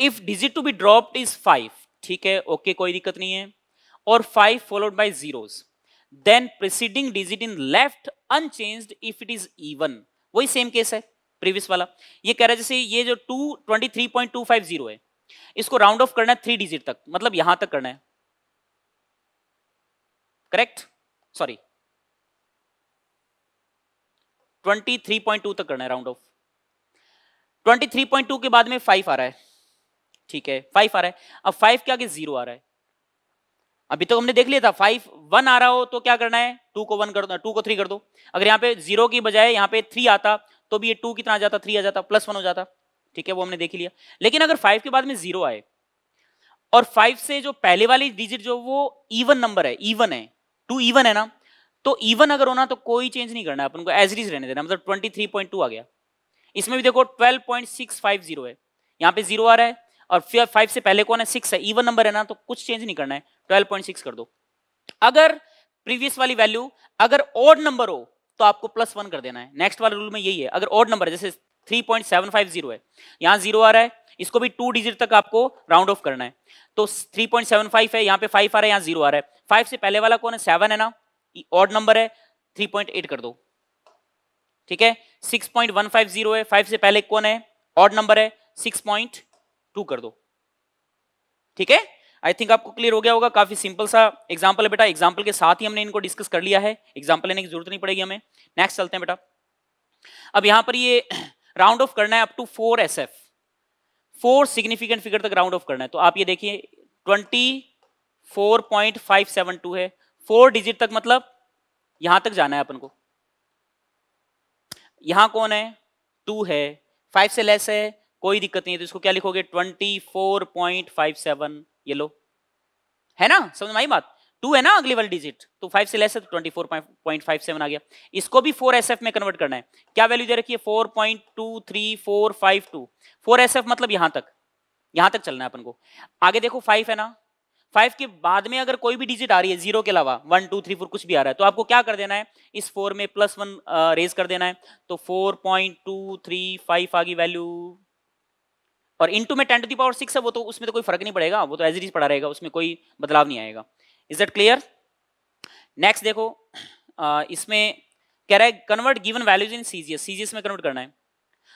A: if digit to be dropped is five ठीक है ओके okay, कोई दिक्कत नहीं है और five followed by zeros then preceding digit in left unchanged if it is even वही सेम केस है प्रीवियस वाला ये कह रहा है जैसे ये जो two twenty three point two five zero है इसको राउंड ऑफ करना है थ्री डिजिट तक मतलब यहां तक करना है करेक्ट सॉरी टू तक करना है राउंड ऑफ टू के बाद में फाइव आ रहा है ठीक है फाइव आ रहा है अब फाइव के आगे जीरो आ रहा है अभी तो हमने देख लिया था फाइव वन आ रहा हो तो क्या करना है टू को वन कर दो टू को थ्री कर दो अगर यहाँ पे जीरो की बजाय यहाँ पे थ्री आता तो भी ये टू कितना आ जाता थ्री आ जाता प्लस वन हो जाता ठीक है वो हमने देख लिया लेकिन अगर फाइव के बाद में जीरो आए और फाइव से जो पहले वाली डिजिट जो वो इवन नंबर है इवन है टू इवन है ना तो इवन अगर होना तो कोई चेंज नहीं करना है अपन को इज रहने देना मतलब ट्वेंटी थ्री पॉइंट टू आ गया इसमें भी देखो twelve point six five zero है यहाँ पे जीरो आ रहा है और फिर फाइव से पहले कौन है सिक्स है इवन नंबर है ना तो कुछ चेंज नहीं करना है 12.6 कर दो अगर प्रीवियस वाली वैल्यू अगर ऑड नंबर हो तो आपको प्लस वन कर देना है नेक्स्ट वाले रूल में यही है अगर ऑड नंबर जैसे 3.750 है यहां जीरो आ रहा है इसको भी टू डिजिट तक आपको राउंड ऑफ करना है तो 3.75 है यहाँ पे फाइव आ रहा है यहाँ जीरो आ रहा है फाइव से पहले वाला कौन है सेवन है ना ऑड नंबर है एट कर दो ठीक है जीरो है फाइव से पहले कौन है ऑड नंबर है टू कर दो ठीक है आई थिंक आपको क्लियर हो गया होगा काफी सिंपल सा एग्जाम्पल है बेटा एग्जाम्पल के साथ ही हमने इनको डिस्कस कर लिया है एग्जाम्पल लेने की जरूरत नहीं पड़ेगी हमें नेक्स्ट चलते हैं बेटा अब यहां पर ये राउंड ऑफ करना है up to four S F four significant figure तक राउंड ऑफ करना है तो आप ये देखिए twenty four point five seven two है फोर डिजिट तक मतलब यहां तक जाना है अपन को यहां कौन है टू है फाइव से लेस है कोई दिक्कत नहीं है तो इसको क्या लिखोगे twenty four point five seven ये लो है ना समझ में आई बात टू है ना अगली वाली डिजिट तो फाइव से लेस है तो twenty four point five seven आ गया इसको भी फोर एस एफ में कन्वर्ट करना है क्या वैल्यू दे रखी है four point two three four five two four S F मतलब यहां तक यहां तक चलना है अपन को आगे देखो फाइव है ना फाइव के बाद में अगर कोई भी डिजिट आ रही है जीरो के अलावा वन टू थ्री फोर कुछ भी आ रहा है तो आपको क्या कर देना है इस फोर में प्लस वन रेज कर देना है तो four point two three five आ गई वैल्यू और इंटू में ten to the power six है वो तो उसमें तो कोई फर्क नहीं पड़ेगा वो तो एज इट इज पड़ा रहेगा उसमें कोई बदलाव नहीं आएगा इज दट क्लियर नेक्स्ट देखो आ, इसमें कह रहा है convert given values in CGS CGS में कन्वर्ट करना है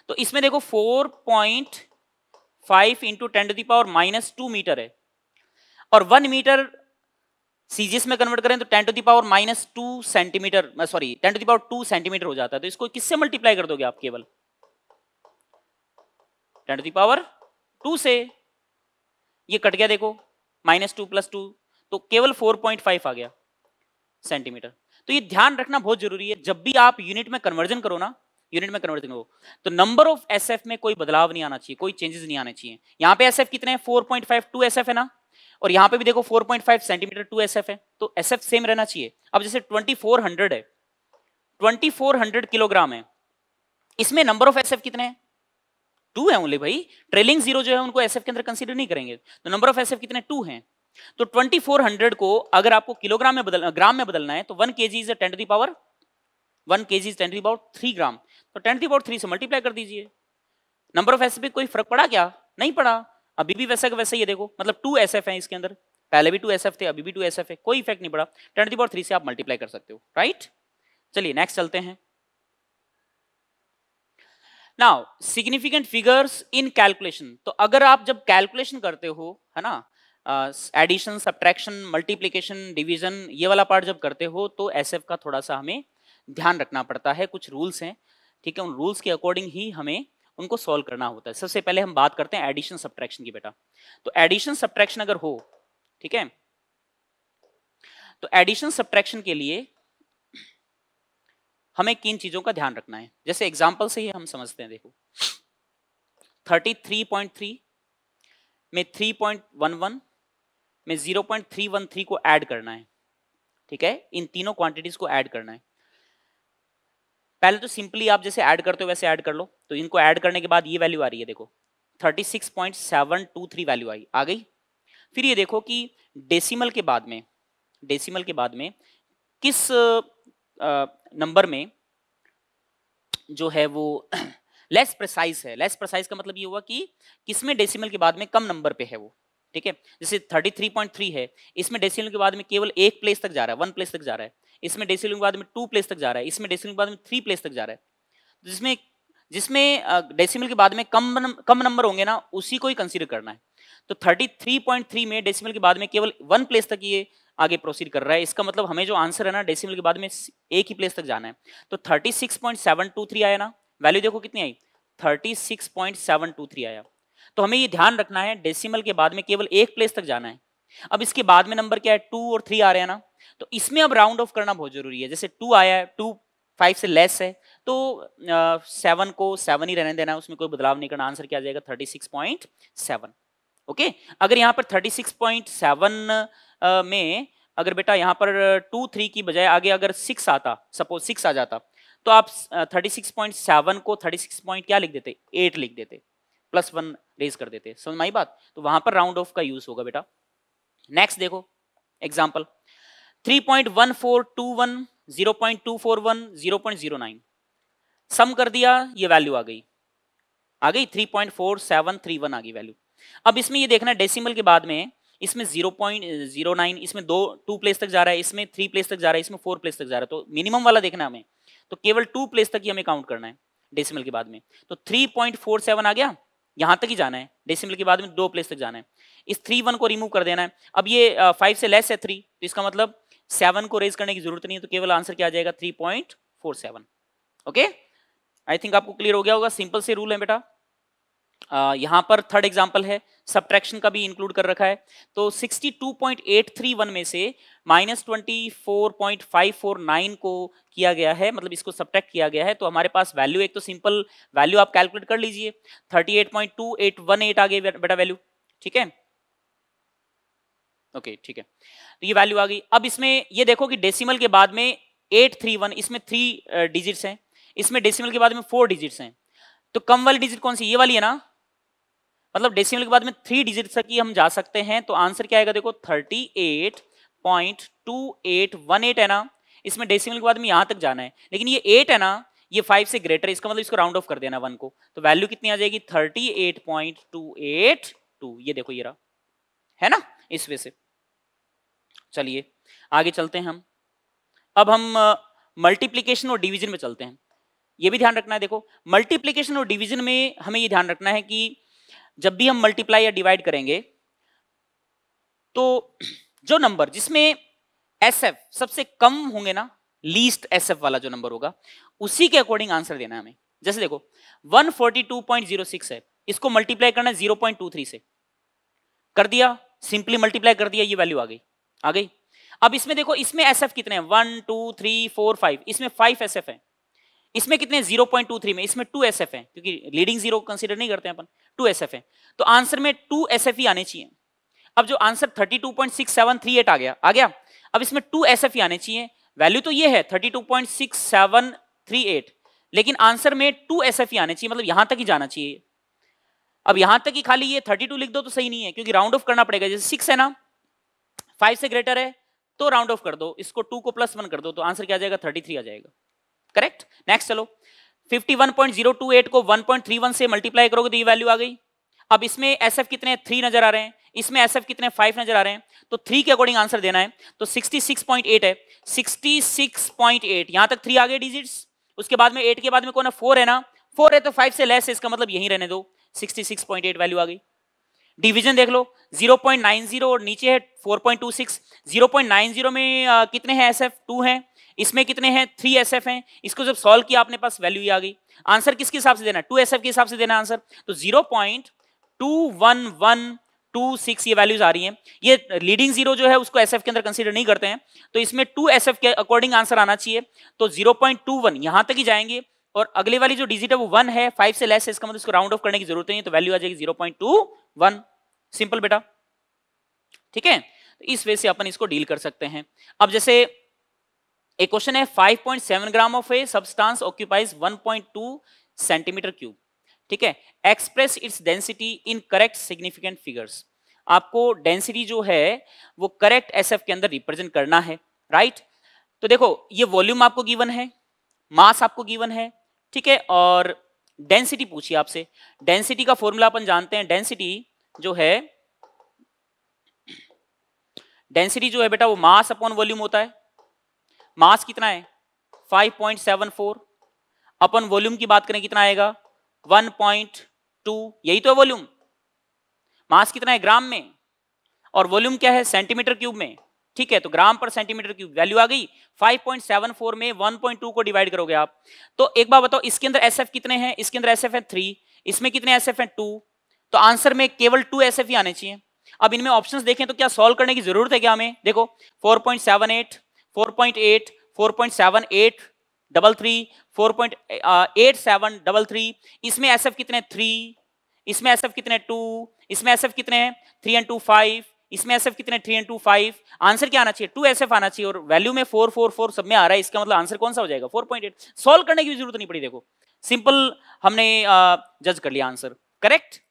A: तो इसमें देखो four point five into ten to the power minus two metre है और वन मीटर सीजीएस में कन्वर्ट करें तो ten to the power minus two centimetre sorry ten to the power two centimetre हो जाता है तो इसको किससे मल्टीप्लाई कर दोगे आप केवल टेन टू दावर टू से ये कट गया देखो माइनस टू प्लस टू तो केवल फोर पॉइंट फाइव आ गया सेंटीमीटर तो ये ध्यान रखना बहुत जरूरी है जब भी आप यूनिट में कन्वर्जन करो ना यूनिट में कन्वर्जन करो तो नंबर ऑफ एफ में कोई बदलाव नहीं आना चाहिए कोई चेंजेस नहीं आने चाहिए यहाँ पे एफ कितने फाइव टू एस एफ है ना और यहाँ पे भी देखो 4.5 सेंटीमीटर 2 एफ है तो एफ सेम रहना चाहिए अब जैसे 2400 है 2400 किलोग्राम है इसमें नंबर ऑफ एफ कितने हैं टू है ओनली भाई ट्रेलिंग जीरो जो है उनको एसएफ के अंदर कंसिडर नहीं करेंगे तो नंबर ऑफ एसएफ कितने टू हैं तो 2400 को अगर आपको किलोग्राम में बदलना ग्राम में बदलना है तो one K G is ten the power one K G is ten the power three gram तो टेन दी पावर थ्री से मल्टीप्लाई कर दीजिए नंबर ऑफ एसएफ कोई फर्क पड़ा क्या नहीं पड़ा अभी भी वैसा का वैसा ये देखो मतलब टू एस एफ है इसके अंदर पहले भी टू एस एफ थे अभी भी टू एस एफ है कोई इफेक्ट नहीं पड़ा टेन दी पावर थ्री से आप मल्टीप्लाई कर सकते हो राइट चलिए नेक्स्ट चलते हैं now significant figures in calculation तो अगर आप जब कैलकुलेशन करते हो है ना एडिशन सब्ट्रैक्शन मल्टीप्लीकेशन डिवीजन ये वाला पार्ट जब करते हो तो एस का थोड़ा सा हमें ध्यान रखना पड़ता है कुछ रूल्स हैं ठीक है उन रूल्स के अकॉर्डिंग ही हमें उनको सॉल्व करना होता है सबसे पहले हम बात करते हैं एडिशन सब्ट्रैक्शन की बेटा तो एडिशन सब्ट्रैक्शन अगर हो ठीक है तो एडिशन सब्ट्रैक्शन के लिए हमें किन चीज़ों का ध्यान रखना है जैसे एग्जाम्पल से ही हम समझते हैं देखो 33.3 में 3.11 में 0.313 को ऐड करना है ठीक है इन तीनों क्वांटिटीज को ऐड करना है पहले तो सिंपली आप जैसे ऐड करते हो वैसे ऐड कर लो तो इनको ऐड करने के बाद ये वैल्यू आ रही है देखो 36.723 वैल्यू आई आ गई फिर ये देखो कि डेसिमल के बाद में डेसिमल के बाद में किस नंबर में जो है वो लेस प्रसाइज है लेस प्रसाइज का मतलब ये हुआ कि किसमें डेसिमल के बाद में कम नंबर पे है वो ठीक है जैसे 33.3 है इसमें डेसिमल के बाद में केवल एक प्लेस तक जा रहा है वन प्लेस तक जा रहा है इसमें डेसिमल के बाद में टू प्लेस तक जा रहा है इसमें डेसिमल के बाद में थ्री प्लेस तक जा रहा है जिसमें जिसमें डेसिमल के बाद में कम कम नंबर होंगे ना उसी को ही कंसिडर करना है तो 33.3 में डेसिमल के बाद में केवल वन प्लेस तक ये आगे प्रोसीड कर रहा है इसका मतलब हमें जो आंसर है ना डेसिमल के बाद में एक ही प्लेस तक जाना है तो 36.723 आया ना वैल्यू देखो कितनी आई 36.723 आया तो हमें ये ध्यान रखना है डेसिमल के बाद में केवल एक प्लेस तक जाना है अब इसके बाद में नंबर क्या है टू और थ्री आ रहे हैं ना तो इसमें अब राउंड ऑफ करना बहुत जरूरी है जैसे टू आया है टू फाइव से लेस है तो सेवन uh, को सेवन ही रहने देना है उसमें कोई बदलाव नहीं करना आंसर क्या आ जाएगा thirty six point seven okay अगर यहाँ पर थर्टी सिक्स पॉइंट सेवन में अगर बेटा यहाँ पर टू थ्री की बजाय आगे अगर सिक्स आता सपोज सिक्स आ जाता तो आप थर्टी सिक्स पॉइंट सेवन को थर्टी सिक्स पॉइंट क्या लिख देते एट लिख देते प्लस वन रेज कर देते समझ माई बात तो वहां पर राउंड ऑफ का यूज होगा बेटा नेक्स्ट देखो example three point one four two one zero point two four one zero point zero nine sum कर दिया ये वैल्यू आ गई आ गई three point four seven three one आ गई वैल्यू अब इसमें ये देखना डेसिमल के बाद में इसमें जीरो पॉइंट जीरो नाइन इसमें दो टू प्लेस तक जा रहा है इसमें थ्री प्लेस तक जा रहा है इसमें फोर प्लेस तक जा रहा है तो मिनिमम वाला देखना हमें तो केवल टू प्लेस तक ही हमें काउंट करना है डेसिमल के बाद में तो थ्री पॉइंट फोर सेवन आ गया यहाँ तक ही जाना है डेसिमल के बाद में दो प्लेस तक जाना है इस थ्री वन को रिमूव कर देना है अब ये फाइव से लेस है थ्री तो इसका मतलब सेवन को रेज करने की जरूरत नहीं है तो केवल आंसर क्या आ जाएगा three point four seven okay I think आपको क्लियर हो गया होगा सिंपल से रूल है बेटा यहां पर थर्ड एग्जाम्पल है सब्ट्रैक्शन का भी इंक्लूड कर रखा है तो 62.831 में से माइनस ट्वेंटी को किया गया है मतलब इसको सब्ट्रैक्ट किया गया है तो हमारे पास वैल्यू एक तो सिंपल वैल्यू आप कैलकुलेट कर लीजिए 38.2818 आ गई बेटा वैल्यू ठीक है ओके ठीक है तो ये वैल्यू आ गई अब इसमें ये देखो कि डेसिमल के बाद में एट इसमें थ्री डिजिट्स हैं इसमें डेसिमल के बाद में फोर डिजिट्स हैं तो कम वाली डिजिट कौन सी ये वाली है ना मतलब डेसिमल के बाद में थ्री डिजिट तक ही हम जा सकते हैं तो आंसर क्या आएगा देखो thirty eight point two eight one eight है ना इसमें डेसिमल के बाद में यहां तक जाना है लेकिन ये एट है ना ये फाइव से ग्रेटर इसका मतलब इसको राउंड ऑफ कर देना वन को तो वैल्यू कितनी आ जाएगी thirty eight point two eight two ये देखो ये रहा है ना इस वे से चलिए आगे चलते हैं हम अब हम मल्टीप्लीकेशन और डिविजन में चलते हैं ये भी ध्यान रखना है देखो मल्टीप्लीकेशन और डिविजन में हमें ये ध्यान रखना है कि जब भी हम मल्टीप्लाई या डिवाइड करेंगे तो जो नंबर जिसमें एस एफ सबसे कम होंगे ना लीस्ट एस एफ वाला जो नंबर होगा उसी के अकॉर्डिंग आंसर देना है हमें जैसे देखो 142.06 है इसको मल्टीप्लाई करना है 0.23 से कर दिया सिंपली मल्टीप्लाई कर दिया ये वैल्यू आ गई आ गई अब इसमें देखो इसमें एस एफ कितने हैं one two three four five इसमें फाइव एस एफ है इसमें कितने जीरो पॉइंट टू थ्री में इसमें टू एस एफ है क्योंकि लीडिंग जीरो कंसिडर नहीं करते हैं अपन टू एस एफ ए तो आंसर में टू एस एफ ई आने चाहिए अब जो answer thirty two point six seven three eight आ गया आ गया अब इसमें टू एस एफ ई आने चाहिए वैल्यू तो ये है thirty two point six seven three eight लेकिन आंसर में टू एस एफ ई आने चाहिए मतलब यहां तक ही जाना चाहिए अब यहां तक ही खाली ये थर्टी टू लिख दो तो सही नहीं है क्योंकि राउंड ऑफ करना पड़ेगा जैसे सिक्स है ना फाइव से ग्रेटर है तो राउंड ऑफ कर दो इसको टू को प्लस वन कर दो तो आंसर क्या आ जाएगा थर्टी थ्री आ जाएगा करेक्ट नेक्स्ट चलो 51.028 को 1.31 से मल्टीप्लाई करोगे तो ये वैल्यू आ गई अब इसमें एफ कितने थ्री नजर आ रहे हैं इसमें एफ कितने फाइव नजर आ रहे हैं तो थ्री के अकॉर्डिंग आंसर देना है तो 66.8 है 66.8 यहां तक थ्री आ गए डिजिट्स उसके बाद में एट के बाद में कौन है फोर है ना फोर है तो फाइव से लेस है इसका मतलब यही रहने दो 66.8 वैल्यू आ गई डिवीजन देख लो 0.90 और नीचे है 4.26 0.90 में कितने हैं एस टू हैं इसमें कितने हैं थ्री एस एफ है इसको जब सॉल्व किया आपने पास वैल्यू आ गई आंसर किसके हिसाब से देना टू एस एफ के हिसाब से देना आंसर तो zero point two one one two six ये वैल्यूज आ रही हैं ये लीडिंग जीरो जो है उसको एस के अंदर कंसिडर नहीं करते हैं तो इसमें टू एस के अकॉर्डिंग आंसर आना चाहिए तो जीरो पॉइंट टू वन यहाँ तक ही जाएंगे और अगले वाली जो डिजिट है वो वन है फाइव से लेस है इसका मतलब इसको राउंड ऑफ करने की जरूरत नहीं तो वैल्यू आ जाएगी zero point two one simple बेटा ठीक है तो इस वे से अपन इसको डील कर सकते हैं अब जैसे एक क्वेश्चन है 5.7 gram of a substance occupies 1.2 centimetre cube ठीक है express its density in correct significant figures आपको डेंसिटी जो है वो करेक्ट एसएफ के अंदर रिप्रेजेंट करना है राइट right? तो देखो ये वॉल्यूम आपको गिवन है मास आपको गिवन है ठीक है और डेंसिटी पूछिए आपसे डेंसिटी का फॉर्मूला अपन जानते हैं डेंसिटी जो है डेंसिटी जो है बेटा वो मास अपॉन वॉल्यूम होता है मास कितना है 5.74 अपन वॉल्यूम की बात करें कितना आएगा 1.2 यही तो है वॉल्यूम मास कितना है ग्राम में और वॉल्यूम क्या है सेंटीमीटर क्यूब में ठीक है तो ग्राम पर सेंटीमीटर क्यूब वैल्यू आ गई 5.74 में 1.2 को डिवाइड करोगे आप तो एक बार बताओ इसके अंदर एस कितने हैं इसके अंदर एस है थ्री इसमें कितने एस हैं टू तो आंसर में केवल टू एस ही आने चाहिए अब इनमें ऑप्शंस देखें तो क्या सॉल्व करने की जरूरत है क्या हमें देखो 4.78 डबल थ्री uh, इसमें एस एफ कितने थ्री इसमें एस एफ कितने टू इसमें एस एफ कितने थ्री एंड टू फाइव इसमें एस एफ कितने three and two five answer क्या आना चाहिए टू एस एफ आना चाहिए और वैल्यू में फोर फोर फोर सब में आ रहा है इसका मतलब आंसर कौन सा हो जाएगा फोर पॉइंट एट सॉल्व करने की जरूरत नहीं पड़ी देखो सिंपल हमने जज uh, कर लिया आंसर करेक्ट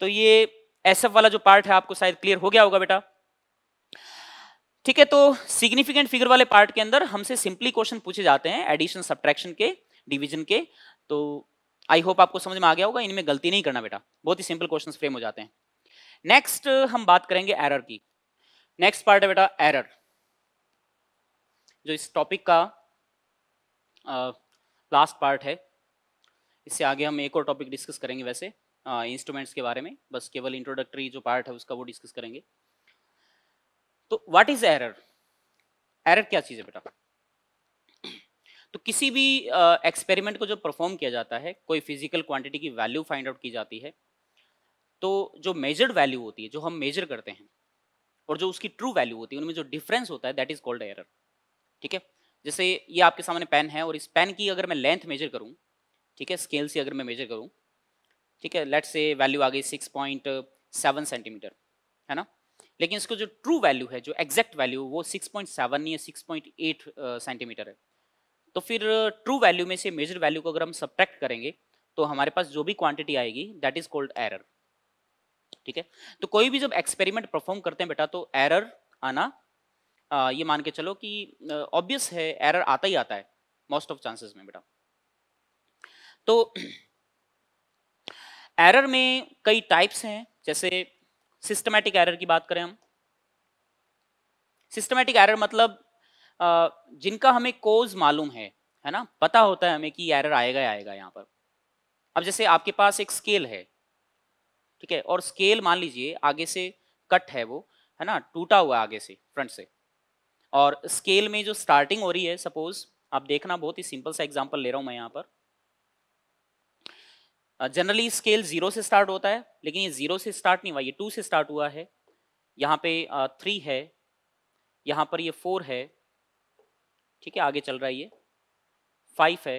A: तो ये एस एफ वाला जो पार्ट है आपको शायद क्लियर हो गया होगा बेटा ठीक है तो सिग्निफिकेंट फिगर वाले पार्ट के अंदर हमसे सिंपली क्वेश्चन पूछे जाते हैं एडिशन सब्ट्रैक्शन के डिवीजन के तो आई होप आपको समझ में आ गया होगा इनमें गलती नहीं करना बेटा बहुत ही सिंपल क्वेश्चन फ्रेम हो जाते हैं नेक्स्ट हम बात करेंगे एरर की नेक्स्ट पार्ट है बेटा एरर जो इस टॉपिक का लास्ट पार्ट है इससे आगे हम एक और टॉपिक डिस्कस करेंगे वैसे इंस्ट्रूमेंट्स के बारे में बस केवल इंट्रोडक्टरी जो पार्ट है उसका वो डिस्कस करेंगे तो व्हाट इज एरर एरर क्या चीज़ है बेटा तो किसी भी एक्सपेरिमेंट को जब परफॉर्म किया जाता है कोई फिजिकल क्वांटिटी की वैल्यू फाइंड आउट की जाती है तो जो मेजर्ड वैल्यू होती है जो हम मेजर करते हैं और जो उसकी ट्रू वैल्यू होती है उनमें जो डिफरेंस होता है दैट इज कॉल्ड एरर ठीक है जैसे ये आपके सामने पेन है और इस पेन की अगर मैं लेंथ मेजर करूँ ठीक है स्केल से अगर मैं मेजर करूँ ठीक है लेट से वैल्यू आ गई सिक्स पॉइंट सेवन सेंटीमीटर है ना लेकिन इसको जो ट्रू वैल्यू है जो एग्जैक्ट वैल्यू वो 6.7 या 6.8 सेंटीमीटर है तो फिर ट्रू वैल्यू में से मेजर वैल्यू को अगर हम सब्ट्रैक्ट करेंगे तो हमारे पास जो भी क्वांटिटी आएगी दैट इज कोल्ड एरर ठीक है तो कोई भी जब एक्सपेरिमेंट परफॉर्म करते हैं बेटा तो एरर आना आ, ये मान के चलो कि ऑब्वियस है एरर आता ही आता है मोस्ट ऑफ चांसेस में बेटा तो एरर में कई टाइप्स हैं जैसे सिस्टमैटिक एरर की बात करें हम सिस्टमैटिक एरर मतलब जिनका हमें कोज मालूम है है ना पता होता है हमें कि एरर आएगा आएगा यहाँ पर अब जैसे आपके पास एक स्केल है ठीक है और स्केल मान लीजिए आगे से कट है वो है ना टूटा हुआ आगे से फ्रंट से और स्केल में जो स्टार्टिंग हो रही है सपोज आप देखना बहुत ही सिंपल सा एग्जांपल ले रहा हूँ मैं यहाँ पर जनरली स्केल जीरो से स्टार्ट होता है लेकिन ये जीरो से स्टार्ट नहीं हुआ ये टू से स्टार्ट हुआ है यहाँ पे थ्री uh, है यहाँ पर ये फोर है ठीक है आगे चल रहा है ये फाइव है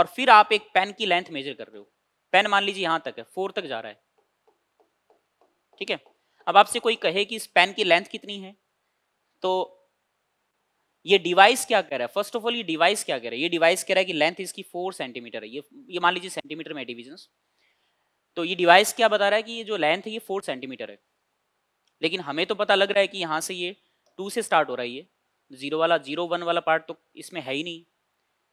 A: और फिर आप एक पेन की लेंथ मेजर कर रहे हो पेन मान लीजिए यहाँ तक है फोर तक जा रहा है ठीक है अब आपसे कोई कहे कि इस पेन की लेंथ कितनी है तो ये डिवाइस क्या कह रहा है फर्स्ट ऑफ ऑल ये डिवाइस क्या कह रहा है ये डिवाइस कह रहा है कि लेंथ इसकी फोर सेंटीमीटर है ये ये मान लीजिए सेंटीमीटर में डिविजन तो ये डिवाइस क्या बता रहा है कि ये जो लेंथ है ये फोर सेंटीमीटर है लेकिन हमें तो पता लग रहा है कि यहाँ से ये टू से स्टार्ट हो रहा है ये जीरो वाला जीरो वन वाला पार्ट तो इसमें है ही नहीं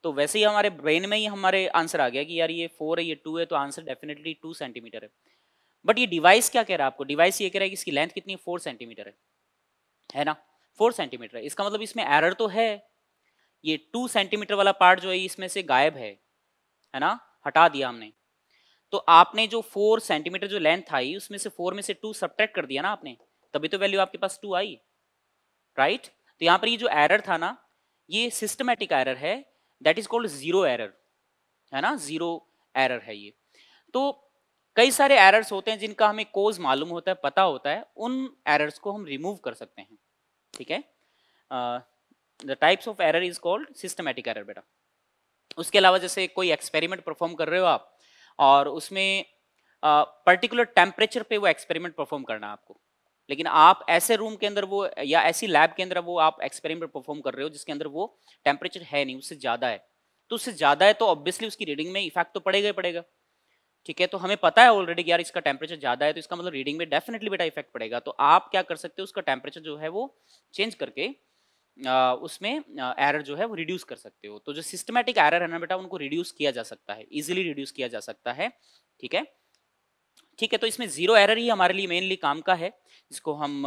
A: तो वैसे ही हमारे ब्रेन में ही हमारे आंसर आ गया कि यार ये फोर है ये टू है तो आंसर डेफिनेटली टू सेंटीमीटर है बट ये डिवाइस क्या कह रहा है आपको डिवाइस ये कह रहा है कि इसकी लेंथ कितनी फोर सेंटीमीटर है है ना फोर सेंटीमीटर इसका मतलब इसमें एरर तो है ये टू सेंटीमीटर वाला पार्ट जो है इसमें से गायब है है ना हटा दिया हमने तो आपने जो फोर सेंटीमीटर जो लेंथ आई उसमें से फोर में से टू सब्ट्रैक्ट कर दिया ना आपने तभी तो वैल्यू आपके पास टू आई राइट तो यहाँ पर ये जो एरर था ना ये सिस्टमेटिक एरर है that is called zero error है ना जीरो एरर है ये तो कई सारे एरर्स होते हैं जिनका हमें कोज मालूम होता है पता होता है उन एरर्स को हम रिमूव कर सकते हैं ठीक है the types of error is called systematic error बेटा उसके अलावा जैसे कोई एक्सपेरिमेंट परफॉर्म कर रहे हो आप और उसमें पर्टिकुलर uh, टेम्परेचर पे वो एक्सपेरिमेंट परफॉर्म करना है आपको लेकिन आप ऐसे रूम के अंदर वो या ऐसी लैब के अंदर वो आप एक्सपेरिमेंट परफॉर्म कर रहे हो जिसके अंदर वो टेम्परेचर है नहीं उससे ज़्यादा है तो उससे ज़्यादा है तो ऑब्वियसली उसकी रीडिंग में इफेक्ट तो पड़ेगा ही पड़ेगा ठीक है तो हमें पता है ऑलरेडी यार इसका टेम्परेचर ज़्यादा है तो इसका मतलब रीडिंग में डेफिनेटली बेटा इफेक्ट पड़ेगा तो आप क्या कर सकते हो उसका टेम्परेचर जो है वो चेंज करके आ, उसमें एरर जो है वो रिड्यूस कर सकते हो तो जो सिस्टमेटिक एरर है ना बेटा उनको रिड्यूस किया जा सकता है इजिली रिड्यूस किया जा सकता है ठीक है ठीक है तो इसमें जीरो एरर ही हमारे लिए मेनली काम का है जिसको हम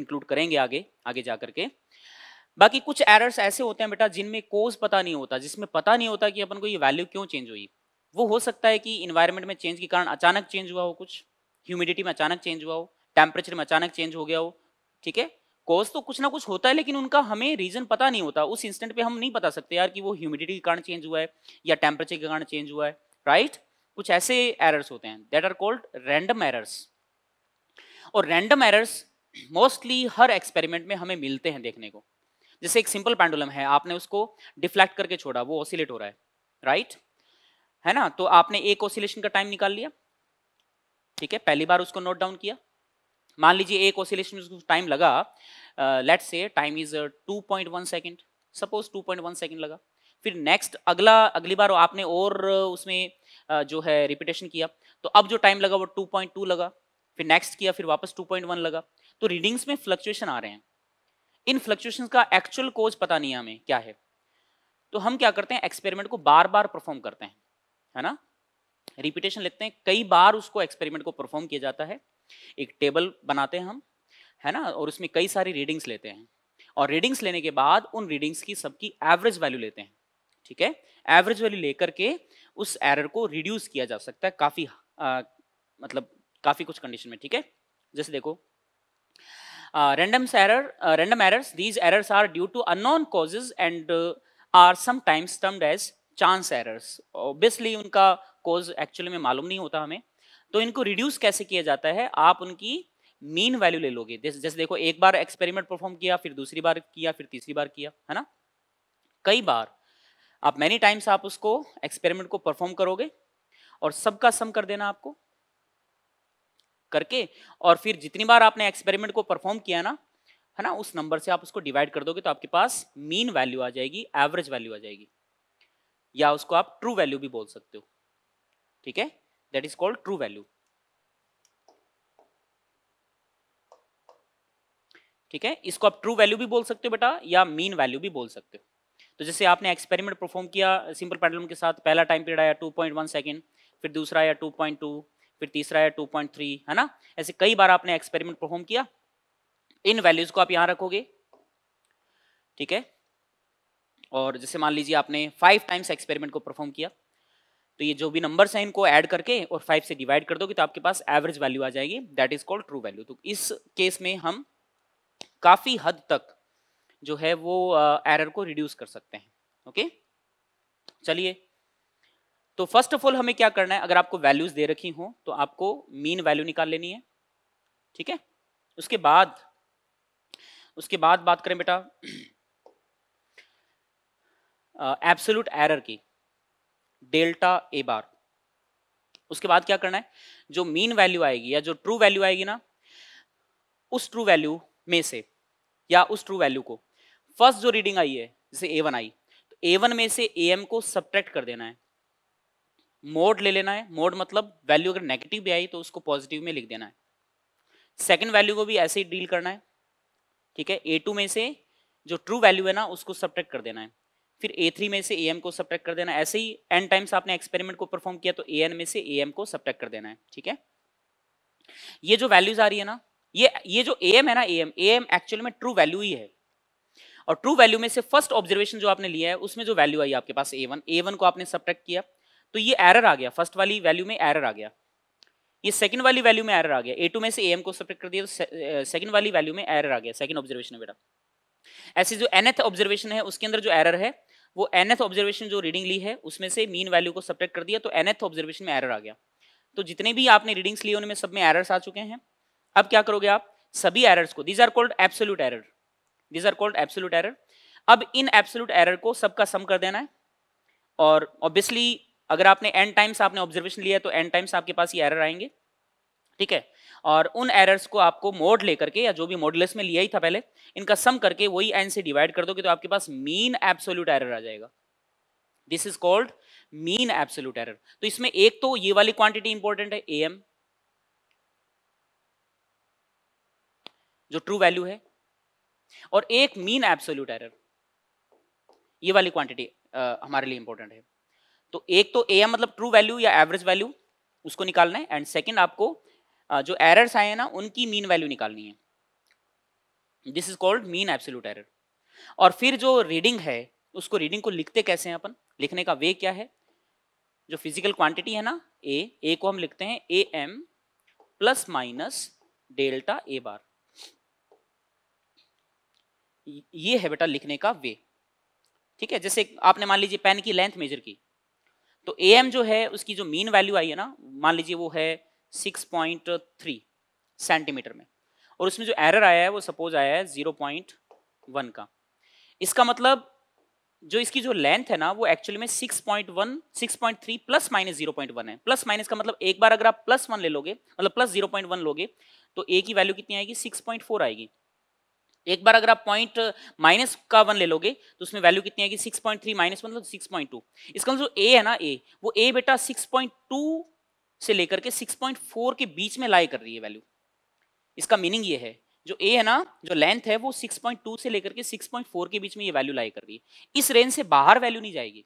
A: इंक्लूड करेंगे आगे आगे जा करके बाकी कुछ एरर्स ऐसे होते हैं बेटा जिनमें कोज पता नहीं होता जिसमें पता नहीं होता कि अपन को ये वैल्यू क्यों चेंज हुई वो हो सकता है कि इन्वायरमेंट में चेंज के कारण अचानक चेंज हुआ हो कुछ ह्यूमिडिटी में अचानक चेंज हुआ हो टेम्परेचर में अचानक चेंज हो गया हो ठीक है कॉज तो कुछ ना कुछ होता है लेकिन उनका हमें रीजन पता नहीं होता उस इंस्टेंट पे हम नहीं बता सकते यार कि वो ह्यूमिडिटी के कारण चेंज हुआ है या टेम्परेचर के कारण चेंज हुआ है राइट right? कुछ ऐसे एरर्स होते हैं that are called random errors और रैंडम एरर्स मोस्टली हर एक्सपेरिमेंट में हमें मिलते हैं देखने को जैसे एक सिंपल पेंडुलम है आपने उसको डिफ्लेक्ट करके छोड़ा वो ऑसिलेट हो रहा है राइट right? है ना तो आपने एक ओसिलेशन का टाइम निकाल लिया ठीक है पहली बार उसको नोट डाउन किया मान लीजिए एक ओसिलेशन टाइम लगा let say time is 2.1 second suppose 2.1 second लगा फिर नेक्स्ट अगला अगली बार आपने और उसमें uh, जो है रिपीटेशन किया तो अब जो टाइम लगा वो 2.2 लगा फिर नेक्स्ट किया फिर वापस 2.1 लगा तो रीडिंग्स में फ्लक्चुएशन आ रहे हैं इन फ्लक्चुएशन का एक्चुअल कोज पता नहीं है हमें क्या है तो हम क्या करते हैं एक्सपेरिमेंट को बार बार परफॉर्म करते हैं है ना रिपीटेशन लेते हैं कई बार उसको एक्सपेरिमेंट को परफॉर्म किया जाता है एक टेबल बनाते हैं हम है ना और उसमें कई सारी रीडिंग्स लेते हैं और रीडिंग्स लेने के बाद उन रीडिंग्स की सबकी एवरेज वैल्यू लेते हैं ठीक है एवरेज वैल्यू लेकर के उस एरर को रिड्यूस किया जा सकता है काफ़ी मतलब काफ़ी कुछ कंडीशन में ठीक है जैसे देखो random error random errors these errors are due to unknown causes and are sometimes termed as chance errors obviously उनका कोज एक्चुअली में मालूम नहीं होता हमें तो इनको रिड्यूस कैसे किया जाता है आप उनकी मीन वैल्यू ले लोगे जैसे जैसे देखो एक बार एक्सपेरिमेंट परफॉर्म किया फिर दूसरी बार किया फिर तीसरी बार किया है ना कई बार आप मैनी टाइम्स आप उसको एक्सपेरिमेंट को परफॉर्म करोगे और सबका सम कर देना आपको करके और फिर जितनी बार आपने एक्सपेरिमेंट को परफॉर्म किया ना है ना उस नंबर से आप उसको डिवाइड कर दोगे तो आपके पास मीन वैल्यू आ जाएगी एवरेज वैल्यू आ जाएगी या उसको आप ट्रू वैल्यू भी बोल सकते हो ठीक है that is called true value ठीक है इसको आप ट्रू वैल्यू भी बोल सकते हो बेटा या मीन वैल्यू भी बोल सकते हो तो जैसे आपने एक्सपेरिमेंट परफॉर्म किया सिंपल पेंडुलम के साथ पहला टाइम पीरियड आया 2.1 सेकंड फिर दूसरा आया 2.2 फिर तीसरा आया 2.3 है ना ऐसे कई बार आपने एक्सपेरिमेंट परफॉर्म किया इन वैल्यूज को आप यहां रखोगे ठीक है और जैसे मान लीजिए आपने फाइव टाइम्स एक्सपेरिमेंट को परफॉर्म किया तो ये जो भी नंबर्स हैं इनको ऐड करके और फाइव से डिवाइड कर दोगे तो आपके पास एवरेज वैल्यू आ जाएगी that is called true value तो इस केस में हम काफ़ी हद तक जो है वो एरर को रिड्यूस कर सकते हैं ओके चलिए तो फर्स्ट ऑफ ऑल हमें क्या करना है अगर आपको वैल्यूज दे रखी हो तो आपको मीन वैल्यू निकाल लेनी है ठीक है उसके बाद उसके बाद बात करें बेटा एब्सोल्यूट एरर की डेल्टा ए बार उसके बाद क्या करना है जो मीन वैल्यू आएगी या जो ट्रू वैल्यू आएगी ना उस ट्रू वैल्यू में से या उस ट्रू वैल्यू को फर्स्ट जो रीडिंग आई है जैसे ए वन आई तो ए वन में से ए एम को सब्ट्रैक्ट कर देना है मोड ले लेना है मोड मतलब वैल्यू अगर नेगेटिव भी आई तो उसको पॉजिटिव में लिख देना है सेकेंड वैल्यू को भी ऐसे ही डील करना है ठीक है ए टू में से जो ट्रू वैल्यू है ना उसको सब्ट्रैक्ट कर देना है फिर ए में से ए को सब्ट्रैक्ट कर देना ऐसे ही एन टाइम्स आपने एक्सपेरिमेंट को परफॉर्म किया तो ए में से ए को सब्ट्रैक्ट कर देना है ठीक है ये जो वैल्यूज आ रही है ना ये ये जो ए है ना ए एम एक्चुअल में ट्रू वैल्यू ही है और ट्रू वैल्यू में से फर्स्ट ऑब्जर्वेशन जो आपने लिया है उसमें जो वैल्यू आई आपके पास ए वन ए वन को आपने सब्ट्रैक्ट किया तो ये एरर आ गया फर्स्ट वाली वैल्यू में एरर आ गया ये सेकंड वाली वैल्यू में एरर आ गया ए टू में से ए एम को सब्ट्रैक्ट कर दिया तो सेकंड वाली वैल्यू में एरर आ गया सेकंड ऑब्जर्वेशन है बेटा ऐसे जो एनथ ऑब्जर्वेशन है उसके अंदर जो एरर है वो एनएथ ऑब्जर्वेशन जो रीडिंग ली है उसमें से मीन वैल्यू को सब्ट्रैक्ट कर दिया तो एनएथ ऑब्जर्वेशन में एरर आ गया तो जितने भी आपने रीडिंग्स लिए उनमें सब में एरर्स आ चुके हैं अब क्या करोगे आप सभी एरर्स को these are called absolute error these are called absolute error अब इन एब्सोल्यूट एरर को सबका सम कर देना है और ऑब्वियसली अगर आपने एन टाइम्स आपने ऑब्जर्वेशन लिया तो एन टाइम्स आपके पास ये एरर आएंगे ठीक है और उन एरर्स को आपको मोड लेकर के या जो भी मोडलेस में लिया ही था पहले इनका सम करके वही एन से डिवाइड कर दोगे तो आपके पास मीन एब्सोल्यूट एरर आ जाएगा this is called mean absolute error तो इसमें एक तो ये वाली क्वांटिटी इंपॉर्टेंट है ए एम जो ट्रू वैल्यू है और एक मीन एब्सोल्यूट एरर ये वाली क्वांटिटी हमारे लिए इंपॉर्टेंट है तो एक तो ए एम मतलब ट्रू वैल्यू या एवरेज वैल्यू उसको निकालना है एंड सेकेंड आपको जो एरर्स आए हैं ना उनकी मीन वैल्यू निकालनी है this is called mean absolute error और फिर जो रीडिंग है उसको रीडिंग को लिखते कैसे हैं अपन लिखने का वे क्या है जो फिजिकल क्वांटिटी है ना ए ए को हम लिखते हैं A M plus minus delta A bar ये है बेटा लिखने का वे ठीक है जैसे आपने मान लीजिए पेन की लेंथ मेजर की तो ए एम जो है उसकी जो मीन वैल्यू आई है ना मान लीजिए वो है 6.3 सेंटीमीटर में और उसमें जो एरर आया है वो सपोज आया है 0.1 का इसका मतलब जो इसकी जो लेंथ है ना वो एक्चुअली में 6.1 6.3 प्लस माइनस 0.1 है प्लस माइनस का मतलब एक बार अगर आप प्लस वन ले लोगे मतलब प्लस 0.1 लोगे तो ए की वैल्यू कितनी आएगी 6.4 आएगी एक बार अगर आप पॉइंट माइनस का वन ले लोगे तो उसमें वैल्यू कितनी आएगी 6.3 माइनस वन मतलब 6.2 इसका मतलब जो ए है ना ए वो ए बेटा 6.2 से लेकर के 6.4 के बीच में लाई कर रही है वैल्यू इसका मीनिंग ये है जो ए है ना जो लेंथ है वो 6.2 से लेकर के 6.4 के बीच में ये वैल्यू लाई कर रही है इस रेंज से बाहर वैल्यू नहीं जाएगी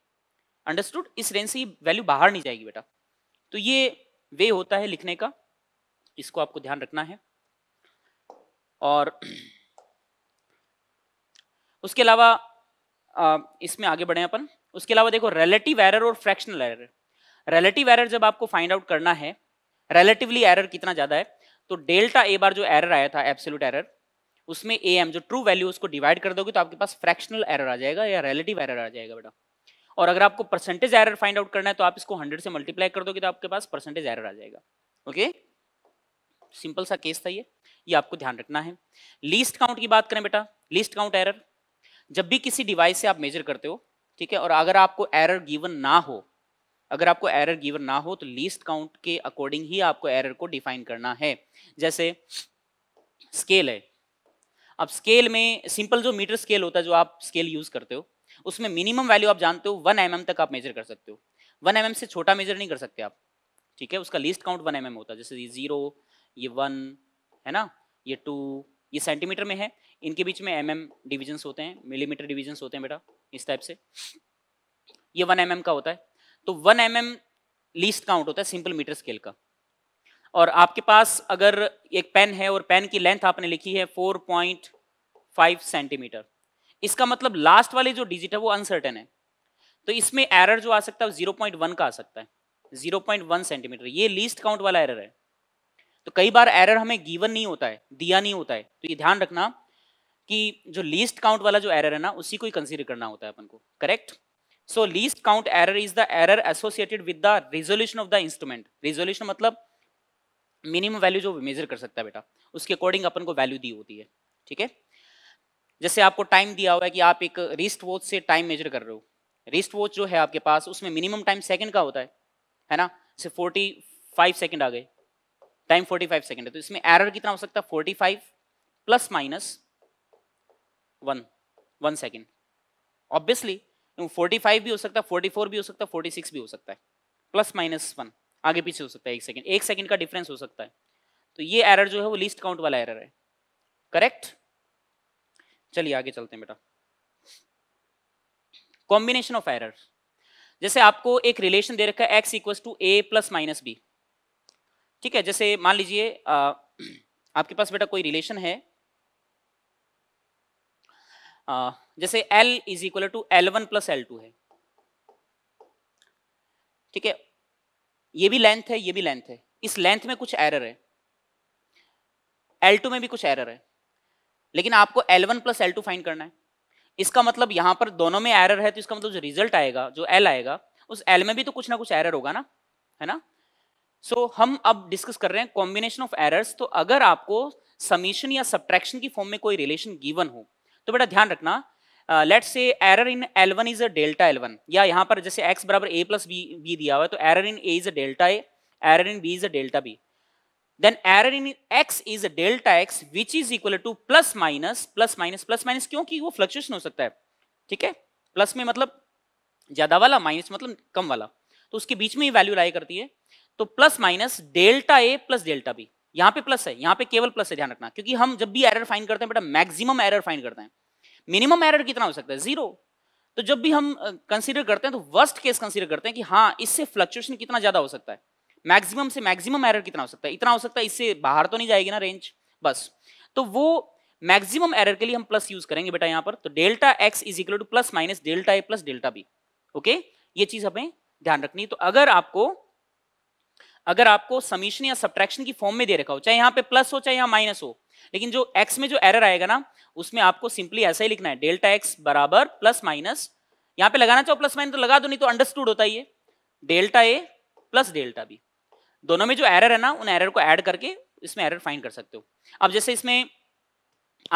A: अंडरस्टूड इस रेंज से ये वैल्यू बाहर नहीं जाएगी बेटा तो ये वे होता है लिखने का इसको आपको ध्यान रखना है और उसके अलावा इसमें आगे बढ़े अपन उसके अलावा देखो रिलेटिव एरर और फ्रैक्शनल एरर रिलेटिव एरर जब आपको फाइंड आउट करना है रिलेटिवली एरर कितना ज़्यादा है तो डेल्टा ए बार जो एरर आया था एब्सोल्यूट एरर उसमें ए एम जो ट्रू वैल्यू उसको डिवाइड कर दोगे तो आपके पास फ्रैक्शनल एरर आ जाएगा या रिलेटिव एरर आ जाएगा बेटा और अगर आपको परसेंटेज एरर फाइंड आउट करना है तो आप इसको हंड्रेड से मल्टीप्लाई कर दोगे तो आपके पास परसेंटेज एरर आ जाएगा ओके सिंपल सा केस था ये ये आपको ध्यान रखना है लीस्ट काउंट की बात करें बेटा लीस्ट काउंट एरर जब भी किसी डिवाइस से आप मेजर करते हो ठीक है और अगर आपको एरर गिवन ना हो अगर आपको एरर गिवन ना हो तो लीस्ट काउंट के अकॉर्डिंग ही आपको एरर को डिफाइन करना है जैसे स्केल है अब स्केल में सिंपल जो मीटर स्केल होता है जो आप स्केल यूज करते हो उसमें मिनिमम वैल्यू आप जानते हो वन एम mm तक आप मेजर कर सकते हो वन एम mm से छोटा मेजर नहीं कर सकते आप ठीक है उसका least count one M mm होता है जैसे ये जीरो ये वन है ना ये टू ये सेंटीमीटर में है इनके बीच में एम एम डिविजन्स होते हैं मिलीमीटर डिविजन्स होते हैं बेटा इस टाइप से ये वन एम mm का होता है तो one M M least count होता है सिंपल मीटर स्केल का और आपके पास अगर एक पेन है और पेन की लेंथ आपने लिखी है 4.5 सेंटीमीटर इसका मतलब लास्ट वाले जो डिजिट है वो अनसर्टेन है तो इसमें एरर जो आ सकता है जीरो पॉइंट वन का आ सकता है जीरो पॉइंट वन सेंटीमीटर ये लीस्ट काउंट वाला एरर है तो कई बार एरर हमें गिवन नहीं होता है दिया नहीं होता है तो ये ध्यान रखना कि जो लीस्ट काउंट वाला जो एरर है ना उसी को ही कंसीडर करना होता है अपन को correct so least count error is the error associated with the resolution of the instrument resolution मतलब मिनिमम वैल्यू जो मेजर कर सकता है बेटा उसके अकॉर्डिंग अपन को वैल्यू दी होती है ठीक है जैसे आपको टाइम दिया हुआ है कि आप एक रिस्ट वॉच से टाइम मेजर कर रहे हो रिस्ट वॉच जो है आपके पास उसमें मिनिमम टाइम सेकंड का होता है है ना जैसे फोर्टी फाइव सेकेंड आ गए टाइम फोर्टी फाइव सेकेंड है तो इसमें एरर कितना हो सकता है forty five plus minus one one second obviously forty five भी हो सकता है फोर्टी फोर भी हो सकता है फोर्टी सिक्स भी हो सकता है प्लस माइनस वन आगे पीछे हो सकता है एक सेकंड एक सेकंड का डिफरेंस हो सकता है तो ये एरर जो है वो लिस्ट काउंट वाला एरर है करेक्ट चलिए आगे चलते हैं बेटा कॉम्बिनेशन ऑफ एरर जैसे आपको एक रिलेशन दे रखा है X equal to A plus minus B ठीक है जैसे मान लीजिए आपके पास बेटा कोई रिलेशन है जैसे L is equal to L one plus L two है ठीक है ये भी लेंथ है ये भी लेंथ है इस लेंथ में कुछ एरर है एल टू में भी कुछ एरर है लेकिन आपको L one plus L two find करना है इसका मतलब यहां पर दोनों में एरर है तो इसका मतलब जो रिजल्ट आएगा जो एल आएगा उस एल में भी तो कुछ ना कुछ एरर होगा ना है ना सो so, हम अब डिस्कस कर रहे हैं कॉम्बिनेशन ऑफ एरर्स तो अगर आपको समीशन या सब्ट्रैक्शन की फॉर्म में कोई रिलेशन गिवन हो तो बेटा ध्यान रखना let say error in L one is a delta L one या यहाँ पर जैसे एक्स बराबर ए प्लस बी बी दिया हुआ है तो error in A is a delta A error in B is a delta B then error in x a delta x which is equal to plus minus plus minus plus minus क्योंकि वो fluctuation हो सकता है ठीक है plus में मतलब ज्यादा वाला माइनस मतलब कम वाला तो उसके बीच में ही वैल्यू लाई करती है तो plus minus delta A plus delta B यहाँ पे प्लस है यहाँ पे केवल प्लस है ध्यान रखना क्योंकि हम जब भी एरर फाइन करते हैं बेटा मैक्सिमम एरर फाइन करते हैं मिनिमम एरर कितना हो सकता है जीरो तो जब भी हम कंसीडर करते हैं तो वर्स्ट केस कंसीडर करते हैं कि हाँ इससे फ्लक्चुएशन कितना ज्यादा हो सकता है मैक्सिमम से मैक्सिमम एरर कितना हो सकता है इतना हो सकता है इससे बाहर तो नहीं जाएगी ना रेंज बस तो वो मैक्सिमम एरर के लिए हम प्लस यूज करेंगे बेटा यहाँ पर तो delta X is equal to plus minus delta A plus delta B okay ये चीज हमें ध्यान रखनी तो अगर आपको अगर आपको समीशन या सब्ट्रैक्शन की फॉर्म में दे रखा हो चाहे यहाँ पे प्लस हो चाहे यहाँ माइनस हो लेकिन जो एक्स में जो एरर आएगा ना उसमें आपको सिंपली ऐसा ही लिखना है डेल्टा एक्स बराबर प्लस माइनस यहाँ पे लगाना चाहो प्लस माइनस तो लगा दो नहीं तो अंडरस्टूड होता है delta A plus delta B दोनों में जो एरर है ना उन एरर को ऐड करके इसमें एरर फाइंड कर सकते हो अब जैसे इसमें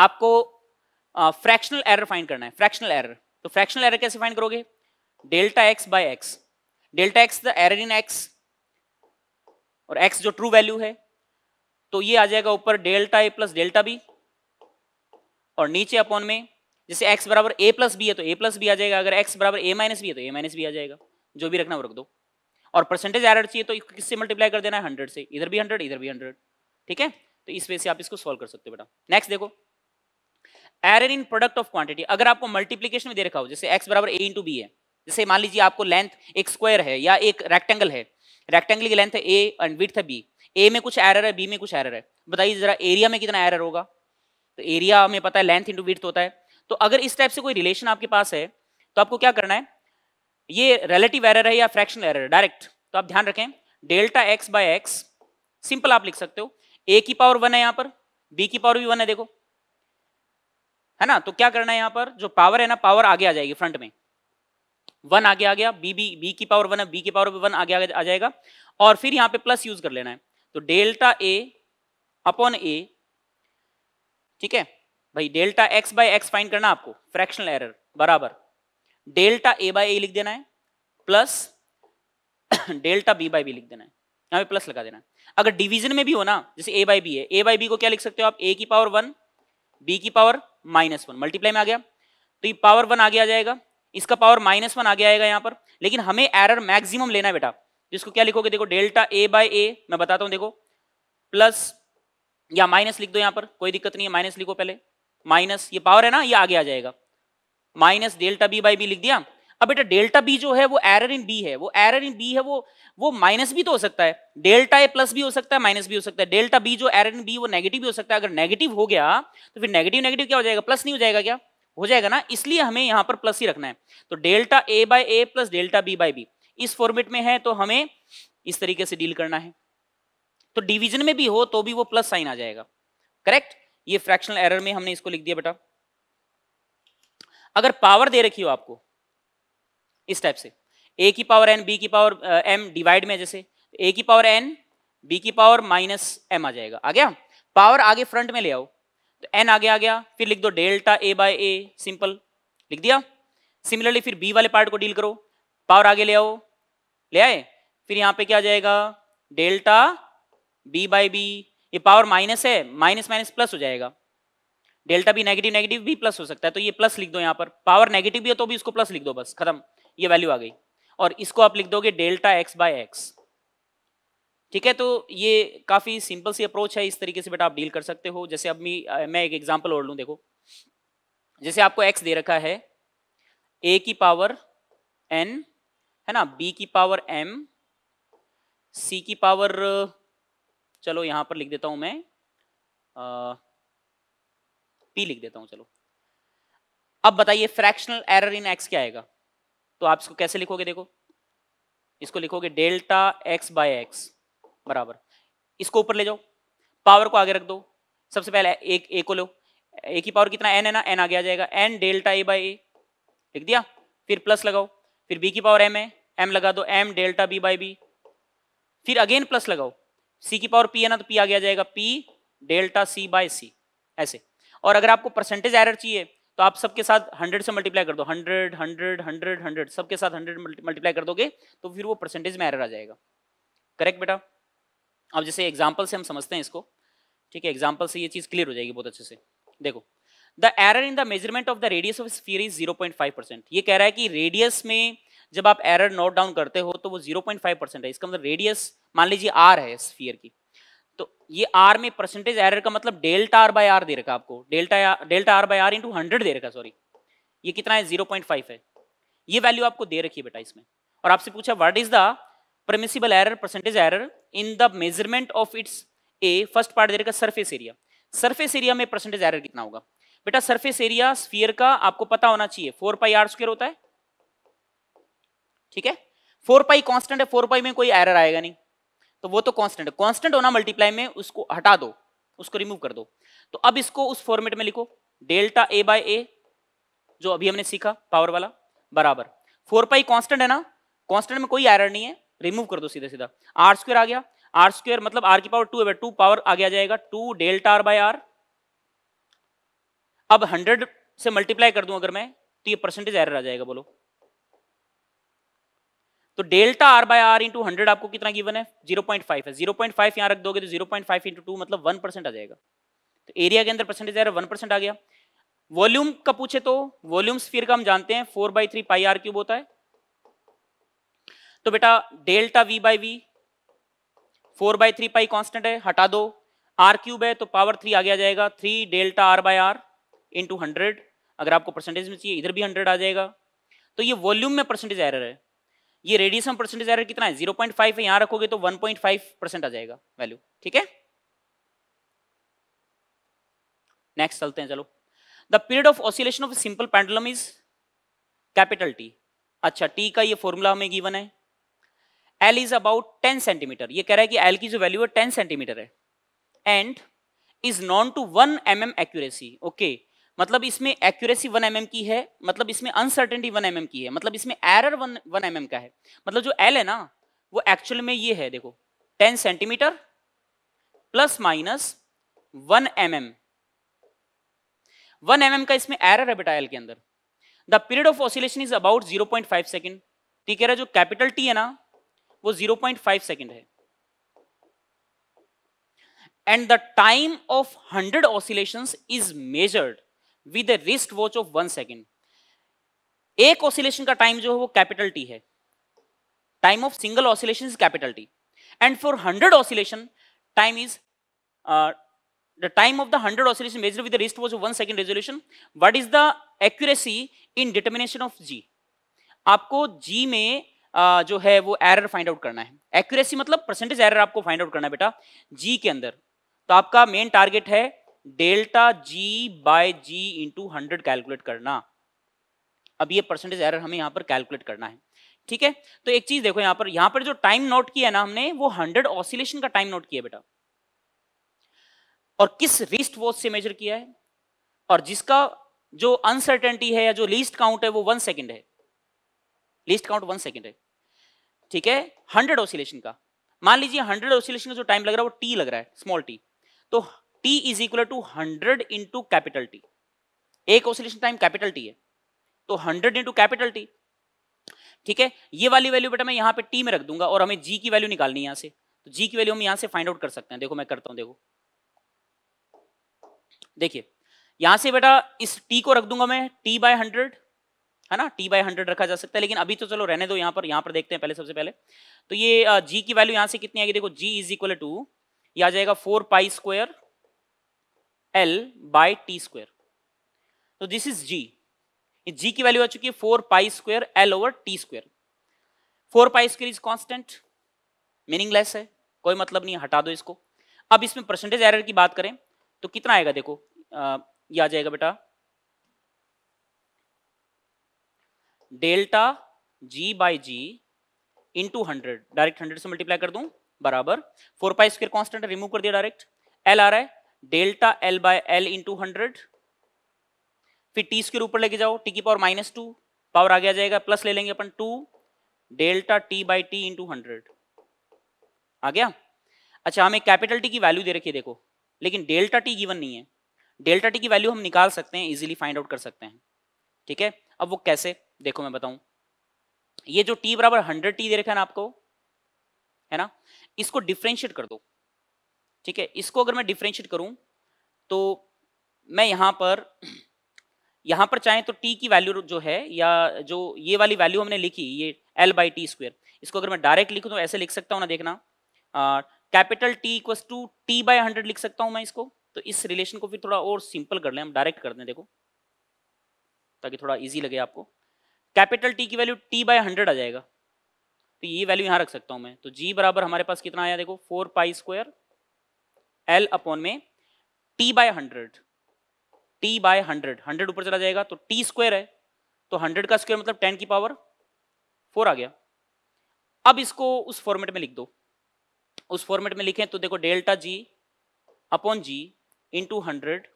A: आपको फ्रैक्शनल एरर फाइंड करना है फ्रैक्शनल एरर तो फ्रैक्शनल एरर कैसे फाइंड करोगे delta X by X delta X the error in X और एक्स जो ट्रू वैल्यू है तो ये आ जाएगा ऊपर delta A plus delta B और नीचे अपॉन में जैसे एक्स बराबर ए प्लस बी है तो ए प्लस बी आ जाएगा अगर एक्स बराबर ए माइनस बी है तो ए माइनस बी आ जाएगा जो भी रखना वो रख दो और परसेंटेज एरर चाहिए तो किससे मल्टीप्लाई कर देना है हंड्रेड से इधर भी हंड्रेड इधर भी हंड्रेड ठीक है तो इस वे से आप इसको सॉल्व कर सकते हो बेटा नेक्स्ट देखो error in product of quantity अगर आपको मल्टीप्लीकेशन में दे रखा हो जैसे एक्स बराबर ए इंटू बी है जैसे मान लीजिए आपको लेंथ एक स्क्वायर है या एक रेक्टेंगल है रेक्टेंगल की लेंथ है ए एंड विथ है बी ए में कुछ एरर है बी में कुछ एरर है बताइए जरा एरिया में कितना एरर होगा तो एरिया में पता है लेंथ इंटू विथ होता है तो अगर इस टाइप से कोई रिलेशन आपके पास है तो आपको क्या करना है ये रिलेटिव एरर है या फ्रैक्शन एरर है डायरेक्ट तो आप ध्यान रखें delta X by X simple आप लिख सकते हो ए की पावर वन है यहाँ पर बी की पावर भी वन है देखो है ना तो क्या करना है यहाँ पर जो पावर है ना पावर आगे आ जाएगी फ्रंट में वन आगे आ गया बी बी बी की पावर वन है बी की पावर वन आगे आ जाएगा और फिर यहां पे प्लस यूज कर लेना है तो डेल्टा ए अपॉन ए ठीक है भाई delta X by X find करना आपको फ्रैक्शनल एरर बराबर डेल्टा ए बाय ए लिख देना है plus delta B by B लिख देना है यहां पे प्लस लगा देना है अगर डिवीजन में भी हो ना जैसे ए बाई बी है ए बाई बी को क्या लिख सकते हो आप ए की पावर वन बी की पावर माइनस वन मल्टीप्लाई में आ गया तो ये पावर वन आगे आ जाएगा इसका पावर माइनस वन आगे आएगा यहाँ पर लेकिन हमें एरर मैक्सिमम लेना है बेटा जिसको क्या लिखोगे देखो डेल्टा ए बाय ए मैं बताता हूँ देखो प्लस या माइनस लिख दो यहाँ पर कोई दिक्कत नहीं है माइनस लिखो पहले माइनस ये पावर है ना ये आगे आ जाएगा minus delta B by B लिख दिया अब बेटा डेल्टा बी जो है वो एरर इन बी है वो एरर इन बी है वो वो माइनस भी तो हो सकता है डेल्टा ए प्लस भी हो सकता है माइनस भी हो सकता है डेल्टा बी जो एरर इन बी वो नेगेटिव भी हो सकता है अगर नेगेटिव हो गया तो फिर नेगेटिव नेगेटिव क्या हो जाएगा प्लस नहीं हो जाएगा क्या हो जाएगा ना इसलिए हमें यहाँ पर प्लस ही रखना है तो delta A by A plus delta B by B इस फॉर्मेट में है तो हमें इस तरीके से डील करना है तो डिवीजन में भी हो तो भी वो प्लस साइन आ जाएगा करेक्ट ये फ्रैक्शनल एरर में हमने इसको लिख दिया बेटा अगर पावर दे रखी हो आपको इस टाइप से ए की पावर एन बी की पावर एम डिवाइड में जैसे ए की पावर एन बी की पावर माइनस एम आ जाएगा आ गया पावर आगे फ्रंट में ले आओ तो एन आगे आ गया फिर लिख दो delta A by A simple लिख दिया सिमिलरली फिर बी वाले पार्ट को डील करो पावर आगे ले आओ ले आए फिर यहाँ पे क्या जाएगा डेल्टा बी बाय बी ये पावर माइनस है माइनस माइनस प्लस हो जाएगा डेल्टा बी नेगेटिव नेगेटिव भी प्लस हो सकता है तो ये प्लस लिख दो यहाँ पर पावर नेगेटिव भी है तो भी इसको प्लस लिख दो बस खत्म ये वैल्यू आ गई और इसको आप लिख दोगे डेल्टा एक्स बाय एक्स ठीक है तो ये काफ़ी सिंपल सी अप्रोच है इस तरीके से बेटा आप डील कर सकते हो जैसे अब मैं एक एग्जाम्पल और लूँ देखो जैसे आपको एक्स दे रखा है ए की पावर एन है ना बी की पावर एम सी की पावर चलो यहाँ पर लिख देता हूँ मैं पी लिख देता हूँ चलो अब बताइए फ्रैक्शनल एरर इन एक्स क्या आएगा तो आप इसको कैसे लिखोगे देखो इसको लिखोगे डेल्टा एक्स बाय एक्स बराबर इसको ऊपर ले जाओ पावर को आगे रख दो सबसे पहले एक ए को लो ए की पावर कितना एन है ना एन आगे आ जाएगा N delta A by A लिख दिया फिर प्लस लगाओ फिर बी की पावर एम है एम लगा दो M delta B by B फिर अगेन प्लस लगाओ सी की पावर पी है ना तो पी आगे आ जाएगा P delta C by C ऐसे और अगर आपको परसेंटेज एरर चाहिए तो आप सबके साथ हंड्रेड से मल्टीप्लाई कर दो हंड्रेड हंड्रेड हंड्रेड हंड्रेड सबके साथ हंड्रेड मल्टीप्लाई कर दोगे तो फिर वो परसेंटेज में एरर आ जाएगा करेक्ट बेटा अब जैसे एग्जाम्पल से हम समझते हैं इसको ठीक है एग्जाम्पल से ये चीज़ क्लियर हो जाएगी बहुत अच्छे से देखो the error in the measurement of the radius of sphere is 0.5 percent ये कह रहा है कि रेडियस में जब आप एरर नोट डाउन करते हो तो वो 0.5 परसेंट है इसका मतलब रेडियस मान लीजिए आर है स्फीयर की तो ये आर में परसेंटेज एरर का मतलब डेल्टा आर बाय आर दे रखा आपको delta delta R by R into hundred दे रखा सॉरी ये कितना है जीरो पॉइंट फाइव है ये वैल्यू आपको दे रखी है बेटा इसमें और आपसे पूछा what is the permissible error percentage error in the measurement of its a first part दे रखा सरफेस एरिया सरफेस एरिया में परसेंटेज एरर कितना होगा बेटा सरफेस एरिया स्फीयर का आपको पता होना चाहिए फोर पाई आर स्क्र होता है ठीक है फोर पाई कांस्टेंट है फोर पाई में कोई एरर आएगा नहीं तो वो तो कांस्टेंट है कांस्टेंट होना मल्टीप्लाई में उसको हटा दो उसको रिमूव कर दो तो अब इसको उस फॉर्मेट में लिखो डेल्टा ए बाय ए जो अभी हमने सीखा पावर वाला बराबर फोर पाई कांस्टेंट है ना कांस्टेंट में कोई एरर नहीं है रिमूव कर दो सीधे सीधा आर स्क्वेयर आ गया आर स्क्वेयर मतलब आर की पावर टू है टू पावर आगे आ जाएगा two delta R by R अब हंड्रेड से मल्टीप्लाई कर दूं अगर मैं तो ये परसेंटेज एरर आ जाएगा बोलो तो delta R by R into hundred आपको कितना गिवन है जीरो पॉइंट फाइव है जीरो पॉइंट फाइव यहां रख दोगे तो zero point five into two मतलब वन परसेंट आ जाएगा तो एरिया के अंदर परसेंटेज एरर वन परसेंट आ गया वॉल्यूम का पूछे तो वॉल्यूम स्फीयर का हम जानते हैं four by three pi R cube होता है तो बेटा delta V by V four by three pi constant है हटा दो आर क्यूब है तो पावर थ्री आगे आ जाएगा three delta R by R into hundred अगर आपको परसेंटेज में चाहिए इधर भी हंड्रेड आ जाएगा तो ये वॉल्यूम में परसेंटेज एरर है ये रेडियस में परसेंटेज एरर कितना है जीरो पॉइंट फाइव है यहाँ रखोगे तो वन पॉइंट फाइव परसेंट आ जाएगा वैल्यू ठीक है नेक्स्ट चलते हैं चलो the period of oscillation of simple pendulum is capital T अच्छा टी का ये फॉर्मूला हमें गिवन है L is about ten centimetre ये कह रहा है कि एल की जो वैल्यू है टेन सेंटीमीटर है and is known to one M M accuracy okay मतलब इसमें एक्यूरेसी वन एम mm की है मतलब इसमें अनसर्टेनिटी वन एम एम की है मतलब इसमें एरर वन वन एम का है मतलब जो एल है ना वो एक्चुअल में ये है देखो ten centimetre plus minus one M M one M का इसमें एरर है बेटा एल के अंदर the period of oscillation is about zero point five second ठीक है जो कैपिटल टी है ना वो 0.5 सेकेंड है and the time of 100 oscillation is measured with wrist watch of one second एक ऑसिलेशन का टाइम जो है वो कैपिटल टी है time of single oscillation is capital T and for hundred oscillation time is the time of the 100 oscillation measure with wrist watch of one second resolution what is the accuracy in determination of G आपको G में जो है वो error find out करना है accuracy मतलब percentage error आपको find out करना है बेटा जी के अंदर तो आपका मेन टारगेट है delta G by G into hundred calculate करना अब ये परसेंटेज एरर हमें यहाँ पर कैलकुलेट करना है ठीक है तो एक चीज देखो यहाँ पर यहाँ पर जो टाइम नोट किया है ना हमने वो हंड्रेड ऑसिलेशन का टाइम नोट किया बेटा और किस रिस्ट वॉच से मेजर किया है और जिसका जो अनसर्टेनिटी है या जो लीस्ट काउंट है वो वन सेकेंड है लीस्ट काउंट वन सेकेंड है ठीक है हंड्रेड ऑसिलेशन का मान लीजिए हंड्रेड ऑसिलेशन का जो टाइम लग रहा है वो टी लग रहा है स्मॉल टी तो T is equal to hundred into capital T एक ऑसिलेशन टाइम कैपिटल टी है तो हंड्रेड इंटू कैपिटल टी ठीक है ये वाली वैल्यू बेटा मैं यहाँ पे टी में रख दूंगा और हमें जी की वैल्यू निकालनी है यहाँ से तो जी की वैल्यू हम यहां से फाइंड आउट कर सकते हैं देखो मैं करता हूं देखो देखिए यहां से बेटा इस टी को रख दूंगा मैं टी बाय हंड्रेड है ना टी बाई हंड्रेड रखा जा सकता है लेकिन अभी तो चलो रहने दो यहाँ पर यहाँ पर देखते हैं पहले सबसे पहले तो ये जी की वैल्यू यहाँ से कितनी आएगी देखो जी इज इक्वल टू ये आ जाएगा four pi square L by T square तो दिस इज जी जी की वैल्यू आ चुकी है four pi square L over T square four pi square is constant meaningless है कोई मतलब नहीं हटा दो इसको अब इसमें परसेंटेज एरर की बात करें तो कितना आएगा देखो आ, ये आ जाएगा बेटा delta G by G into hundred direct hundred से मल्टीप्लाई कर दूं बराबर four pi square constant remove कर दिया डायरेक्ट एल आ रहा है delta L by L into hundred फिर टी स्क्र ऊपर लेके जाओ टी की पावर माइनस टू पावर आगे आ जाएगा प्लस ले लेंगे अपन two delta T by T into hundred आ गया अच्छा हमें कैपिटल टी की वैल्यू दे रखी है देखो लेकिन डेल्टा टी गिवन नहीं है डेल्टा टी की वैल्यू हम निकाल सकते हैं इजीली फाइंड आउट कर सकते हैं ठीक है अब वो कैसे देखो मैं बताऊं ये जो टी बराबर हंड्रेड टी दे रखा है ना आपको है ना इसको डिफ्रेंशिएट कर दो ठीक है इसको अगर मैं डिफ्रेंशिएट करूं तो मैं यहां पर यहां पर चाहें तो टी की वैल्यू जो है या जो ये वाली वैल्यू हमने लिखी ये एल बाई टी स्क्वेयर इसको अगर मैं डायरेक्ट लिखूं तो ऐसे लिख सकता हूं ना देखना capital T equals to T by hundred लिख सकता हूं मैं इसको तो इस रिलेशन को फिर थोड़ा और सिंपल कर लें हम डायरेक्ट कर दें देखो ताकि थोड़ा इजी लगे आपको कैपिटल टी की वैल्यू टी बाय हंड्रेड आ जाएगा तो ये वैल्यू यहाँ रख सकता हूँ मैं तो जी बराबर हमारे पास कितना आया देखो four pi square L upon में T by hundred T by hundred hundred ऊपर चला जाएगा तो टी स्क्वायर है तो हंड्रेड का स्क्वायर मतलब टेन की पावर फोर आ गया अब इसको उस फॉर्मेट में लिख दो उस फॉर्मेट में लिखें तो देखो delta G upon G into hundred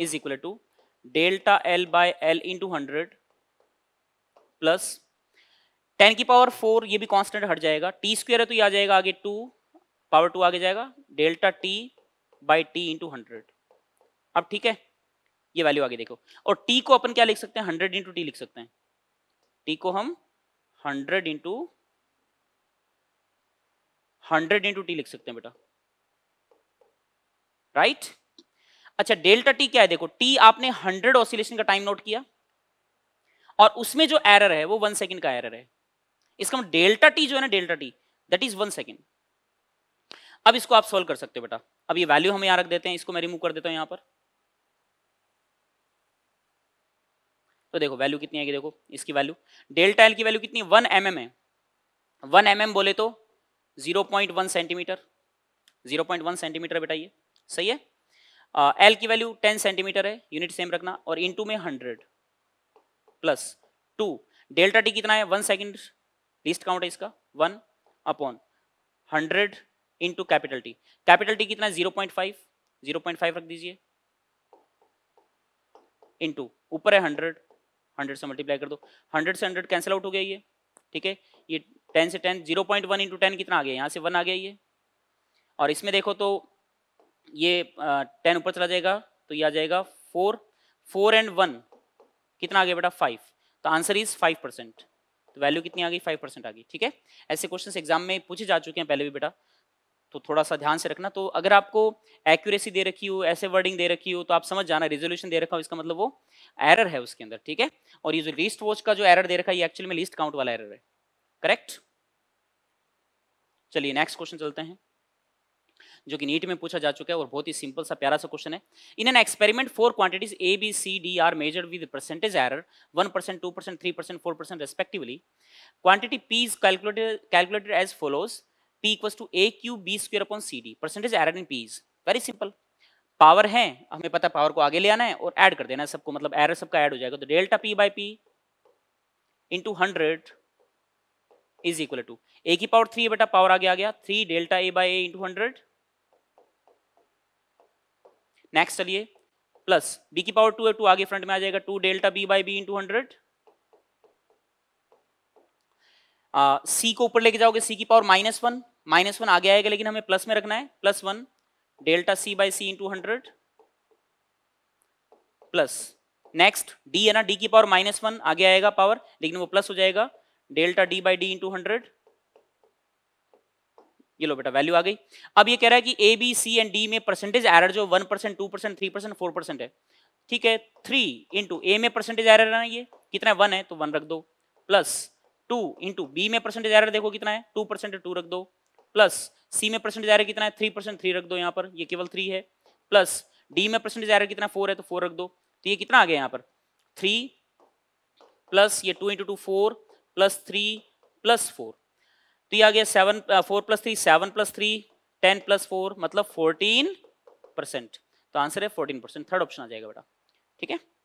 A: is equal to delta L by L into hundred plus ten की पावर फोर ये भी कांस्टेंट हट जाएगा टी स्क्र है तो ये आ जाएगा आगे टू पावर टू आगे जाएगा delta T by T into hundred अब ठीक है ये वैल्यू आगे देखो और टी को अपन क्या लिख सकते हैं हंड्रेड इंटू टी लिख सकते हैं टी को हम hundred into hundred into T लिख सकते हैं बेटा राइट right? अच्छा डेल्टा टी क्या है देखो टी आपने हंड्रेड ऑसिलेशन का टाइम नोट किया और उसमें जो एरर है वो वन सेकेंड का एरर है इसका हम डेल्टा टी जो है ना delta T that is one second अब इसको आप सोल्व कर सकते हो बेटा अब ये वैल्यू हम यहां रख देते हैं इसको मैं रिमूव कर देता हूं यहां पर तो देखो वैल्यू कितनी आएगी देखो इसकी वैल्यू डेल्टा एल की वैल्यू कितनी वन एम mm है वन एम mm बोले तो zero point one centimetre zero point one centimetre बेटा ये सही है एल uh, की वैल्यू टेन सेंटीमीटर है यूनिट सेम रखना और इंटू में hundred plus two delta T कितना है वन सेकेंड लिस्ट काउंट है इसका one upon hundred into capital T capital T कितना है zero point five zero point five रख दीजिए इंटू ऊपर है हंड्रेड हंड्रेड से मल्टीप्लाई कर दो हंड्रेड से हंड्रेड कैंसिल आउट हो गया ये ठीक है ये टेन से ten zero point one into ten कितना आ गया यहाँ से वन आ गया ये और इसमें देखो तो ये टेन ऊपर चला जाएगा तो ये आ जाएगा फोर फोर एंड वन कितना आ गया बेटा फाइव तो आंसर इज फाइव परसेंट तो वैल्यू कितनी आ गई फाइव परसेंट आ गई ठीक है ऐसे क्वेश्चंस एग्जाम में पूछे जा चुके हैं पहले भी बेटा तो थोड़ा सा ध्यान से रखना तो अगर आपको एक्यूरेसी दे रखी हो ऐसे वर्डिंग दे रखी हो तो आप समझ जाना रिजोल्यूशन दे रखा हो इसका मतलब वो एरर है उसके अंदर ठीक है और ये जो लिस्ट वॉच का जो एरर दे रखा है ये एक्चुअली में लिस्ट काउंट वाला एरर है करेक्ट चलिए नेक्स्ट क्वेश्चन चलते हैं जो कि नीट में पूछा जा चुका है और बहुत ही सिंपल सा प्यारा सा क्वेश्चन है in an experiment four quantities A B C D are measured with percentage error one percent two percent three percent four percent respectively quantity P is calculated calculated as follows P equal to A cube B square upon C D percentage error in P is very simple power है हमें पता है power को आगे ले आना है और ऐड कर देना है सबको मतलब एरर सबका ऐड हो जाएगा तो delta P by P into hundred is equal to A की पावर थ्री बेटा पावर आगे आ गया three delta A by A into hundred next चलिए प्लस बी की पावर टू है टू आगे फ्रंट में आ जाएगा two delta B by B into hundred C को ऊपर लेके जाओगे सी की power minus one minus one आगे आएगा लेकिन हमें प्लस में रखना है plus one delta C by C into hundred plus next D है ना डी की पावर माइनस वन आगे आएगा पावर लेकिन वो प्लस हो जाएगा delta D by D into hundred ये लो बेटा वैल्यू आ गई अब ये कह रहा है कि A B C and D में परसेंटेज एरर जो one percent two percent three percent four percent है ठीक है थ्री इंटू ए में परसेंटेज एरर है ना ये कितना है वन है तो वन रख दो प्लस टू इंटू बी में परसेंटेज एरर देखो कितना है टू परसेंट टू रख दो प्लस सी में परसेंटेज एरर कितना है थ्री परसेंट थ्री रख दो यहाँ पर ये केवल थ्री है प्लस डी में परसेंटेज एरर कितना फोर है तो फोर रख दो तो ये कितना आ गया यहाँ पर थ्री प्लस ये two into two four plus three plus four Uh, मतलब तो ये आ गया seven four plus three seven plus three ten plus four मतलब फोर्टीन परसेंट तो आंसर है फोर्टीन परसेंट थर्ड ऑप्शन आ जाएगा बेटा ठीक है